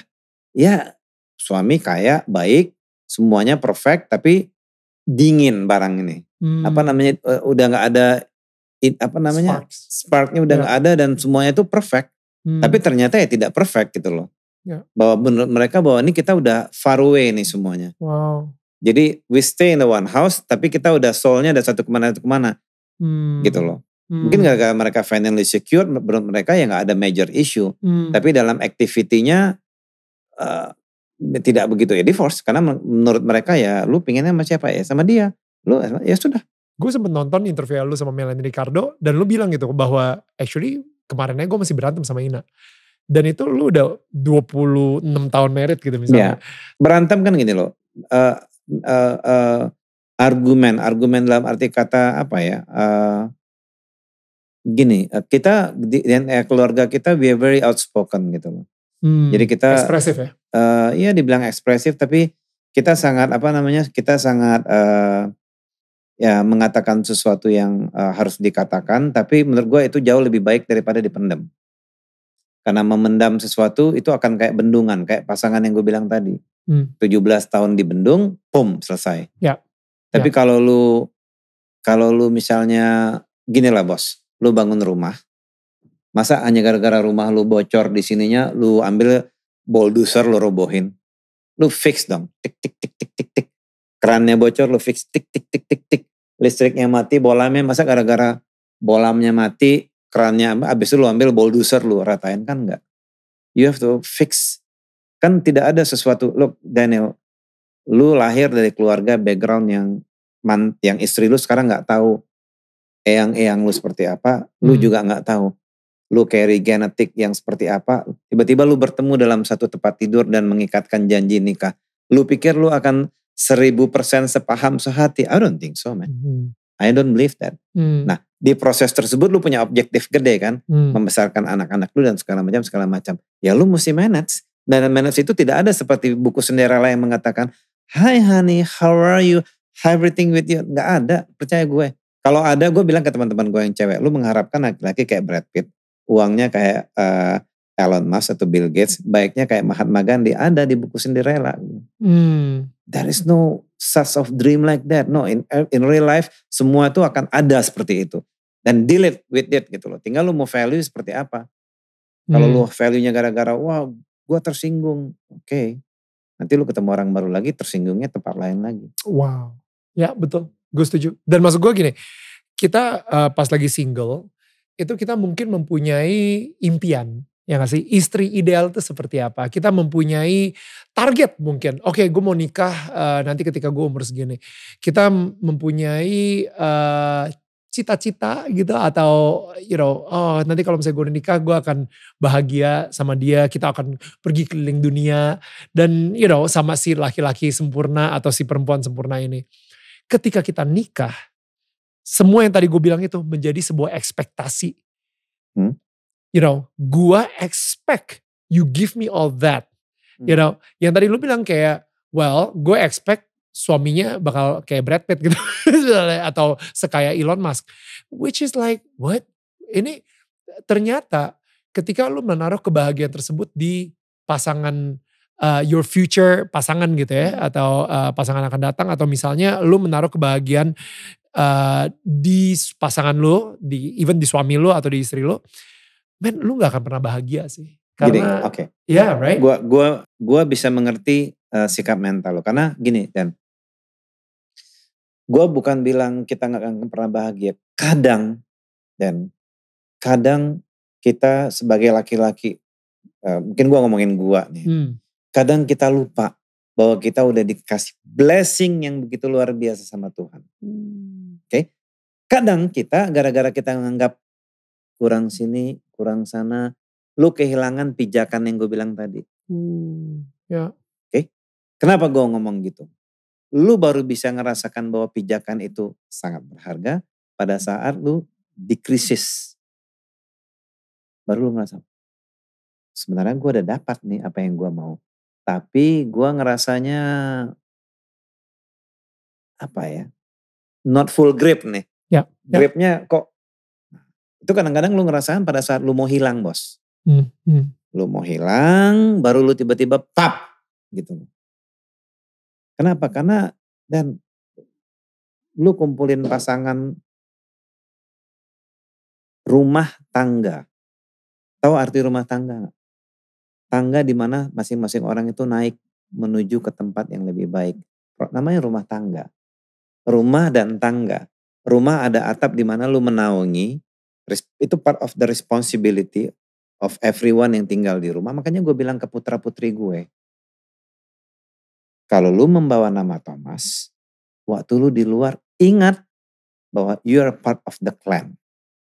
ya suami kaya baik semuanya perfect tapi dingin barang ini. Hmm. Apa namanya eh, udah nggak ada it, apa namanya Sparks. sparknya udah ya. nggak yeah. ada dan semuanya itu perfect. Hmm. Tapi ternyata ya tidak perfect gitu loh. Yeah. Bahwa menurut mereka bahwa ini kita udah far away nih semuanya. Wow. Jadi we stay in the one house tapi kita udah soulnya ada satu kemana satu kemana hmm. gitu loh. Hmm. Mungkin gak gara mereka financially secure menurut mereka ya nggak ada major issue. Hmm. Tapi dalam activity-nya uh, tidak begitu ya divorce karena menurut mereka ya lu pinginnya sama siapa ya sama dia lu ya sudah gue sempet nonton interview lu sama Melanie Ricardo dan lu bilang gitu bahwa actually kemarinnya gue masih berantem sama Ina dan itu lu udah 26 tahun merit gitu misalnya ya. berantem kan gini loh uh, uh, uh, argumen argumen dalam arti kata apa ya uh, gini kita di, di keluarga kita we are very outspoken gitu loh hmm, jadi kita ekspresif ya uh, ya dibilang ekspresif tapi kita sangat apa namanya kita sangat uh, ya mengatakan sesuatu yang uh, harus dikatakan tapi menurut gue itu jauh lebih baik daripada dipendam karena memendam sesuatu itu akan kayak bendungan kayak pasangan yang gue bilang tadi hmm. 17 tahun di bendung, pum selesai ya. tapi ya. kalau lu kalau lu misalnya gini lah bos lu bangun rumah masa hanya gara-gara rumah lu bocor di sininya lu ambil bulldozer lo robohin. lo fix dong. Tik tik tik tik tik tik. Kerannya bocor lo fix tik tik tik tik tik. Listriknya mati, bolamnya masa gara-gara bolamnya mati, kerannya abis itu lo ambil bulldozer lo ratain kan enggak. You have to fix. Kan tidak ada sesuatu. Look Daniel, lu lahir dari keluarga background yang mant, yang istri lu sekarang nggak tahu eyang-eyang lu seperti apa, lu hmm. juga nggak tahu lu carry genetik yang seperti apa, tiba-tiba lu bertemu dalam satu tempat tidur dan mengikatkan janji nikah. Lu pikir lu akan seribu persen sepaham sehati? I don't think so, man. mm I don't believe that. Mm. Nah, di proses tersebut lu punya objektif gede kan, mm. membesarkan anak-anak lu dan segala macam segala macam. Ya lu mesti manage. Dan manage itu tidak ada seperti buku Cinderella yang mengatakan, Hi honey, how are you? Everything with you. Gak ada, percaya gue. Kalau ada, gue bilang ke teman-teman gue yang cewek, lu mengharapkan laki-laki kayak Brad Pitt, uangnya kayak uh, Elon Musk atau Bill Gates, baiknya kayak Mahatma Gandhi ada di buku Cinderella. Hmm. There is no such of dream like that. No, in in real life semua itu akan ada seperti itu. Dan deal it with it gitu loh. Tinggal lu mau value seperti apa. Kalau hmm. lu value-nya gara-gara wah gue tersinggung. Oke. Okay. Nanti lu ketemu orang baru lagi tersinggungnya tempat lain lagi. Wow. Ya betul. Gue setuju. Dan maksud gue gini. Kita uh, pas lagi single itu kita mungkin mempunyai impian ya gak sih? Istri ideal itu seperti apa? Kita mempunyai target mungkin. Oke, gue mau nikah uh, nanti ketika gue umur segini. Kita mempunyai cita eh, cita-cita gitu atau you know, oh nanti kalau misalnya gue nikah gue akan bahagia sama dia, kita akan pergi keliling dunia dan you know sama si laki-laki sempurna atau si perempuan sempurna ini. Ketika kita nikah, semua yang tadi gue bilang itu menjadi sebuah ekspektasi. Hmm? You know, gue expect you give me all that. Hmm. You know, yang tadi lu bilang kayak, well, gue expect suaminya bakal kayak Brad Pitt gitu atau sekaya Elon Musk which is like what ini ternyata ketika lu menaruh kebahagiaan tersebut di pasangan uh, your future pasangan gitu ya hmm. atau uh, pasangan akan datang atau misalnya lu menaruh kebahagiaan uh, di pasangan lo, di even di suami lo atau di istri lo, men lu nggak akan pernah bahagia sih. Karena, oke. Okay. Ya, yeah, right. Gua, gua, gua bisa mengerti uh, sikap mental lo. Karena gini dan gue bukan bilang kita nggak akan pernah bahagia. Kadang dan kadang kita sebagai laki-laki, uh, mungkin gue ngomongin gue nih. Hmm. Kadang kita lupa bahwa kita udah dikasih blessing yang begitu luar biasa sama Tuhan. Hmm. Oke. Okay? Kadang kita gara-gara kita menganggap kurang sini, kurang sana, lu kehilangan pijakan yang gue bilang tadi. Hmm. Ya. Oke. Okay? Kenapa gue ngomong gitu? Lu baru bisa ngerasakan bahwa pijakan itu sangat berharga pada hmm. saat lu di krisis. Baru lu ngerasa, sebenarnya gue udah dapat nih apa yang gue mau tapi gue ngerasanya apa ya? Not full grip nih. Ya. ya. Gripnya kok itu kadang-kadang lu ngerasain pada saat lu mau hilang, Bos. Hmm, hmm. Lu mau hilang, baru lu tiba-tiba tap gitu. Kenapa? Karena dan lu kumpulin pasangan rumah tangga. Tahu arti rumah tangga? tangga di mana masing-masing orang itu naik menuju ke tempat yang lebih baik. Namanya rumah tangga. Rumah dan tangga. Rumah ada atap di mana lu menaungi. Itu part of the responsibility of everyone yang tinggal di rumah. Makanya gue bilang ke putra-putri gue. Kalau lu membawa nama Thomas, waktu lu di luar, ingat bahwa you are part of the clan.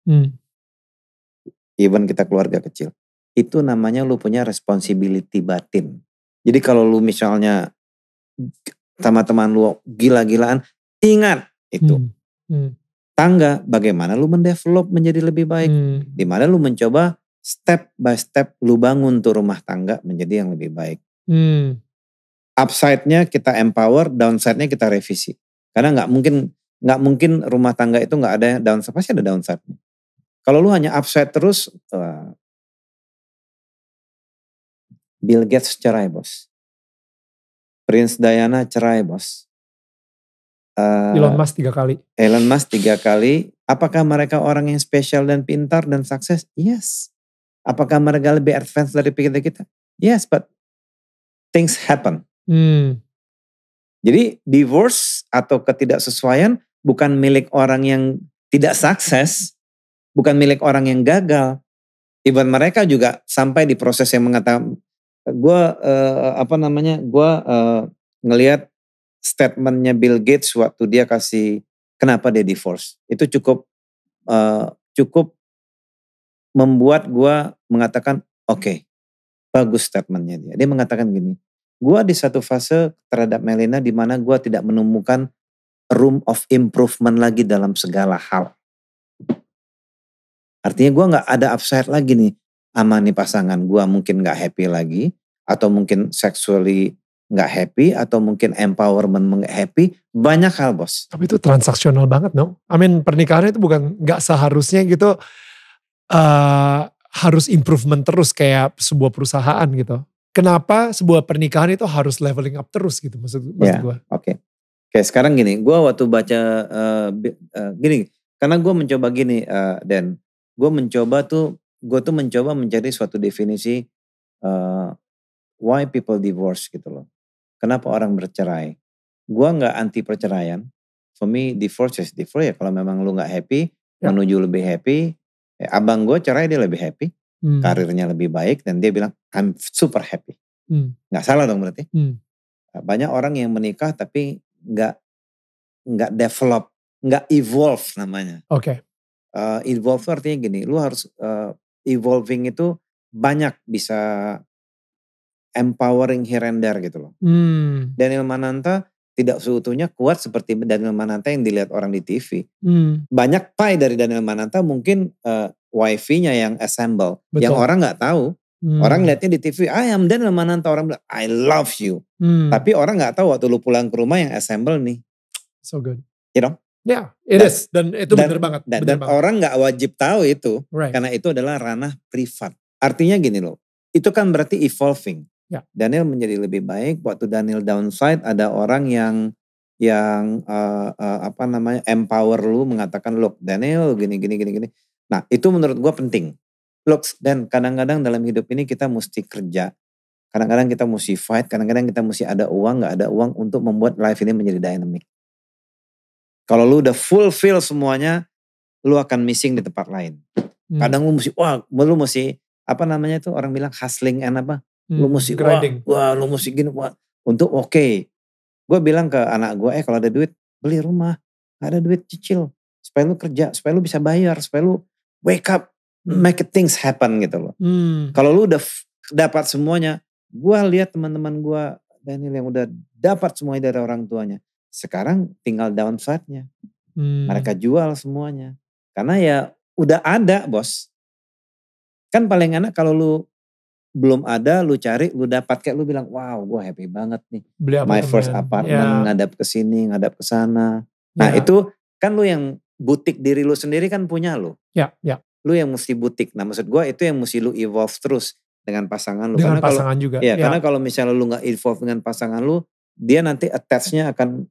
Hmm. Even kita keluarga kecil itu namanya lu punya responsibility batin. Jadi kalau lu misalnya teman-teman lu gila-gilaan, ingat itu. Hmm. Hmm. Tangga bagaimana lu mendevelop menjadi lebih baik. Hmm. mana lu mencoba step by step lu bangun tuh rumah tangga menjadi yang lebih baik. Hmm. Upside-nya kita empower, downside-nya kita revisi. Karena nggak mungkin nggak mungkin rumah tangga itu nggak ada downside, pasti ada downside Kalau lu hanya upside terus, Bill Gates cerai bos. Prince Diana cerai bos. Eh, Elon Musk tiga kali. Elon Musk tiga kali. Apakah mereka orang yang spesial dan pintar dan sukses? Yes. Apakah mereka lebih advance dari pikiran kita? Yes, but things happen. Hmm. Jadi divorce atau ketidaksesuaian bukan milik orang yang tidak sukses, bukan milik orang yang gagal. Even mereka juga sampai di proses yang mengatakan gue uh, apa namanya gue uh, ngelihat statementnya Bill Gates waktu dia kasih kenapa dia divorce itu cukup uh, cukup membuat gue mengatakan oke okay, bagus statementnya dia dia mengatakan gini gue di satu fase terhadap Melina di mana gue tidak menemukan room of improvement lagi dalam segala hal artinya gue nggak ada upside lagi nih sama nih pasangan gue mungkin gak happy lagi atau mungkin sexually nggak happy atau mungkin empowerment nggak happy banyak hal bos tapi itu transaksional banget dong no? I mean pernikahan itu bukan nggak seharusnya gitu uh, harus improvement terus kayak sebuah perusahaan gitu kenapa sebuah pernikahan itu harus leveling up terus gitu maksud, maksud yeah, gue oke okay. Oke sekarang gini, gue waktu baca uh, uh, gini, karena gue mencoba gini, uh, Dan, gue mencoba tuh gue tuh mencoba mencari suatu definisi uh, why people divorce gitu loh. Kenapa orang bercerai? Gue nggak anti perceraian. For me, divorce is divorce ya. Kalau memang lu nggak happy, ya. menuju lebih happy. Ya, abang gue cerai dia lebih happy, hmm. karirnya lebih baik dan dia bilang I'm super happy. Hmm. Gak salah dong berarti. Hmm. Eh, banyak orang yang menikah tapi nggak nggak develop, nggak evolve namanya. Oke. Okay. Uh, eh, evolve artinya gini, lu harus uh, evolving itu banyak bisa empowering here and there gitu loh. Hmm. Daniel Mananta tidak seutuhnya kuat seperti Daniel Mananta yang dilihat orang di TV. Hmm. Banyak pai dari Daniel Mananta mungkin uh, wifi-nya yang assemble, Betul. yang orang nggak tahu. Hmm. Orang lihatnya di TV, I am Daniel Mananta. Orang bilang, I love you. Hmm. Tapi orang nggak tahu waktu lu pulang ke rumah yang assemble nih. So good. You know? Ya, yeah, it dan, is. Dan itu benar banget. Dan, dan banget. orang nggak wajib tahu itu, right. karena itu adalah ranah privat. Artinya gini loh, itu kan berarti evolving. Yeah. Daniel menjadi lebih baik. Waktu Daniel downside, ada orang yang yang uh, uh, apa namanya empower lu mengatakan loh Daniel gini gini gini gini. Nah itu menurut gue penting. Look dan kadang-kadang dalam hidup ini kita mesti kerja. Kadang-kadang kita mesti fight, kadang-kadang kita mesti ada uang, nggak ada uang untuk membuat life ini menjadi dynamic. Kalau lu udah fulfill semuanya, lu akan missing di tempat lain. Hmm. Kadang lu mesti, wah lu mesti, apa namanya itu orang bilang hustling and apa. Hmm. Lu mesti, wah, wah lu mesti gini, wah. Untuk oke. Okay. Gue bilang ke anak gue, eh kalau ada duit, beli rumah. Gak ada duit, cicil. Supaya lu kerja, supaya lu bisa bayar, supaya lu wake up, make things happen gitu loh. Hmm. Kalau lu udah dapat semuanya, gue lihat teman-teman gue Daniel yang udah dapat semuanya dari orang tuanya. Sekarang tinggal downside-nya. Hmm. Mereka jual semuanya. Karena ya udah ada bos. Kan paling enak kalau lu belum ada, lu cari, lu dapat kayak lu bilang, wow, gue happy banget nih. Beli My first apartment, yeah. ngadap ke sini, ngadap ke sana. Nah yeah. itu kan lu yang butik diri lu sendiri kan punya lu. Ya, yeah, ya. Yeah. Lu yang mesti butik. Nah maksud gue itu yang mesti lu evolve terus dengan pasangan lu. Dengan karena pasangan kalau, juga. Ya, ya. karena kalau misalnya lu nggak evolve dengan pasangan lu, dia nanti attachnya akan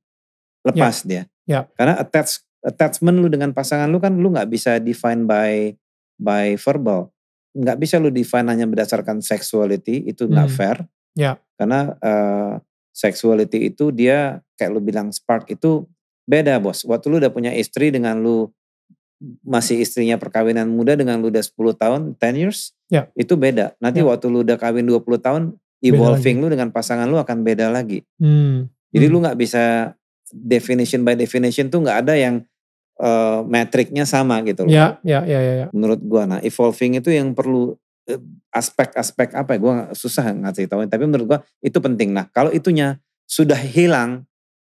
Ya. lepas yeah. dia. Yeah. Karena attach, attachment lu dengan pasangan lu kan lu nggak bisa define by by verbal. Nggak bisa lu define hanya berdasarkan sexuality itu nggak mm. fair. Yeah. Karena uh, sexuality itu dia kayak lu bilang spark itu beda bos. Waktu lu udah punya istri dengan lu masih istrinya perkawinan muda dengan lu udah 10 tahun, 10 years, ya. itu beda. Nanti ya. waktu lu udah kawin 20 tahun, evolving lu dengan pasangan lu akan beda lagi. Hmm. Jadi hmm. lu nggak bisa definition by definition tuh nggak ada yang uh, metriknya sama gitu loh. Ya, ya, ya, ya, ya. Menurut gua nah evolving itu yang perlu eh, aspek-aspek apa ya gua susah ngasih tahu tapi menurut gua itu penting. Nah, kalau itunya sudah hilang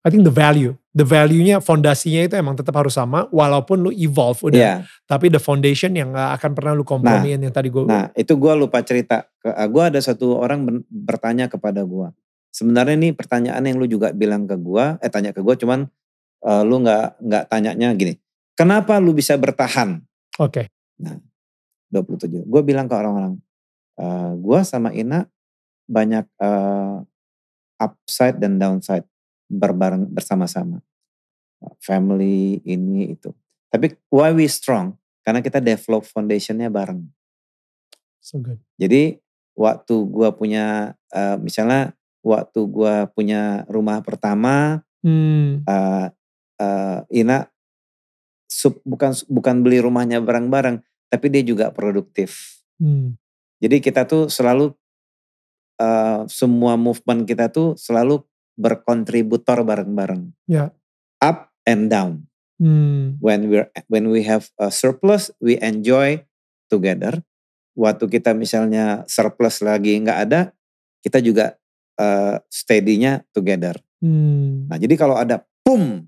I think the value, the value-nya, fondasinya itu emang tetap harus sama, walaupun lu evolve udah, yeah. tapi the foundation yang gak akan pernah lu kompromiin nah, yang tadi gua. Nah, itu gua lupa cerita. Gua ada satu orang bertanya kepada gua sebenarnya ini pertanyaan yang lu juga bilang ke gua, eh tanya ke gua cuman uh, lu nggak nggak tanyanya gini. Kenapa lu bisa bertahan? Oke. Okay. Nah, 27. gua bilang ke orang-orang, uh, eh, gue sama Ina banyak uh, upside dan downside berbareng bersama-sama. Family ini itu. Tapi why we strong? Karena kita develop foundationnya bareng. So good. Jadi waktu gua punya uh, misalnya waktu gue punya rumah pertama, hmm. uh, uh, Ina sub, bukan bukan beli rumahnya bareng-bareng, tapi dia juga produktif. Hmm. Jadi kita tuh selalu uh, semua movement kita tuh selalu berkontributor bareng-bareng. Yeah. Up and down. Hmm. When we when we have a surplus, we enjoy together. Waktu kita misalnya surplus lagi nggak ada, kita juga uh, steady-nya together. Hmm. Nah jadi kalau ada pum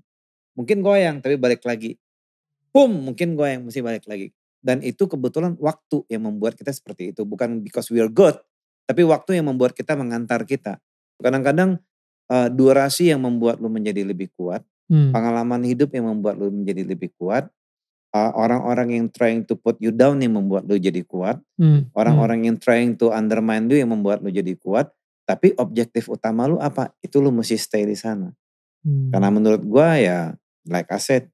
mungkin goyang tapi balik lagi. Pum mungkin goyang mesti balik lagi. Dan itu kebetulan waktu yang membuat kita seperti itu. Bukan because we are good. Tapi waktu yang membuat kita mengantar kita. Kadang-kadang uh, durasi yang membuat lu menjadi lebih kuat. Hmm. Pengalaman hidup yang membuat lu menjadi lebih kuat. Eh, orang-orang yang trying to put you down yang membuat lo jadi kuat. Hmm. Orang-orang hmm. yang trying to undermine lo yang membuat lo jadi kuat. Tapi objektif utama lu apa? Itu lu mesti stay di sana. Hmm. Karena menurut gua ya, like I said,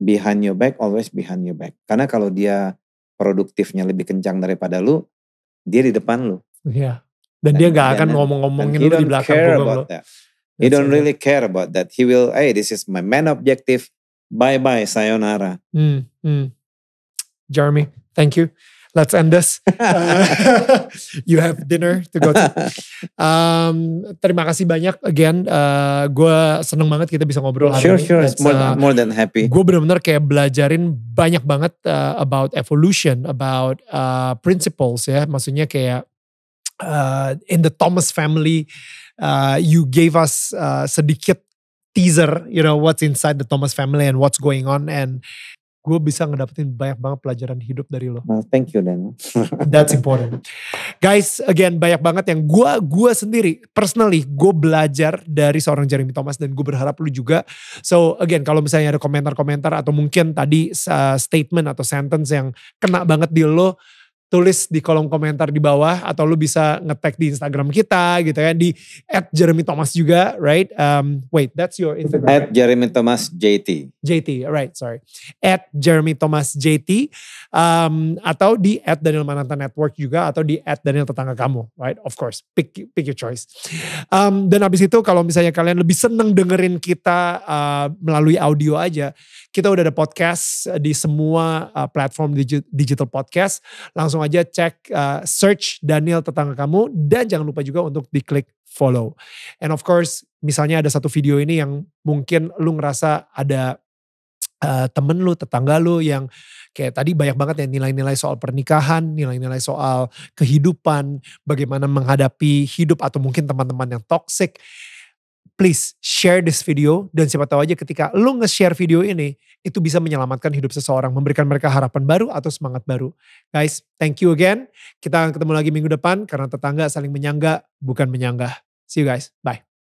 behind your back, always behind your back. Karena kalau dia produktifnya lebih kencang daripada lu, dia di depan lu. Iya. Dan, dan dia gak akan ngomong-ngomongin lu di belakang care about lu. That. He don't really care about that. He will, hey, this is my main objective. Bye bye, sayonara. Hmm, hmm. Jeremy, thank you let's end this. you have dinner to go to. Um, terima kasih banyak again. Uh, gue seneng banget kita bisa ngobrol hari sure, ini. Sure, sure. More, uh, more than happy. Gue bener-bener kayak belajarin banyak banget uh, about evolution, about uh, principles ya. Maksudnya kayak uh, in the Thomas family, uh, you gave us uh, sedikit teaser, you know, what's inside the Thomas family and what's going on. And gue bisa ngedapetin banyak banget pelajaran hidup dari lo. Well, thank you Dan. That's important. Guys, again banyak banget yang gue gua sendiri personally gue belajar dari seorang Jeremy Thomas dan gue berharap lu juga. So again kalau misalnya ada komentar-komentar atau mungkin tadi uh, statement atau sentence yang kena banget di lo, tulis di kolom komentar di bawah atau lu bisa ngetek di Instagram kita gitu kan di at Jeremy Thomas juga right um, wait that's your Instagram at Jeremy Thomas JT JT right sorry at Jeremy Thomas JT um, atau di at Daniel Mananta Network juga atau di at Daniel Tetangga Kamu right of course pick pick your choice um, dan abis itu kalau misalnya kalian lebih seneng dengerin kita uh, melalui audio aja kita udah ada podcast eh, di semua uh, platform digi digital podcast. Langsung aja cek uh, search Daniel tetangga kamu dan jangan lupa juga untuk diklik follow. And of course, misalnya ada satu video ini yang mungkin lu ngerasa ada uh, temen lu, tetangga lu yang kayak tadi banyak banget yang nilai-nilai soal pernikahan, nilai-nilai soal kehidupan, bagaimana menghadapi hidup atau mungkin teman-teman yang toxic please share this video dan siapa tahu aja ketika lu nge-share video ini itu bisa menyelamatkan hidup seseorang, memberikan mereka harapan baru atau semangat baru. Guys, thank you again. Kita akan ketemu lagi minggu depan karena tetangga saling menyangga bukan menyanggah. See you guys. Bye.